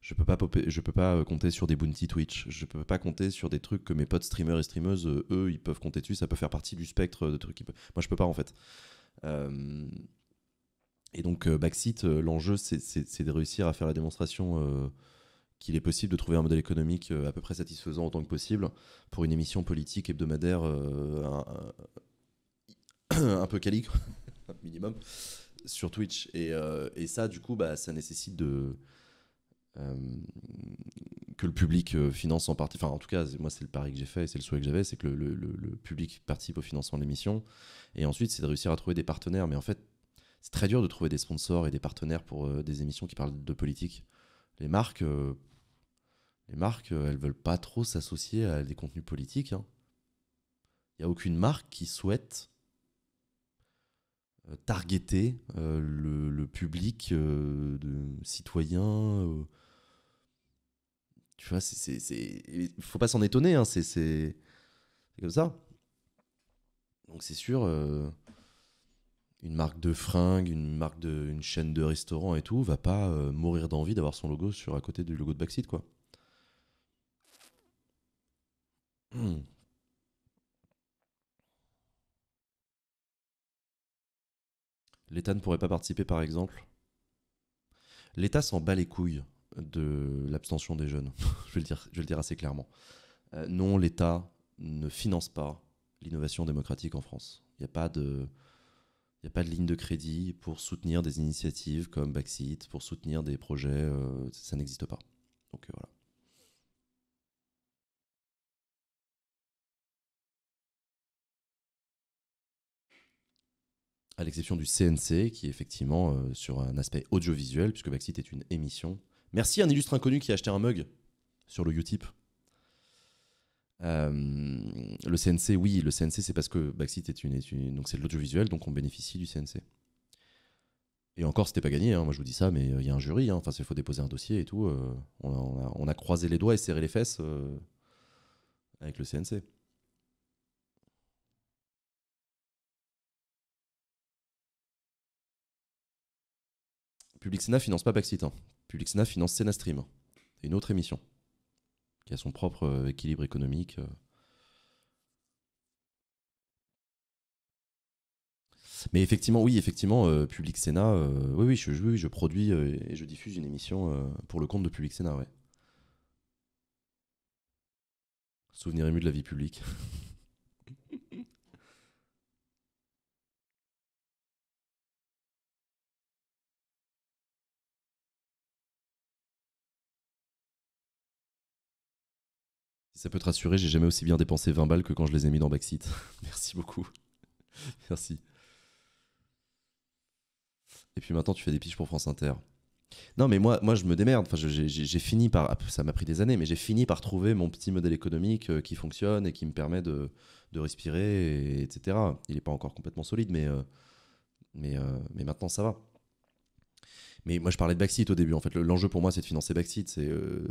je peux pas je peux pas euh, compter sur des bounty Twitch, je peux pas compter sur des trucs que mes potes streamers et streameuses, euh, eux, ils peuvent compter dessus, ça peut faire partie du spectre euh, de trucs. Peuvent... Moi, je peux pas en fait. Et donc, Backseat, l'enjeu, c'est de réussir à faire la démonstration qu'il est possible de trouver un modèle économique à peu près satisfaisant autant que possible pour une émission politique hebdomadaire euh, un, un, peu calique, minimum, sur Twitch. Et, et ça, du coup, bah, ça nécessite de euh, que le public euh, finance en partie, enfin en tout cas moi c'est le pari que j'ai fait et c'est le souhait que j'avais, c'est que le, public participe au financement de l'émission et ensuite c'est de réussir à trouver des partenaires mais en fait c'est très dur de trouver des sponsors et des partenaires pour euh, des émissions qui parlent de politique. Les marques, elles les marques elles veulent pas trop s'associer à des contenus politiques. Hein. Il y n'y a aucune marque qui souhaite targeter le, le, public de citoyens tu vois, c'est, c'est, faut pas s'en étonner, hein, c'est, comme ça. Donc c'est sûr, euh, une marque de fringues, une marque de, une chaîne de restaurants et tout, va pas euh, mourir d'envie d'avoir son logo sur à côté du logo de Backseat, quoi. Hmm. L'État ne pourrait pas participer, par exemple. L'État s'en bat les couilles de l'abstention des jeunes. je, vais le dire, assez clairement. Euh, non, l'État ne finance pas l'innovation démocratique en France. Il n'y a pas de... ligne de crédit pour soutenir des initiatives comme Backseat, pour soutenir des projets, euh, ça n'existe pas. Donc euh, voilà. À l'exception du CNC, qui est effectivement sur un aspect audiovisuel, puisque Backseat est une émission Merci à un illustre inconnu qui a acheté un mug sur le Utip. Euh, le CNC, oui, le CNC, c'est parce que Backseat est une, est donc c'est de l'audiovisuel, donc on bénéficie du CNC. Et encore, c'était pas gagné. Hein, moi, je vous dis ça, mais euh, il y a un jury. Hein, enfin, il faut déposer un dossier et tout. Euh, on, a, croisé les doigts et serré les fesses avec le CNC. Public Sénat finance pas Baxit Public Sénat finance Sénastream, une autre émission, qui a son propre euh, équilibre économique. Euh. Mais effectivement, oui, effectivement, euh, Public Sénat, oui, oui, je, je produis et je diffuse une émission pour le compte de Public Sénat, ouais. Souvenir ému de la vie publique. Ça peut te rassurer, j'ai jamais aussi bien dépensé 20 balles que quand je les ai mis dans Backseat. Merci beaucoup. Merci. Et puis maintenant, tu fais des pitches pour France Inter. Non, mais moi, moi je me démerde. Enfin, j'ai fini par. Ah, ça m'a pris des années, mais j'ai fini par trouver mon petit modèle économique euh, qui fonctionne et qui me permet de, respirer, etc. Il n'est pas encore complètement solide, mais, euh, mais, euh, mais maintenant, ça va. Mais moi, je parlais de Backseat au début. En fait, l'enjeu pour moi, c'est de financer Backseat. Euh,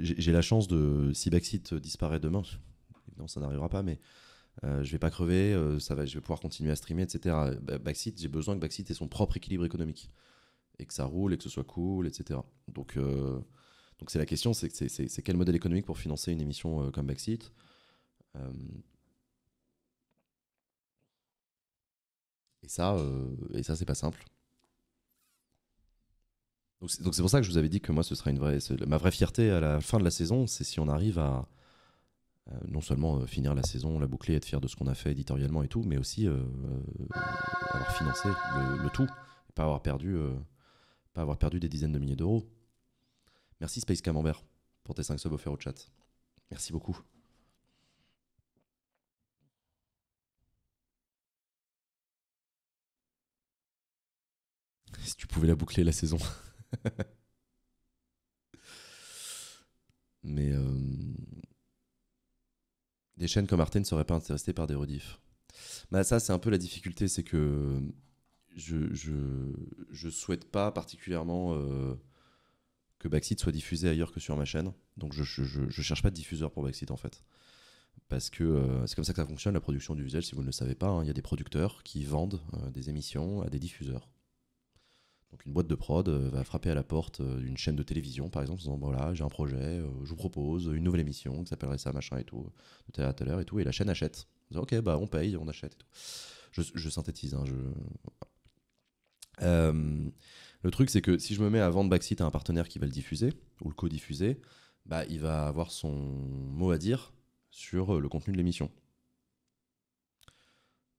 j'ai la chance de, si Backseat disparaît demain, non, ça n'arrivera pas, mais je euh, je vais pas crever, euh, ça va, je vais pouvoir continuer à streamer, etc. Bah, Backseat, j'ai besoin que Backseat ait son propre équilibre économique et que ça roule et que ce soit cool, etc. Donc, donc c'est la question, c'est, quel modèle économique pour financer une émission comme Backseat et ça, et ça c'est pas simple. Donc c'est pour ça que je vous avais dit que moi, ce sera une vraie, ma vraie fierté à la fin de la saison, c'est si on arrive à euh, non seulement euh, finir la saison, la boucler, et être fier de ce qu'on a fait éditorialement et tout, mais aussi euh, avoir financé le, tout, et pas avoir perdu, pas avoir perdu des dizaines de milliers d'euros. Merci Space Camembert pour tes 5 subs offerts au chat. Merci beaucoup. Si tu pouvais la boucler la saison. Mais euh, des chaînes comme Arte ne seraient pas intéressées par des rediffs. Bah ça, c'est un peu la difficulté, c'est que je, je, souhaite pas particulièrement euh, que Backseat soit diffusé ailleurs que sur ma chaîne. Donc je, je, cherche pas de diffuseur pour Backseat en fait. Parce que euh, c'est comme ça que ça fonctionne, la production du visuel, si vous ne le savez pas. Hein. Il y a des producteurs qui vendent des émissions à des diffuseurs. Donc une boîte de prod euh, va frapper à la porte d'une euh, chaîne de télévision, par exemple, en disant voilà, j'ai un projet, euh, je vous propose une nouvelle émission qui s'appellerait ça, machin et tout, de à l'heure et tout, et la chaîne achète. ok, bah on paye, on achète et tout. Je, synthétise, hein, le truc, c'est que si je me mets à vendre Backseat à un partenaire qui va le diffuser ou le co-diffuser, bah, il va avoir son mot à dire sur le contenu de l'émission.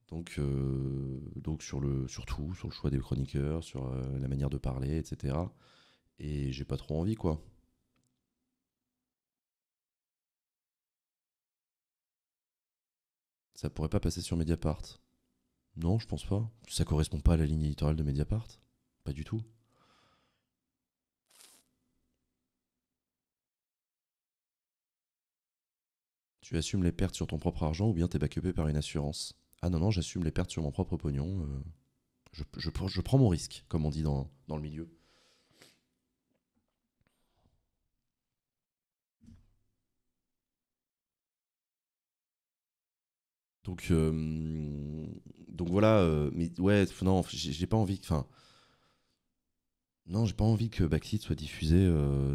Donc, euh, donc sur, le, tout, sur le choix des chroniqueurs, sur euh, la manière de parler, etc. Et j'ai pas trop envie, quoi. Ça pourrait pas passer sur Mediapart. Non, je pense pas. Ça correspond pas à la ligne éditoriale de Mediapart. Pas du tout. Tu assumes les pertes sur ton propre argent ou bien t'es backupé par une assurance ah non, non, j'assume les pertes sur mon propre pognon. Euh, je, je, prends mon risque, comme on dit dans, dans le milieu. Donc, euh, donc voilà, euh, mais ouais, non, j'ai pas envie. Enfin, non, j'ai pas envie que Backseat soit diffusé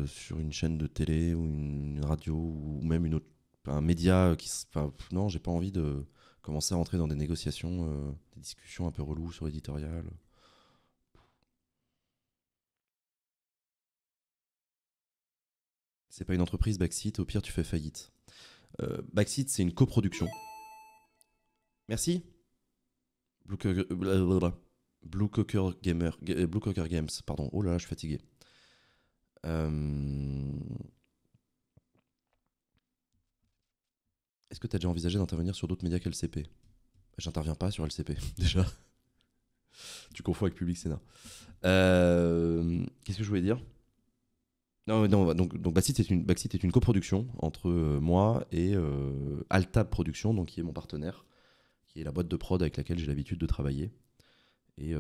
sur une chaîne de télé ou une, radio ou même une autre, un média qui. non, j'ai pas envie de commencer à entrer dans des négociations, euh, des discussions un peu reloues sur l'éditorial. C'est pas une entreprise Backseat, au pire tu fais faillite. Euh, Backseat, c'est une coproduction. Merci. Blue Cocker, euh, Gamer, Blue Cocker Games, pardon. Oh là là, je suis fatigué. Euh... Est-ce que tu as déjà envisagé d'intervenir sur d'autres médias qu'LCP J'interviens pas sur LCP, déjà. tu confonds avec Public Sénat. Euh, qu'est-ce que je voulais dire non, donc, donc est une, coproduction entre euh, moi et Alta euh, Altab Production, donc qui est mon partenaire, qui est la boîte de prod avec laquelle j'ai l'habitude de travailler. Et,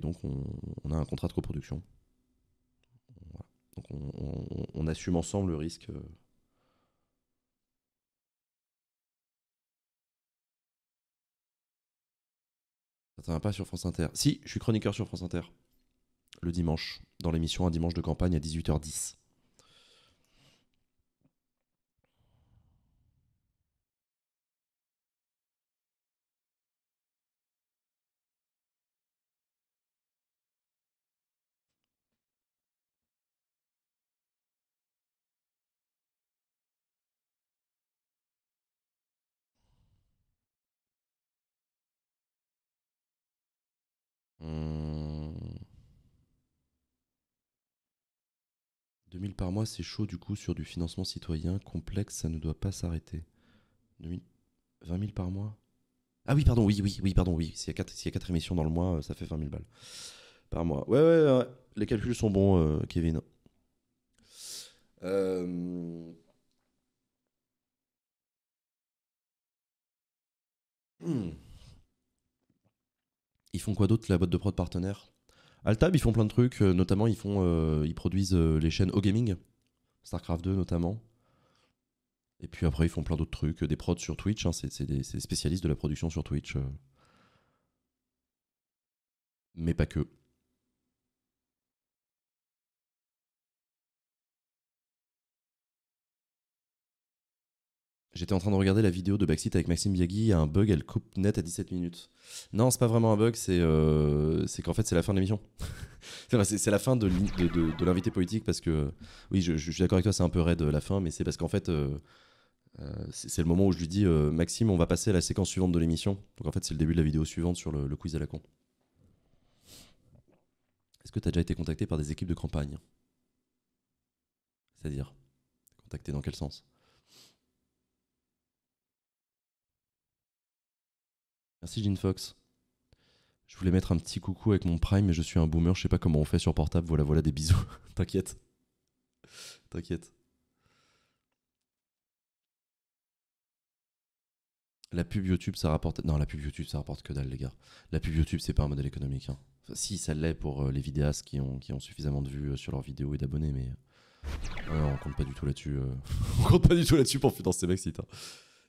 donc on, a un contrat de coproduction. Donc on, on, assume ensemble le risque Ça pas sur France Inter. Si, je suis chroniqueur sur France Inter. Le dimanche, dans l'émission Un dimanche de campagne à 18h10. par mois, c'est chaud du coup sur du financement citoyen. Complexe, ça ne doit pas s'arrêter. 20 000 par mois Ah oui, pardon, oui, oui, oui, pardon, oui. S'il y, y, a quatre émissions dans le mois, euh, ça fait 20 000 balles par mois. Ouais, ouais, Les calculs sont bons, euh, Kevin. Euh, hmm. Ils font quoi d'autre la boîte de prod partenaire Altab, ils font plein de trucs, euh, notamment ils, font, euh, ils produisent euh, les chaînes O Gaming, StarCraft 2 notamment. Et puis après, ils font plein d'autres trucs, des prods sur Twitch, hein, c'est des, spécialistes de la production sur Twitch. Mais pas que. J'étais en train de regarder la vidéo de Backseat avec Maxime Biagui. Il y a un bug, elle coupe net à 17 minutes. Non, c'est pas vraiment un bug, c'est euh, qu'en fait, c'est la fin de l'émission. c'est la fin de, l'invité politique parce que. Oui, je, suis d'accord avec toi, c'est un peu raide euh, la fin, mais c'est parce qu'en fait. Euh, c'est le moment où je lui dis Maxime, on va passer à la séquence suivante de l'émission. Donc en fait, c'est le début de la vidéo suivante sur le, le quiz à la con. Est-ce que tu as déjà été contacté par des équipes de campagne C'est-à-dire Contacté dans quel sens Merci Gene Fox. Je voulais mettre un petit coucou avec mon Prime, mais je suis un boomer, je sais pas comment on fait sur portable. Voilà, voilà, des bisous. T'inquiète. T'inquiète. La pub YouTube, ça rapporte. Non, la pub YouTube, ça rapporte que dalle, les gars. La pub YouTube, c'est pas un modèle économique. Hein. si, ça l'est pour euh, les vidéastes qui ont, qui ont suffisamment de vues euh, sur leurs vidéos et d'abonnés, mais. Euh, on compte pas du tout là-dessus. on compte pas du tout là-dessus pour financer Maxit. Hein.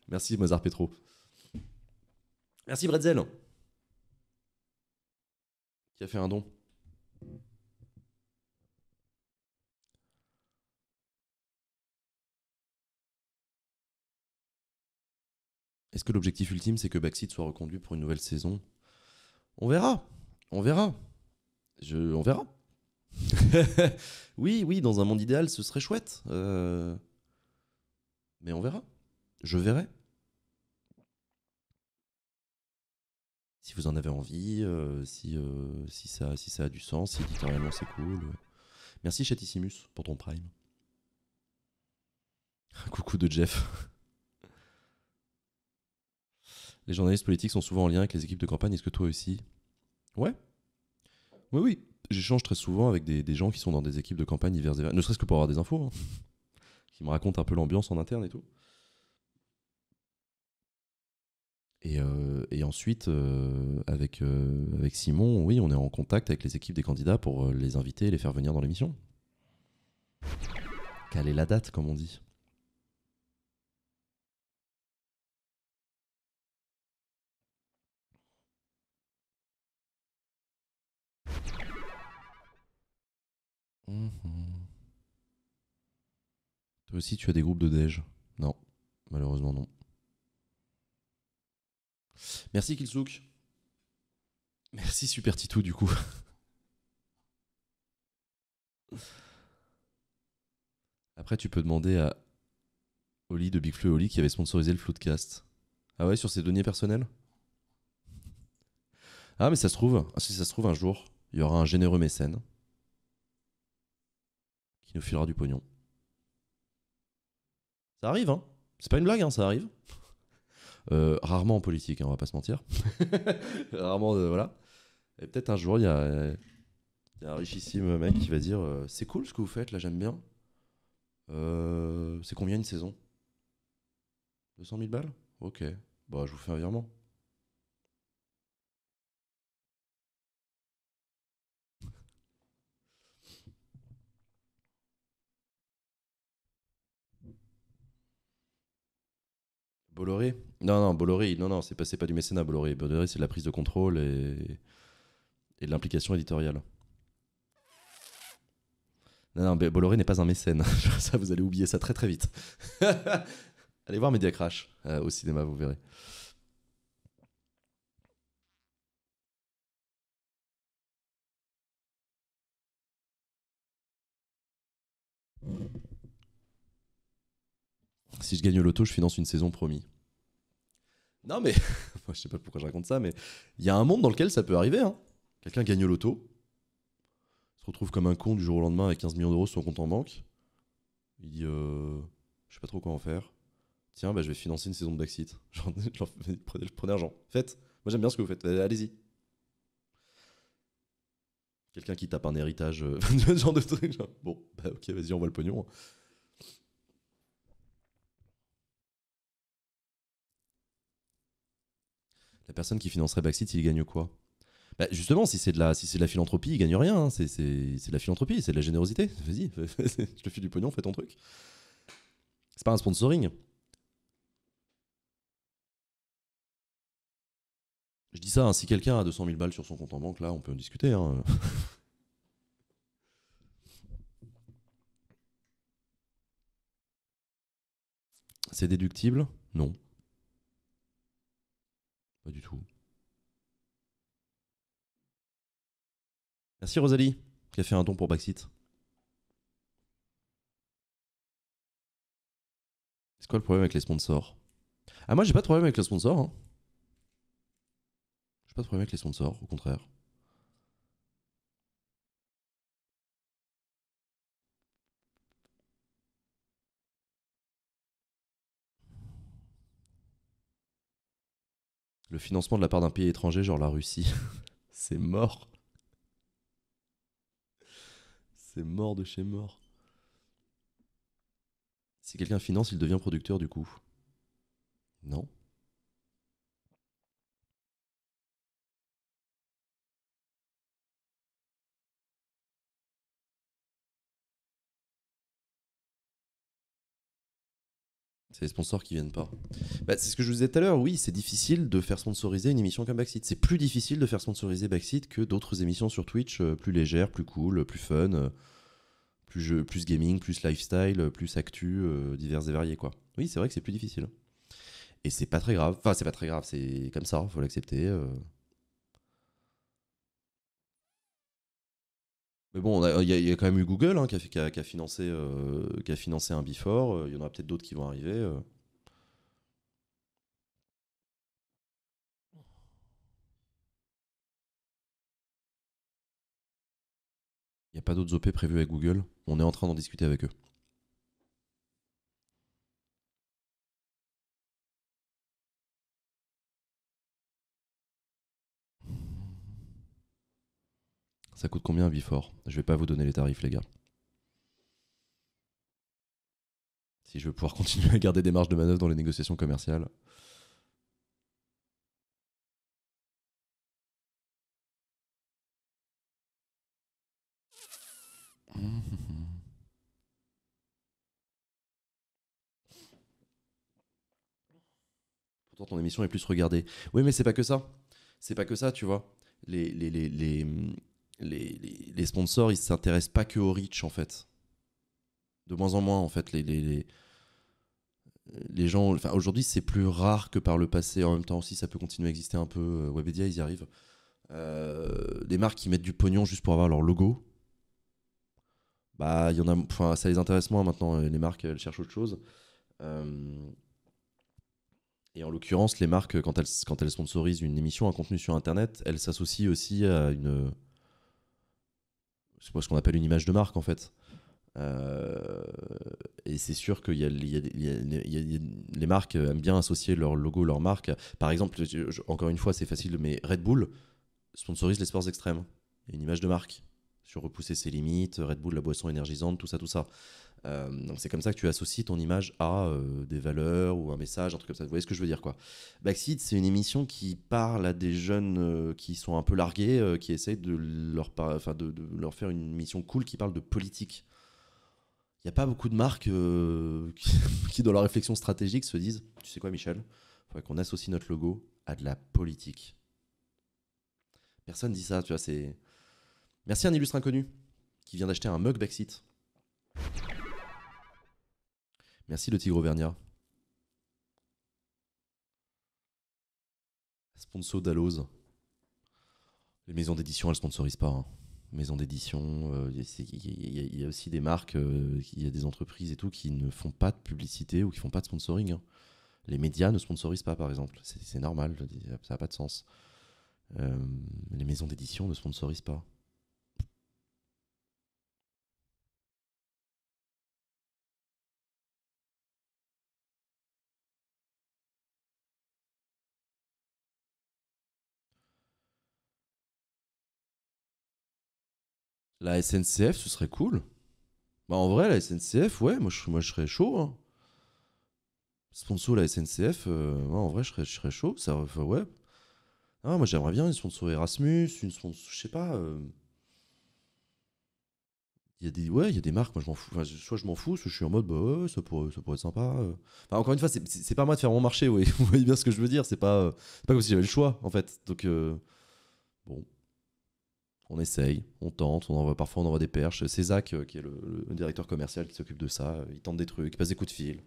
Merci, Mozart Petro. Merci Bretzel, qui a fait un don. Est-ce que l'objectif ultime, c'est que Backseat soit reconduit pour une nouvelle saison On verra. On verra. Je, on verra. oui, oui, dans un monde idéal, ce serait chouette. Euh, mais on verra. Je verrai. si vous en avez envie, euh, si, euh, si, ça, si ça a du sens, si éditorialement c'est cool. Euh. Merci Chatissimus pour ton prime. Coucou de Jeff. Les journalistes politiques sont souvent en lien avec les équipes de campagne. Est-ce que toi aussi Ouais. Oui, oui. J'échange très souvent avec des, gens qui sont dans des équipes de campagne diverses et ne serait-ce que pour avoir des infos, hein, qui me racontent un peu l'ambiance en interne et tout. Euh, et, ensuite, euh, avec, euh, avec Simon, oui, on est en contact avec les équipes des candidats pour les inviter et les faire venir dans l'émission. Quelle est la date, comme on dit mhm. Toi aussi, tu as des groupes de déj Non, malheureusement non. Merci Kilsouk. Merci Super Titou du coup. Après, tu peux demander à Oli de Big Fleu Oli qui avait sponsorisé le Floodcast. Ah ouais, sur ses données personnelles Ah, mais ça se trouve, ah, si ça se trouve, un jour, il y aura un généreux mécène qui nous filera du pognon. Ça arrive, hein C'est pas une blague, hein, ça arrive. Euh, rarement en politique, hein, on va pas se mentir. rarement, euh, voilà. Et peut-être un jour, il y, a, un richissime mec qui va dire euh, C'est cool ce que vous faites, là, j'aime bien. c'est combien une saison 200 000 balles Ok, bah, je vous fais un virement. Bolloré Non, non, Bolloré, non, non, c'est pas, pas du mécénat, Bolloré. Bolloré, c'est de la prise de contrôle et, de l'implication éditoriale. Non, non, Bolloré n'est pas un mécène. ça, vous allez oublier ça très très vite. allez voir Media Crash euh, au cinéma, vous verrez. Si je gagne l'auto, je finance une saison promis. Non, mais je sais pas pourquoi je raconte ça, mais il y a un monde dans lequel ça peut arriver. Hein. Quelqu'un gagne l'auto se retrouve comme un con du jour au lendemain avec 15 millions d'euros sur son compte en banque. Il dit euh, Je sais pas trop quoi en faire. Tiens, bah, je vais financer une saison de backseat. Genre, prenez, l'argent. argent. Faites. Moi, j'aime bien ce que vous faites. Euh, allez-y. Quelqu'un qui tape un héritage, euh, ce genre de truc. bon, bah, ok, vas-y, on voit le pognon. la personne qui financerait Backseat, il gagne quoi bah, justement, si c'est de la, si c'est de la philanthropie, il gagne rien. Hein. C'est, de la philanthropie, c'est de la générosité. Vas-y, je te fais du pognon, fais ton truc. C'est pas un sponsoring. Je dis ça, hein, si quelqu'un a 200 000 balles sur son compte en banque, là, on peut en discuter. Hein. c'est déductible Non. Pas du tout. Merci Rosalie, qui a fait un don pour Baxit. C'est quoi le problème avec les sponsors Ah moi j'ai pas de problème avec les sponsors. Hein. J'ai pas de problème avec les sponsors, au contraire. Le financement de la part d'un pays étranger, genre la Russie, c'est mort. C'est mort de chez mort. Si quelqu'un finance, il devient producteur du coup. Non les sponsors qui viennent pas. Bah, c'est ce que je vous disais tout à l'heure. Oui, c'est difficile de faire sponsoriser une émission comme Backseat. C'est plus difficile de faire sponsoriser Backseat que d'autres émissions sur Twitch euh, plus légères, plus cool, euh, plus fun, euh, plus, jeu, plus gaming, plus lifestyle, plus actu, divers et variés. Quoi. Oui, c'est vrai que c'est plus difficile. Et c'est pas très grave. Enfin, c'est pas très grave. C'est comme ça. Faut l'accepter. Mais bon, il y, a quand même eu Google hein, qui, a, financé, euh, qui a un before. Euh, il y en aura peut-être d'autres qui vont arriver. Euh. Il n'y a pas d'autres OP prévus avec Google. On est en train d'en discuter avec eux. Ça coûte combien un Bifor Je vais pas vous donner les tarifs, les gars. Si je veux pouvoir continuer à garder des marges de manœuvre dans les négociations commerciales. Pourtant, ton émission est plus regardée. Oui, mais c'est pas que ça. C'est pas que ça, tu vois. les, les, les, sponsors, ils s'intéressent pas que aux riches, en fait. De moins en moins, en fait, les, les, les gens. aujourd'hui, c'est plus rare que par le passé. En même temps, aussi, ça peut continuer à exister un peu. Euh, Webedia, ils y arrivent. Euh, des marques qui mettent du pognon juste pour avoir leur logo, bah, y en a, enfin, ça les intéresse moins maintenant. Euh, les marques, elles cherchent autre chose. et en l'occurrence, les marques, quand elles, quand elles sponsorisent une émission, un contenu sur Internet, elles s'associent aussi à une, c'est ce qu'on appelle une image de marque en fait. Euh, et c'est sûr que les marques aiment bien associer leur logo, leur marque. Par exemple, encore une fois, c'est facile, mais Red Bull sponsorise les sports extrêmes. Une image de marque sur repousser ses limites, Red Bull, la boisson énergisante, tout ça, tout ça. Euh, donc c'est comme ça que tu associes ton image à euh, des valeurs ou un message, un truc comme ça. Vous voyez ce que je veux dire quoi Backseat, c'est une émission qui parle à des jeunes euh, qui sont un peu largués, qui essayent de leur, de, leur faire une émission cool qui parle de politique. Il n'y a pas beaucoup de marques qui, dans leur réflexion stratégique, se disent Tu sais quoi, Michel Il faudrait qu'on associe notre logo à de la politique. Personne dit ça, tu vois. Merci à un illustre inconnu qui vient d'acheter un mug Backseat. Merci le Tigre Auvergnat. Sponsor Dalloz. Les maisons d'édition, elles ne sponsorisent pas. Hein. Maisons d'édition, il euh, y, a aussi des marques, euh, il y a des entreprises et tout qui ne font pas de publicité ou qui font pas de sponsoring. Hein. Les médias ne sponsorisent pas, par exemple. C'est normal, ça n'a pas de sens. Euh, les maisons d'édition ne sponsorisent pas. La SNCF, ce serait cool. Bah, en vrai, la SNCF, ouais, moi je, moi, je serais chaud. Hein. Sponsor la SNCF, euh, en vrai, je serais, je chaud. Ça, ouais. Ah, moi, j'aimerais bien une sponsor Erasmus, une sponsor. Je sais pas. Euh. Il y a des ouais il y a des marques moi je m'en fous soit je m'en fous soit je suis en mode bah ça pourrait être sympa euh. enfin, encore une fois c'est pas moi de faire mon marché vous voyez bien ce que je veux dire c'est pas pas comme si j'avais le choix en fait donc bon on essaye, on tente, on envoie, parfois on envoie des perches. C'est Zach euh, qui est le, directeur commercial qui s'occupe de ça. Euh, il tente des trucs, il passe des coups de fil.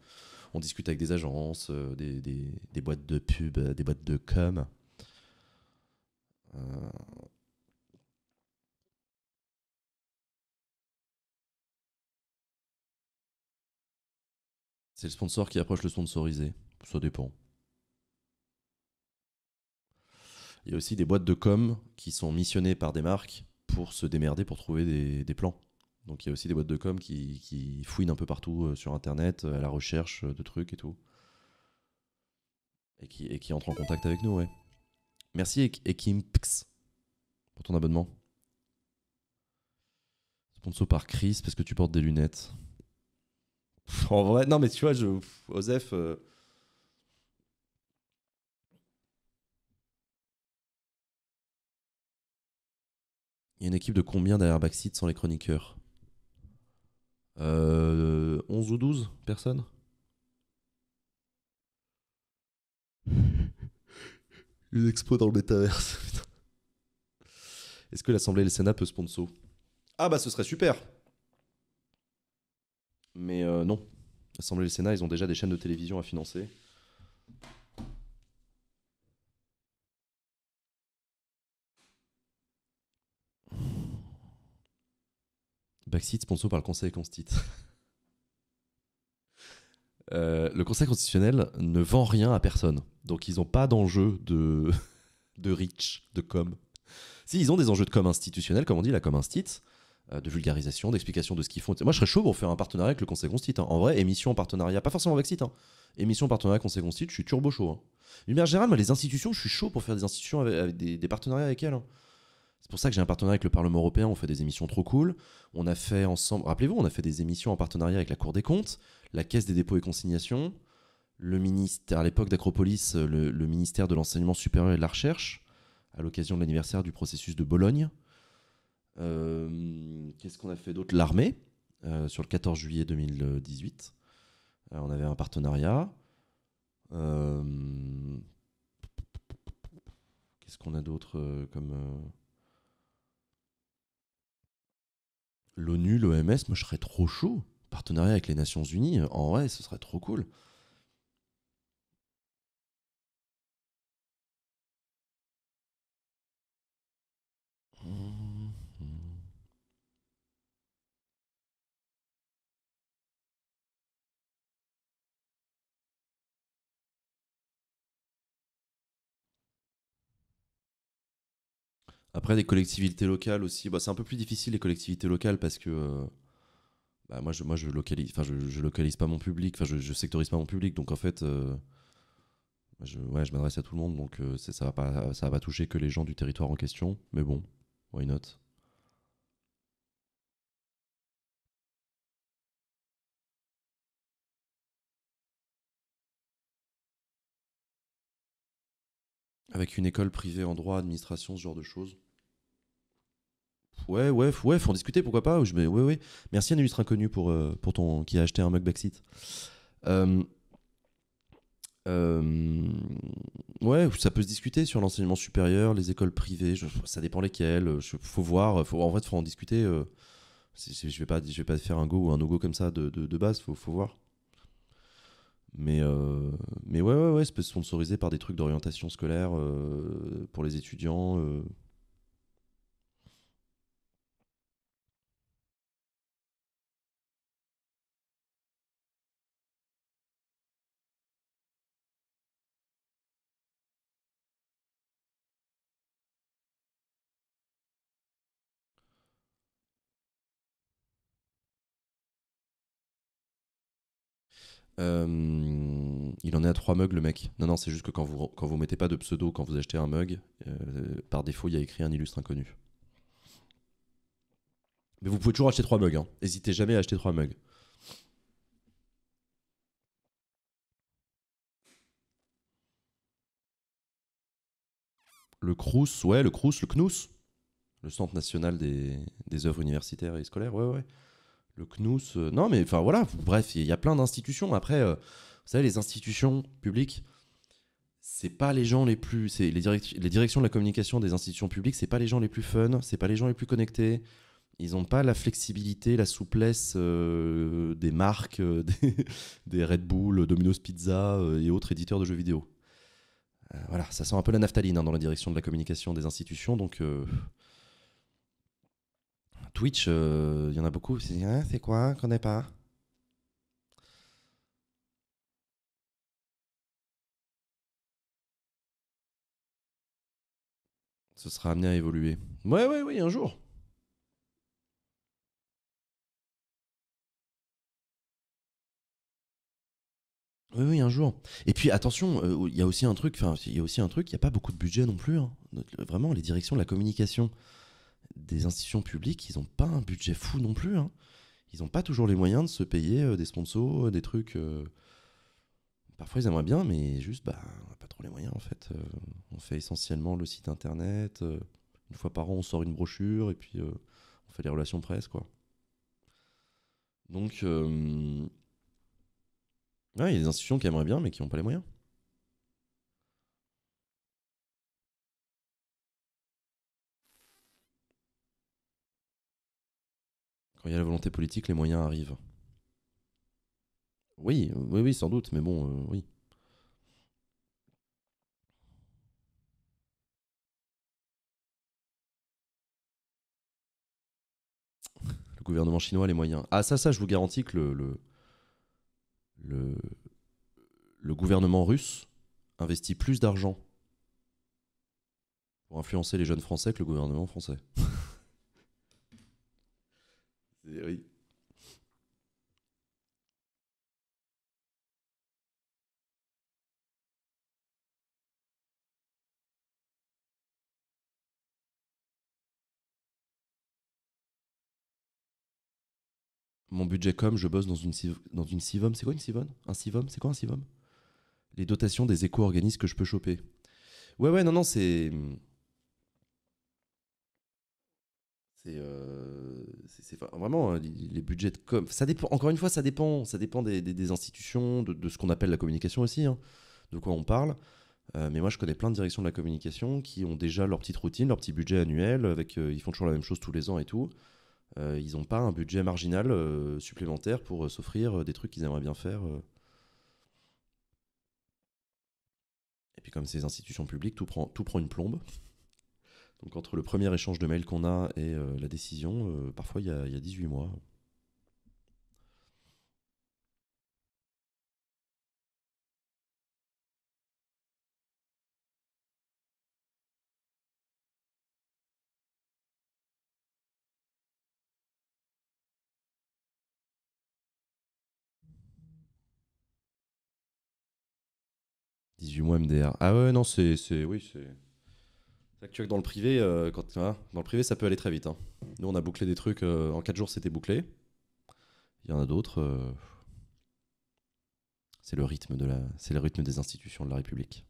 On discute avec des agences, euh, des, boîtes de pub, des boîtes de com. C'est le sponsor qui approche le sponsorisé. Ça dépend. il y a aussi des boîtes de com qui sont missionnées par des marques pour se démerder pour trouver des, plans. Donc il y a aussi des boîtes de com qui, qui un peu partout euh, sur Internet, euh, à la recherche euh, de trucs et tout. Et qui, entrent en contact avec nous, ouais. Merci Ekimpx pour ton abonnement. Sponsor par Chris parce que tu portes des lunettes. en vrai, non mais tu vois, je, Osef... une équipe de combien derrière Backseat sans les chroniqueurs 11 euh, ou 12 personnes Une expo dans le métaverse. Est-ce que l'Assemblée et le Sénat peut sponsor Ah bah ce serait super Mais euh, non. L'Assemblée et le Sénat, ils ont déjà des chaînes de télévision à financer. sponsor par le Conseil constitutionnel. Euh, le Conseil constitutionnel ne vend rien à personne. Donc ils n'ont pas d'enjeu de, de reach, de com. Si, ils ont des enjeux de com institutionnel, comme on dit, la com instit, euh, de vulgarisation, d'explication de ce qu'ils font. Moi, je serais chaud pour faire un partenariat avec le Conseil Constit. Hein. En vrai, émission en partenariat, pas forcément hein. avec Émission partenariat Conseil Constit, je suis turbo chaud. Hein. général, les institutions, je suis chaud pour faire des institutions avec, des, partenariats avec elles. Hein. C'est pour ça que j'ai un partenariat avec le Parlement européen, on fait des émissions trop cool. On a fait ensemble, rappelez-vous, on a fait des émissions en partenariat avec la Cour des comptes, la Caisse des dépôts et consignations, le ministère, à l'époque d'Acropolis, euh, le, ministère de l'enseignement supérieur et de la recherche, à l'occasion de l'anniversaire du processus de Bologne. Euh, qu'est-ce qu'on a fait d'autre L'armée, euh, sur le 14 juillet 2018. on avait un partenariat. Qu'est-ce qu'on a d'autre comme. l'ONU, l'OMS, moi je serais trop chaud. Partenariat avec les Nations Unies, en vrai, ce serait trop cool. Après, des collectivités locales aussi, bah, c'est un peu plus difficile les collectivités locales parce que euh, bah, moi, je, moi localise, je localise pas mon public, je, je sectorise pas mon public, donc en fait, euh, je, je m'adresse à tout le monde, donc euh, ça, va pas, ça va toucher que les gens du territoire en question, mais bon, why not Avec une école privée en droit, administration, ce genre de choses ouais, ouais, ouais, faut en discuter, pourquoi pas. je ouais, Merci à un inconnu pour, euh, pour ton, qui a acheté un mug backseat. Euh, euh, ouais, ça peut se discuter sur l'enseignement supérieur, les écoles privées, ça dépend lesquelles. faut voir, en fait, faut en discuter. je vais pas, je vais pas faire un go ou un no-go comme ça de, base, faut, faut voir. Mais, euh, mais ouais, ouais, ouais, sponsorisé par des trucs d'orientation scolaire pour les étudiants. Euh, il en est à 3 mugs le mec. Non, non, c'est juste que quand vous, quand vous mettez pas de pseudo, quand vous achetez un mug, euh, par défaut, il y a écrit un illustre inconnu. Mais vous pouvez toujours acheter 3 mugs, hein. n'hésitez jamais à acheter 3 mugs. Le Crous, ouais, le Crous, le CNUS, le Centre national des, des œuvres universitaires et scolaires, ouais, ouais le CNUS, euh, non mais enfin voilà, bref, il y a plein d'institutions. Après, euh, vous savez, les institutions publiques, c'est pas les gens les plus, c'est les, directions de la communication des institutions publiques, c'est pas les gens les plus fun, c'est pas les gens les plus connectés. Ils n'ont pas la flexibilité, la souplesse euh, des marques, des, Red Bull, Domino's Pizza et autres éditeurs de jeux vidéo. voilà, ça sent un peu la naphtaline hein, dans la direction de la communication des institutions, donc Twitch, euh, il y en a beaucoup. C'est hein, quoi hein, Qu'on quoi pas ce sera amené à évoluer. oui, ouais, oui, un jour. Oui, oui, un jour. Et puis attention, euh, il y a aussi un truc, enfin, il y a aussi un truc, il n'y a pas beaucoup de budget non plus. Hein. Vraiment, les directions de la communication des institutions publiques, ils n'ont pas un budget fou non plus. Hein. Ils n'ont pas toujours les moyens de se payer euh, des sponsors, euh, des trucs. Euh. Parfois, ils aimeraient bien, mais juste, bah, on pas trop les moyens, en fait. on fait essentiellement le site internet. une fois par an, on sort une brochure et puis on fait les relations presse, quoi. Donc, il y a des institutions qui aimeraient bien, mais qui n'ont pas les moyens. il y a la volonté politique, les moyens arrivent. Oui, oui, oui, sans doute, mais bon, euh, oui. Le gouvernement chinois, les moyens. Ah ça, ça, je vous garantis que le, le, le gouvernement russe investit plus d'argent pour influencer les jeunes Français que le gouvernement français. Eh oui. Mon budget com, je bosse dans une, dans une Civom. C'est quoi une Civom Un Civom C'est quoi un Civom Les dotations des éco-organismes que je peux choper. Ouais, ouais, non, non, c'est. C'est euh, vraiment euh, les budgets de Ça dépend, encore une fois, ça dépend. Ça dépend des, institutions, de, ce qu'on appelle la communication aussi, hein, de quoi on parle. Euh, mais moi, je connais plein de directions de la communication qui ont déjà leur petite routine, leur petit budget annuel. Avec, ils font toujours la même chose tous les ans et tout. ils n'ont pas un budget marginal supplémentaire pour s'offrir des trucs qu'ils aimeraient bien faire. Et puis, comme ces institutions publiques, tout prend, tout prend une plombe. Donc entre le premier échange de mail qu'on a et euh, la décision, euh, parfois il y, a, il y, a, 18 mois. « 18 mois MDR. Ah ouais, non, c'est... Oui, c'est... Tu dans le privé, euh, quand, hein, dans le privé, ça peut aller très vite. Hein. Nous, on a bouclé des trucs euh, en 4 jours, c'était bouclé. Il y en a d'autres. Euh, c'est le rythme de la, c'est le rythme des institutions de la République.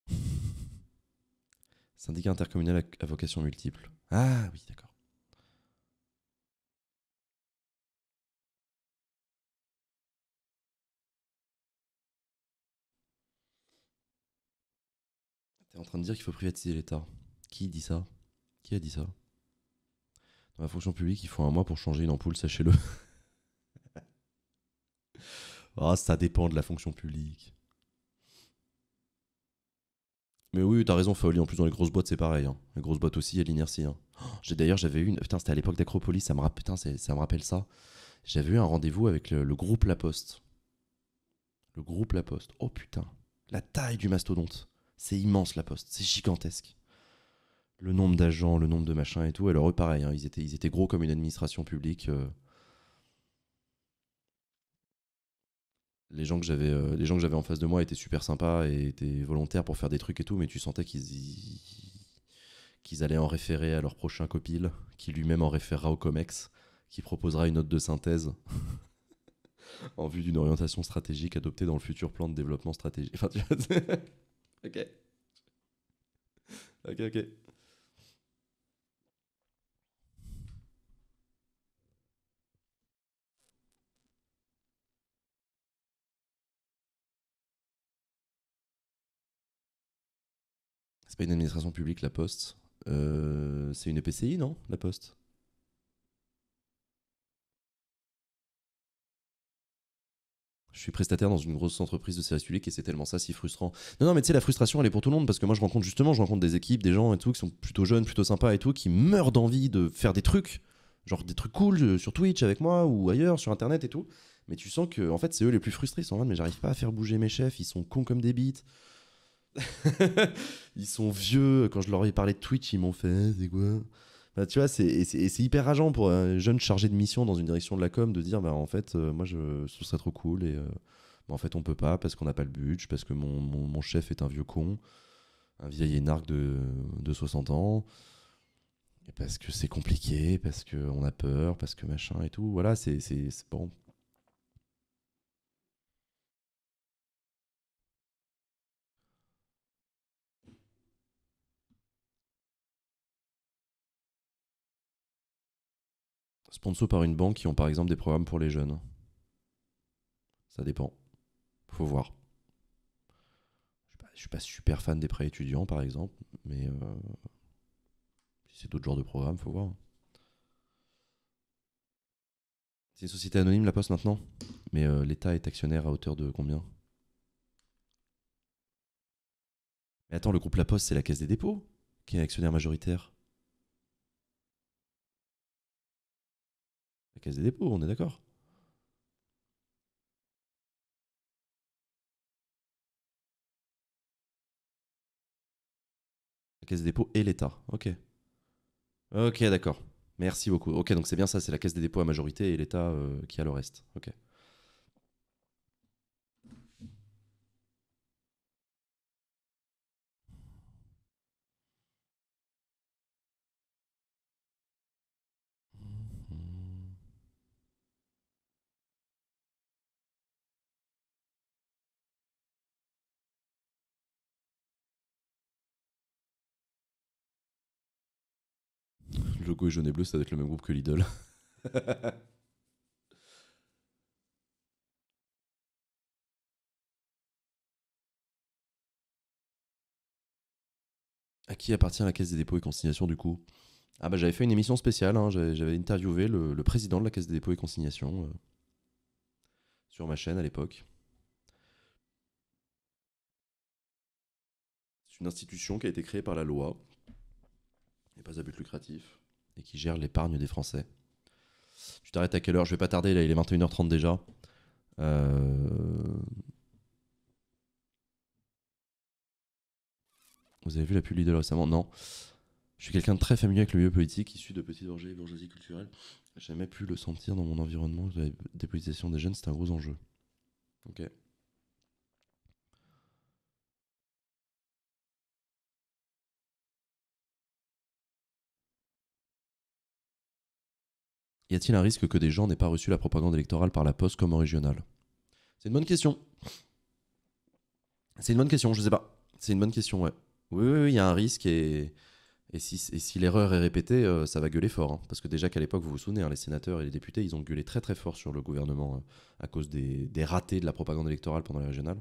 Syndicat intercommunal à vocation multiple. Ah oui, d'accord. en train de dire qu'il faut privatiser l'État. Qui dit ça Qui a dit ça Dans la fonction publique, il faut un mois pour changer une ampoule, sachez-le. Ah, ça dépend de la fonction publique. Mais oui, t'as raison, Faoli. En plus, dans les grosses boîtes, c'est pareil. Hein. Les grosses boîtes aussi, il y a l'inertie. Hein. Oh, d'ailleurs, j'avais eu une. Putain, c'était à l'époque d'Acropolis, ça, me rappelle ça. J'avais eu un rendez-vous avec le, groupe La Poste. Le groupe La Poste. Oh putain, la taille du mastodonte. C'est immense la Poste, c'est gigantesque. Le nombre d'agents, le nombre de machins et tout. Alors eux, pareil, hein, ils, étaient, ils étaient gros comme une administration publique. Euh. Les gens que j'avais, euh, les gens que j'avais en face de moi étaient super sympas et étaient volontaires pour faire des trucs et tout, mais tu sentais qu'ils qu'ils allaient en référer à leur prochain copil, qui lui-même en référera au Comex, qui proposera une note de synthèse. en vue d'une orientation stratégique adoptée dans le futur plan de développement stratégique. Enfin, tu vois, Ok. Ok, ok. C'est pas une administration publique, la Poste. Euh, c'est une EPCI, non La Poste je suis prestataire dans une grosse entreprise de service public et c'est tellement ça si frustrant. Non, non, mais tu sais, la frustration, elle est pour tout le monde parce que moi, je rencontre justement, je rencontre des équipes, des gens et tout qui sont plutôt jeunes, plutôt sympas et tout, qui meurent d'envie de faire des trucs, genre des trucs cool euh, sur Twitch avec moi ou ailleurs, sur Internet et tout. Mais tu sens que, en fait, c'est eux les plus frustrés. Ils sont en mode, mais j'arrive pas à faire bouger mes chefs, ils sont cons comme des bites. ils sont vieux. Quand je leur ai parlé de Twitch, ils m'ont fait, des eh, quoi bah, tu vois, c'est hyper rageant pour un jeune chargé de mission dans une direction de la com de dire bah, en fait, euh, moi, je, ce serait trop cool et euh, bah, en fait, on peut pas parce qu'on n'a pas le but. parce que mon, chef est un vieux con, un vieil énarque de, 60 ans, parce que c'est compliqué, parce qu'on a peur, parce que machin et tout. Voilà, c'est bon. sponsor par une banque qui ont par exemple des programmes pour les jeunes. Ça dépend. Faut voir. Je ne suis, pas super fan des prêts étudiants, par exemple, mais euh, si c'est d'autres genres de programmes, faut voir. C'est une société anonyme, la Poste, maintenant. Mais euh, l'État est actionnaire à hauteur de combien Mais attends, le groupe La Poste, c'est la Caisse des dépôts qui est actionnaire majoritaire. Caisse des dépôts, on est d'accord La Caisse des dépôts et l'État, ok. Ok, d'accord. Merci beaucoup. Ok, donc c'est bien ça, c'est la Caisse des dépôts à majorité et l'État euh, qui a le reste. Ok. logo est jaune et bleu, ça doit être le même groupe que Lidl. à qui appartient la Caisse des dépôts et consignations du coup Ah bah j'avais fait une émission spéciale, hein. j'avais interviewé le, président de la Caisse des dépôts et consignations euh, sur ma chaîne à l'époque. C'est une institution qui a été créée par la loi et pas à but lucratif et qui gère l'épargne des Français. Je t'arrête à quelle heure Je vais pas tarder, là il est 21h30 déjà. Euh, Vous avez vu la pub Lidl récemment Non. Je suis quelqu'un de très familier avec le milieu politique, issu de petits dangers et bourgeoisie culturelle. J'ai jamais pu le sentir dans mon environnement. La dépolitisation des jeunes, c'est un gros enjeu. Ok. Y a-t-il un risque que des gens n'aient pas reçu la propagande électorale par la poste comme en régional C'est une bonne question. C'est une bonne question, je sais pas. C'est une bonne question, ouais. Oui, oui, il y a un risque et, si, l'erreur est répétée, euh, ça va gueuler fort. Hein. Parce que déjà qu'à l'époque, vous vous souvenez, hein, les sénateurs et les députés, ils ont gueulé très très fort sur le gouvernement euh, à cause des, ratés de la propagande électorale pendant les régionales.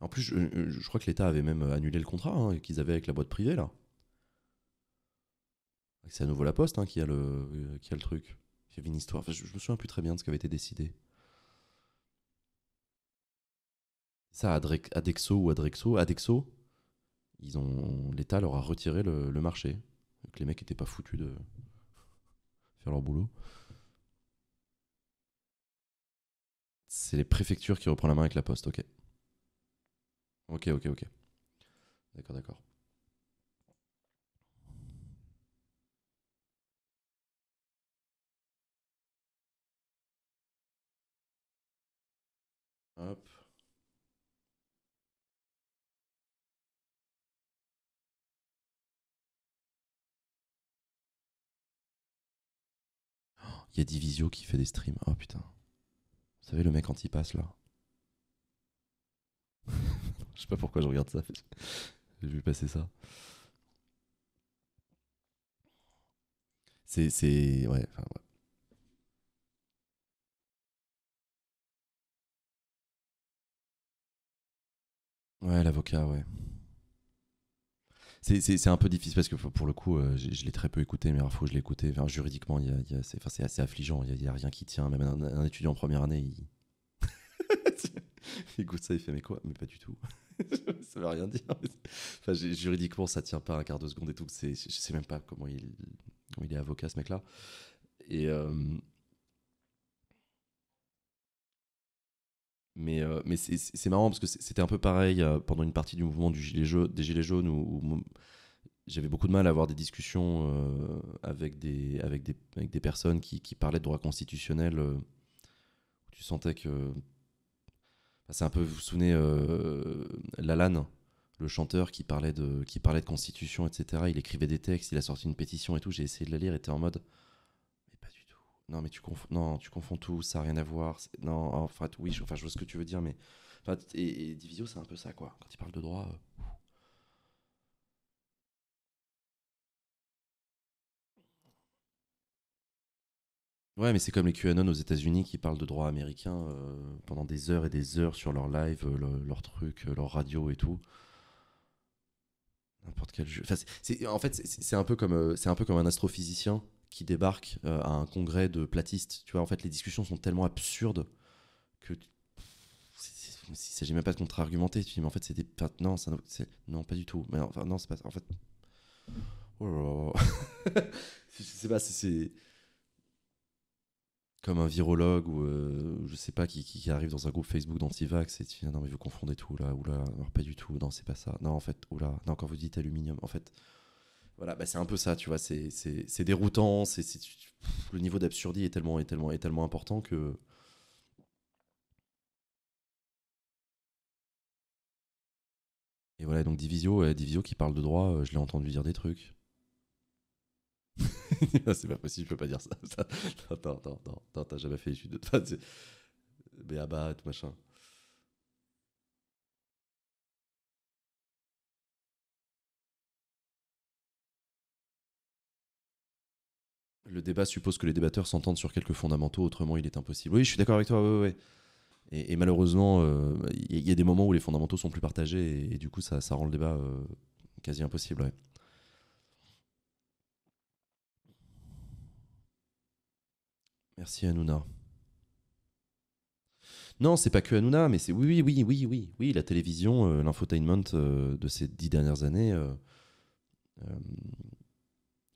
En plus, euh, je, crois que l'État avait même annulé le contrat hein, qu'ils avaient avec la boîte privée, là. C'est à nouveau la Poste hein, qui, a le, euh, qui a le truc. Il avait une histoire. je, me souviens plus très bien de ce qui avait été décidé. Ça, Adexo ou Adrexo. Adexo, ils ont l'État leur a retiré le, marché. les mecs étaient pas foutus de faire leur boulot. C'est les préfectures qui reprennent la main avec la poste, ok. Ok, ok, ok. D'accord, d'accord. Hop. Il oh, y a Divisio qui fait des streams. Oh putain. Vous savez, le mec anti-passe là. je sais pas pourquoi je regarde ça. je vais passer ça. C'est. Ouais, enfin, ouais. Ouais, l'avocat, ouais. C'est un peu difficile parce que pour le coup, euh, je, l'ai très peu écouté, mais que je l'ai écouté. juridiquement, y a, y a, c'est enfin, assez affligeant. Il n'y a, rien qui tient. Même un, étudiant en première année, il... il... écoute ça, il fait Mais quoi Mais pas du tout. ça veut rien dire. juridiquement, ça tient pas un quart de seconde et tout. Je sais même pas comment il, il est avocat, ce mec-là. Et. Euh, Mais, euh, c'est marrant parce que c'était un peu pareil euh, pendant une partie du mouvement du des Gilets jaunes où, j'avais beaucoup de mal à avoir des discussions euh, avec, des, avec, des, personnes qui, parlaient de droit constitutionnel. tu sentais que. c'est un peu, vous vous souvenez, l'Alan, le chanteur qui parlait, de, qui parlait de constitution, etc. Il écrivait des textes, il a sorti une pétition et tout. J'ai essayé de la lire, était en mode non mais tu confonds non tu confonds tout ça n'a rien à voir non en fait, oui je, enfin je vois ce que tu veux dire mais et, Divisio c'est un peu ça quoi quand il parle de droit euh, Ouais, mais c'est comme les QAnon aux États-Unis qui parlent de droit américain euh, pendant des heures et des heures sur leur live, euh, leur truc, leur radio et tout. N'importe quel jeu. en fait, c'est un c'est un peu comme un astrophysicien qui débarque euh, à un congrès de platistes. Tu vois, en fait, les discussions sont tellement absurdes que s'il ne s'agit même pas de contre-argumenter. Tu dis, mais en fait, c'est des. non, non, pas du tout. Mais enfin, non, c'est pas. En fait. Oh je sais pas c'est. Comme un virologue ou euh, je sais pas qui, qui, arrive dans un groupe Facebook d'antivax et tu dis, ah non, mais vous confondez tout là, ou là, pas du tout, non, c'est pas ça. Non, en fait, ou là, non, quand vous dites aluminium, en fait. Voilà, bah c'est un peu ça, tu vois. C'est déroutant. C'est le niveau d'absurdie est tellement, est tellement, est tellement important que. Et voilà, donc Divisio, qui parle de droit, euh, je l'ai entendu dire des trucs. c'est pas possible, je peux pas dire ça. attends, attends, attends, t'as jamais fait étude de. Béaba, tout machin. Le débat suppose que les débatteurs s'entendent sur quelques fondamentaux, autrement il est impossible. Oui, je suis d'accord avec toi, ouais, Et, malheureusement, il euh, y, a des moments où les fondamentaux sont plus partagés et, du coup ça, rend le débat euh, quasi impossible. Merci Hanouna. Non, c'est pas que Hanouna, mais c'est oui, oui, oui, oui, oui, la télévision, euh, l'infotainment de ces dix dernières années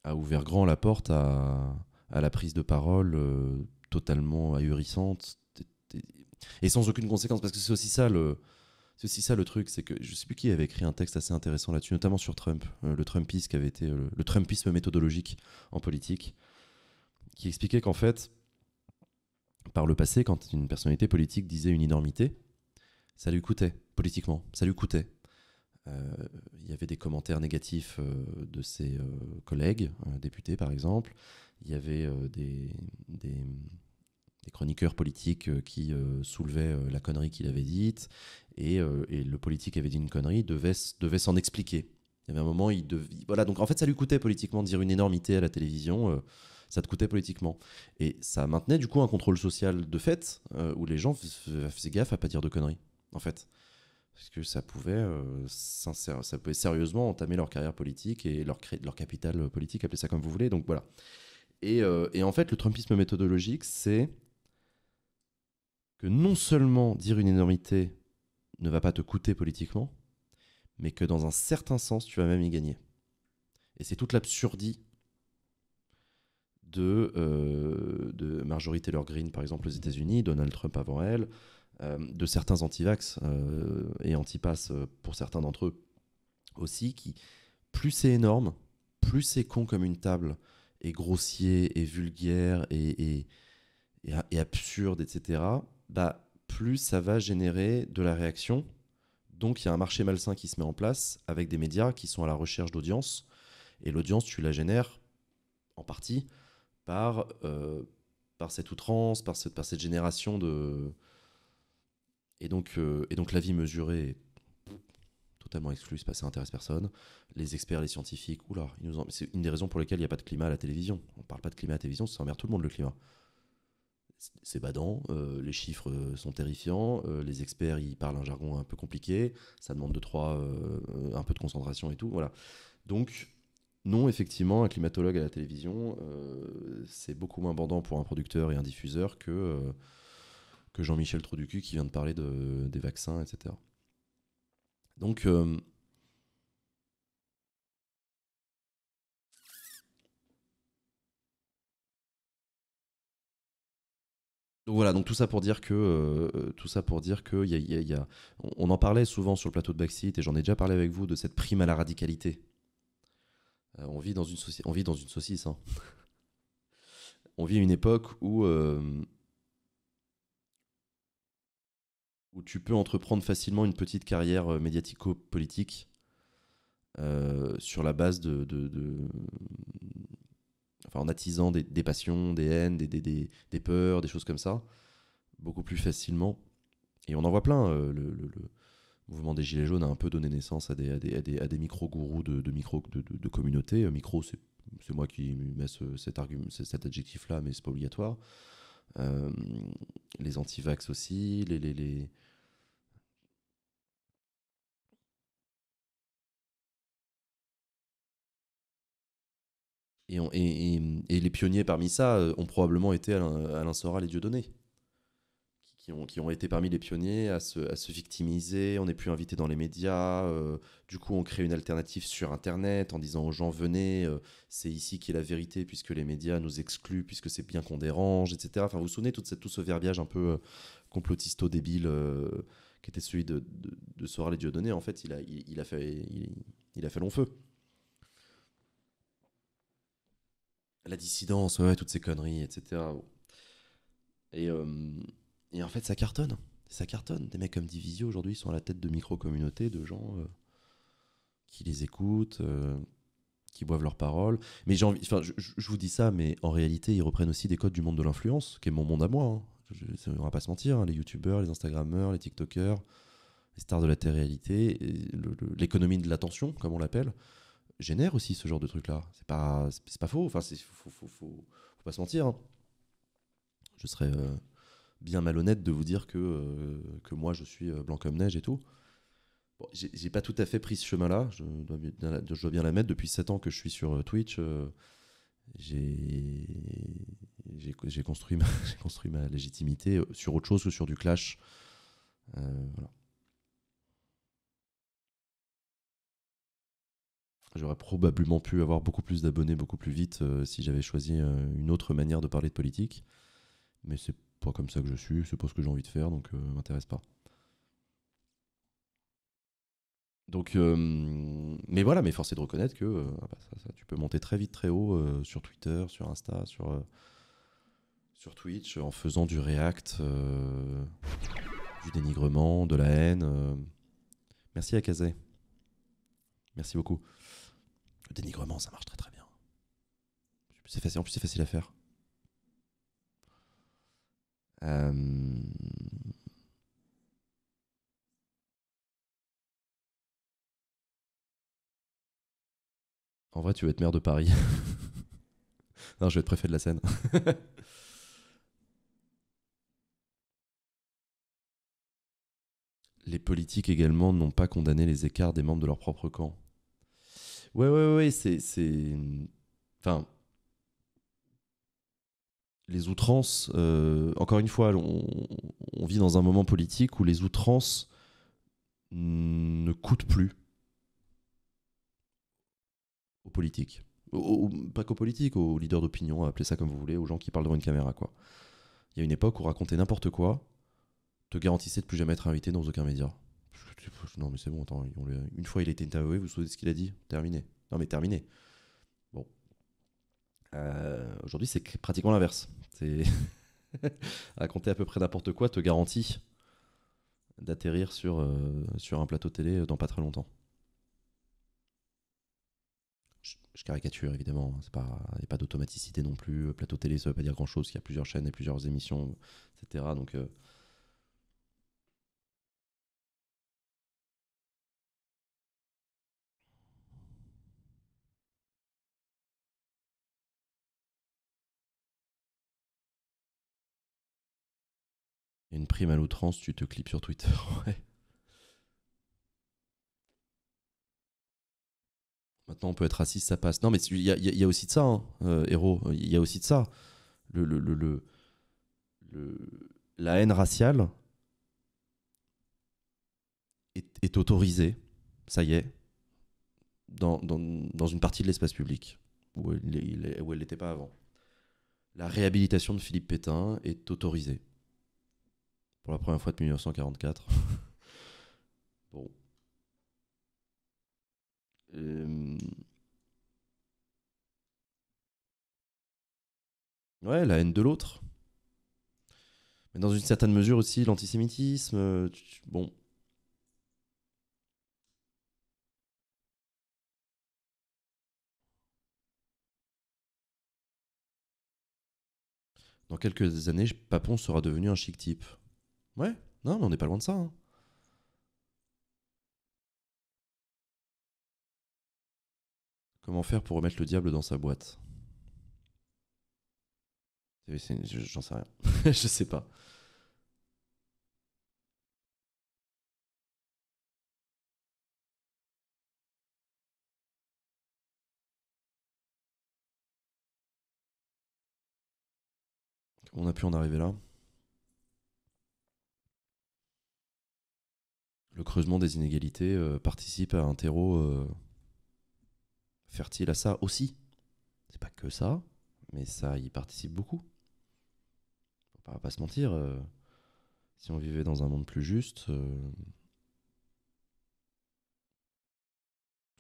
a ouvert grand la porte à, la prise de parole euh, totalement ahurissante et sans aucune conséquence. Parce que c'est aussi ça le. ça le truc, c'est que je sais plus qui avait écrit un texte assez intéressant là-dessus, notamment sur Trump, euh, le Trumpisme qui avait été euh, le Trumpisme méthodologique en politique, qui expliquait qu'en fait, par le passé, quand une personnalité politique disait une énormité, ça lui coûtait politiquement, ça lui coûtait euh, il y avait des commentaires négatifs euh, de ses euh, collègues, députés par exemple. Il y avait des, chroniqueurs politiques qui soulevaient la connerie qu'il avait dite, et, le politique avait dit une connerie, devait, s'en expliquer. Il y avait un moment, il devait... Voilà, donc en fait, ça lui coûtait politiquement de dire une énormité à la télévision, ça te coûtait politiquement. Et ça maintenait du coup un contrôle social de fait, où les gens faisaient gaffe à pas dire de conneries, en fait parce que euh, ça pouvait, sérieusement entamer leur carrière politique et leur, capital euh, politique, appelez ça comme vous voulez. Donc voilà. Euh, et, en fait, le trumpisme méthodologique, c'est que non seulement dire une énormité ne va pas te coûter politiquement, mais que dans un certain sens, tu vas même y gagner. Et c'est toute l'absurdie de, euh, de Marjorie Taylor Greene, par exemple, aux États-Unis, Donald Trump avant elle, euh, de certains anti-vax euh, et anti-pass euh, pour certains d'entre eux aussi, qui plus c'est énorme, plus c'est con comme une table, et grossier, et vulgaire, et, et, absurde, etc., bah, plus ça va générer de la réaction. Donc il y a un marché malsain qui se met en place avec des médias qui sont à la recherche d'audience. Et l'audience, tu la génères en partie par, par cette outrance, par, cette par cette génération de, et donc, euh, et donc la vie mesurée totalement exclue, ça ça intéresse personne. Les experts, les scientifiques, c'est une des raisons pour lesquelles il n'y a pas de climat à la télévision. On parle pas de climat à la télévision, ça emmerde tout le monde le climat. C'est badant, euh, les chiffres euh, sont terrifiants, les experts ils parlent un jargon un peu compliqué, ça demande deux trois, un peu de concentration et tout, voilà. Donc non, effectivement, un climatologue à la télévision, c'est beaucoup moins abondant pour un producteur et un diffuseur que que Jean-Michel qui vient de parler des vaccins, etc. Euh, donc, voilà, donc tout ça pour dire que, euh, euh, tout ça pour dire que, on en parlait souvent sur le plateau de Backseat et j'en ai déjà parlé avec vous de cette prime à la radicalité. on vit dans une on vit dans une saucisse. Hein. on vit une époque où où tu peux entreprendre facilement une petite carrière euh, médiatico-politique euh, sur la base de, en attisant des, passions, des haines, des, peurs, des choses comme ça, beaucoup plus facilement. Et on en voit plein. Euh, le, mouvement des Gilets jaunes a un peu donné naissance à des, micro-gourous de, micro, de, de, communautés. Micro, c'est moi qui mets cet, cet adjectif-là, mais c'est pas obligatoire. Euh, les antivax aussi, les, les, les... Et, et, et, les pionniers parmi ça euh, ont probablement été Alain, Sora les et Dieudonné qui ont, été parmi les pionniers à se, à se victimiser, on n'est plus invité dans les médias, euh, du coup on crée une alternative sur Internet en disant aux gens venez, euh, c'est ici qui est la vérité puisque les médias nous excluent, puisque c'est bien qu'on dérange, etc. Enfin vous vous souvenez tout, cette, tout ce verbiage un peu euh, complotisto débile qui était celui de, de, de les dieux en fait il a, il, a, fait, il, a fait long feu. La dissidence, ouais, toutes ces conneries, etc. Et, et en fait, ça cartonne. Ça cartonne. Des mecs comme Divisio aujourd'hui sont à la tête de micro-communautés, de gens euh, qui les écoutent, euh, qui boivent leurs paroles. Mais j'ai envie, enfin, je, vous dis ça, mais en réalité, ils reprennent aussi des codes du monde de l'influence, qui est mon monde à moi. Hein. Je, on va pas se mentir, hein. les youtubeurs, les instagrammeurs, les tiktokers, les stars de la télé-réalité, l'économie de l'attention, comme on l'appelle, génère aussi ce genre de truc-là. C'est pas, c'est pas faux. Enfin, faut, faut, faut, pas se mentir. Hein. Je serais euh, bien malhonnête de vous dire que, euh, que moi je suis euh, blanc comme neige et tout. j'ai pas tout à fait pris ce chemin-là, je, je, dois bien la mettre depuis 7 ans que je suis sur euh, Twitch, j'ai j'ai construit, ma, construit ma légitimité sur autre chose que sur du clash. J'aurais probablement pu avoir beaucoup plus d'abonnés beaucoup plus vite si j'avais choisi une autre manière de parler de politique, mais c'est pas comme ça que je suis, c'est pas ce que j'ai envie de faire, donc euh, m'intéresse pas. Donc, euh, mais voilà, mais force est de reconnaître que euh, ah bah, tu peux monter très vite, très haut sur Twitter, sur Insta, sur, sur Twitch, en faisant du react, du dénigrement, de la haine. Merci à Merci beaucoup. Le dénigrement, ça marche très très bien. C'est facile, en plus, c'est facile à faire. Euh, en vrai, tu veux être maire de Paris. non, je vais être préfet de la Seine. les politiques également n'ont pas condamné les écarts des membres de leur propre camp. Ouais, ouais, ouais, c'est. Enfin, les outrances, euh, encore une fois, on, vit dans un moment politique où les outrances ne coûtent plus aux politiques. pas qu'aux politiques, aux leaders d'opinion, appelez ça comme vous voulez, aux gens qui parlent devant une caméra. quoi. Il y a une époque où raconter n'importe quoi te garantissait de plus jamais être invité dans aucun média. Non mais c'est bon, attends, une fois il a été interviewé, vous savez ce qu'il a dit Terminé. Non mais terminé. Euh, aujourd'hui, c'est pratiquement l'inverse. C'est raconter à peu près n'importe quoi te garantit d'atterrir sur, euh, sur un plateau télé euh, dans pas très longtemps. Je, caricature évidemment, hein. il n'y a pas d'automaticité non plus. Plateau télé, ça ne veut pas dire grand chose, il y a plusieurs chaînes et plusieurs émissions, etc. Donc Une prime à l'outrance, tu te clips sur Twitter. Maintenant, on peut être raciste, ça passe. Non, mais il y, a aussi de ça, hein, euh, héros. Il y a aussi de ça. la haine raciale est, autorisée, ça y est, dans, dans une partie de l'espace public, où elle n'était pas avant. La réhabilitation de Philippe Pétain est autorisée pour la première fois de 1944. bon. Euh, ouais, la haine de l'autre. Mais dans une certaine mesure aussi, l'antisémitisme. Euh, bon. Dans quelques années, Papon sera devenu un chic type. Ouais, non, mais on n'est pas loin de ça. Hein. Comment faire pour remettre le diable dans sa boîte eh J'en sais rien. Je sais pas. on a pu en arriver là le creusement des inégalités euh, participe à un terreau euh, fertile à ça aussi. C'est pas que ça, mais ça y participe beaucoup. On va pas se mentir, euh, si on vivait dans un monde plus juste,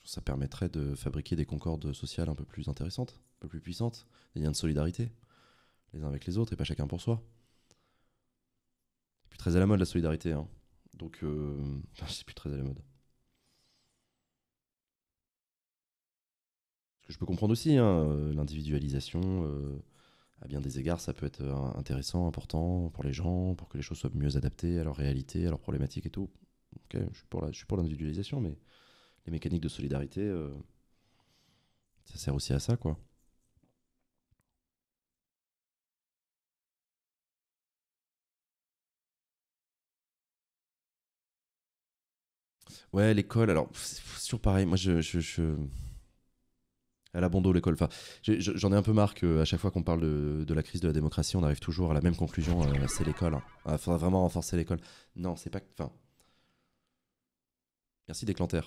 ça permettrait de fabriquer des concordes sociales un peu plus intéressantes, un peu plus puissantes, des liens de solidarité, les uns avec les autres et pas chacun pour soi. C'est plus très à la mode la solidarité, hein. Donc, c'est euh, plus très à la mode. Ce que je peux comprendre aussi, hein, euh, l'individualisation, euh, à bien des égards, ça peut être intéressant, important pour les gens, pour que les choses soient mieux adaptées à leur réalité, à leurs problématiques et tout. Ok, je suis pour pour l'individualisation, mais les mécaniques de solidarité, ça sert aussi à ça, quoi. Ouais, l'école, alors, c'est toujours pareil. Moi, je. je, je... Elle a l'école. Enfin, j'en ai, un peu marre qu'à chaque fois qu'on parle de, la crise de la démocratie, on arrive toujours à la même conclusion euh, c'est l'école. Hein. Il faudra vraiment renforcer l'école. Non, c'est pas. Enfin. Merci Déclanter.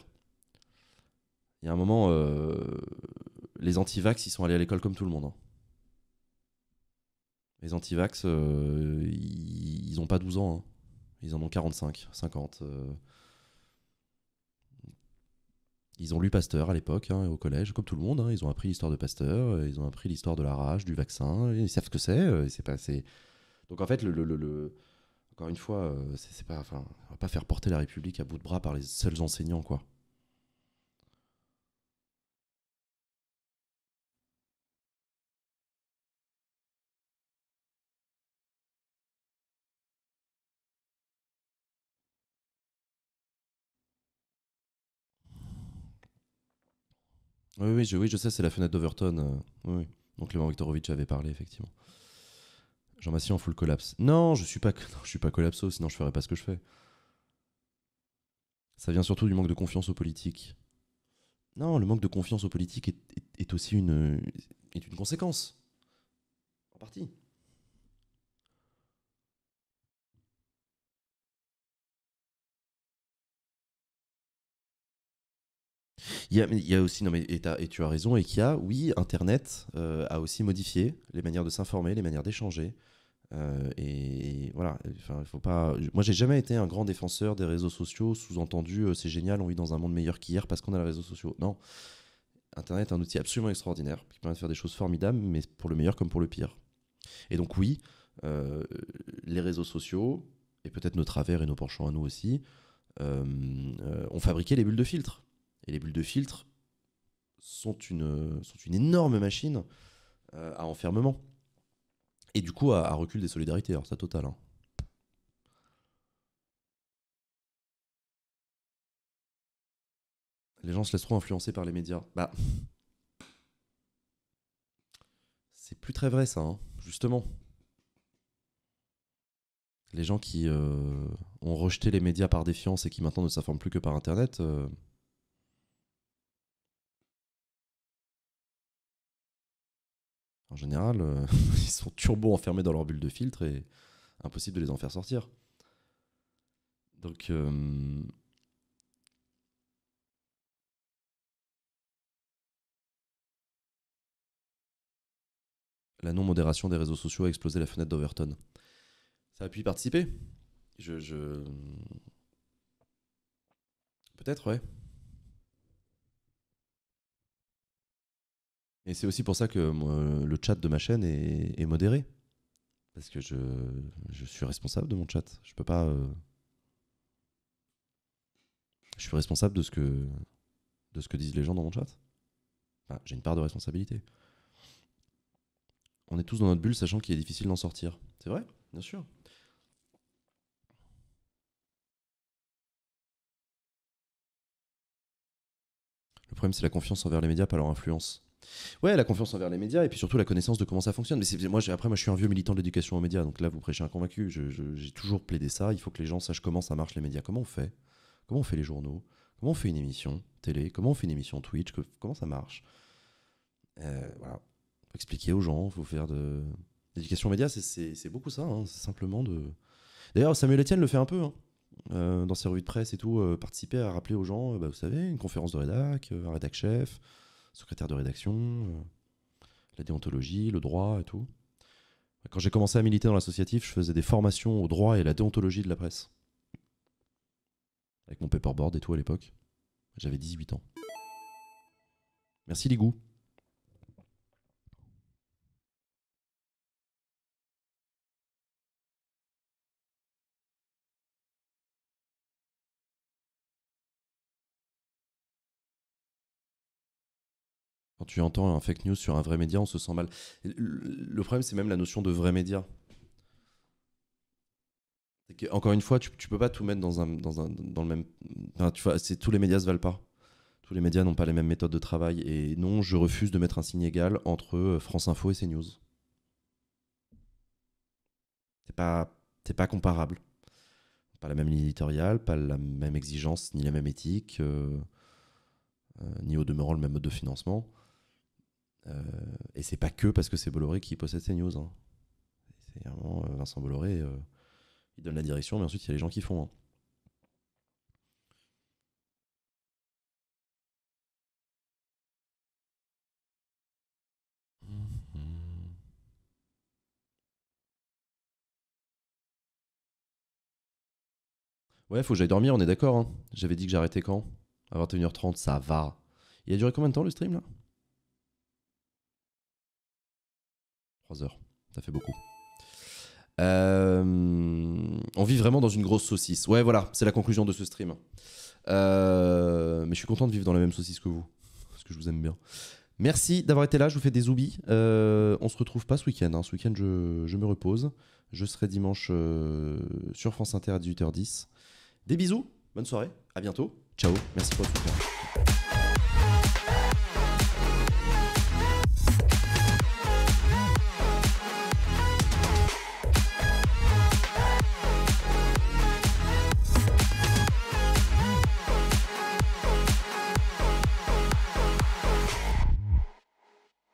Il y a un moment, euh, les anti-vax, ils sont allés à l'école comme tout le monde. Hein. Les anti-vax, euh, ils ont pas 12 ans. Hein. Ils en ont 45, 50. Ils ont lu Pasteur à l'époque, hein, au collège, comme tout le monde. Hein. ils ont appris l'histoire de Pasteur, euh, ils ont appris l'histoire de la rage, du vaccin. Ils savent ce que c'est. Euh, c'est pas, Donc en fait, le, encore une fois, euh, c'est, pas, va pas faire porter la République à bout de bras par les seuls enseignants, quoi. Oui, oui, je, oui, je sais, c'est la fenêtre d'Overton. Euh, oui. Donc Léon Viktorovitch avait parlé, effectivement. Jean Massy en full collapse. Non, je suis pas, je suis pas collapso, sinon je ferais pas ce que je fais. Ça vient surtout du manque de confiance aux politiques. Non, le manque de confiance aux politiques est, est aussi une, est une conséquence. En partie. Il y a, aussi, non mais et, tu as raison, et qui a, oui, Internet euh, a aussi modifié les manières de s'informer, les manières d'échanger. Euh, et, voilà, faut pas. Moi, j'ai jamais été un grand défenseur des réseaux sociaux. Sous-entendu, euh, c'est génial, on vit dans un monde meilleur qu'hier parce qu'on a les réseaux sociaux. Non, Internet est un outil absolument extraordinaire qui permet de faire des choses formidables, mais pour le meilleur comme pour le pire. Et donc oui, les réseaux sociaux et peut-être nos travers et nos penchants à nous aussi ont fabriqué les bulles de filtre. Et les bulles de filtre sont une, sont une énorme machine euh, à enfermement. Et du coup, à, recul des solidarités, alors ça total. Hein. Les gens se laissent trop influencer par les médias. Bah. C'est plus très vrai ça, hein, justement. Les gens qui euh, ont rejeté les médias par défiance et qui maintenant ne s'informent plus que par Internet, euh, En général, euh, ils sont turbo enfermés dans leur bulle de filtre et impossible de les en faire sortir. Donc. Euh, la non-modération des réseaux sociaux a explosé la fenêtre d'Overton. Ça a pu y participer Je. je... Peut-être, ouais. Et c'est aussi pour ça que le chat de ma chaîne est, modéré. Parce que je, suis responsable de mon chat. Je peux pas. Euh, je suis responsable de ce que de ce que disent les gens dans mon chat. J'ai une part de responsabilité. On est tous dans notre bulle, sachant qu'il est difficile d'en sortir. C'est vrai, bien sûr. Le problème, c'est la confiance envers les médias, pas leur influence. Ouais, la confiance envers les médias et puis surtout la connaissance de comment ça fonctionne. Mais moi, après, moi, je suis un vieux militant de l'éducation aux médias, donc là, vous prêchez un convaincu. J'ai toujours plaidé ça. Il faut que les gens sachent comment ça marche les médias, comment on fait, comment on fait les journaux, comment on fait une émission télé, comment on fait une émission Twitch, comment ça marche. Euh, voilà, expliquer aux gens, faut faire de l'éducation aux médias, c'est beaucoup ça. Hein. C'est simplement de. D'ailleurs, Samuel Etienne le fait un peu. Hein. Euh, dans ses revues de presse et tout, euh, participer à rappeler aux gens, bah, vous savez, une conférence de rédac, un rédac chef, secrétaire de rédaction, euh, la déontologie, le droit et tout. Quand j'ai commencé à militer dans l'associatif, je faisais des formations au droit et la déontologie de la presse. Avec mon paperboard et tout à l'époque. J'avais 18 ans. Merci Ligou. tu entends un fake news sur un vrai média, on se sent mal. Le problème, c'est même la notion de vrai média. Encore une fois, tu, peux pas tout mettre dans, le même. tu vois, tous les médias se valent pas. Tous les médias n'ont pas les mêmes méthodes de travail. Et non, je refuse de mettre un signe égal entre euh, France Info et CNews. C'est pas, pas comparable. Pas la même ligne éditoriale, pas la même exigence, ni la même éthique, euh, euh, ni au demeurant le même mode de financement. Euh, et c'est pas que parce que c'est Bolloré qui possède ces news. Hein. C'est vraiment euh, Vincent Bolloré, euh, il donne la direction, mais ensuite il y a les gens qui font. Hein. Mm-hmm. Ouais, faut que j'aille dormir, on est d'accord. Hein. J'avais dit que j'arrêtais quand À 21h30, ça va. Il a duré combien de temps le stream là heures. Ça fait beaucoup. Euh, on vit vraiment dans une grosse saucisse. Ouais, voilà, c'est la conclusion de ce stream. Euh, mais je suis content de vivre dans la même saucisse que vous, parce que je vous aime bien. Merci d'avoir été là, je vous fais des zoubis. Euh, on se retrouve pas ce week-end. Hein. Ce week-end, je, je, me repose. Je serai dimanche sur France Inter à 18h10. Des bisous, bonne soirée, à bientôt. Ciao, merci pour votre soutien.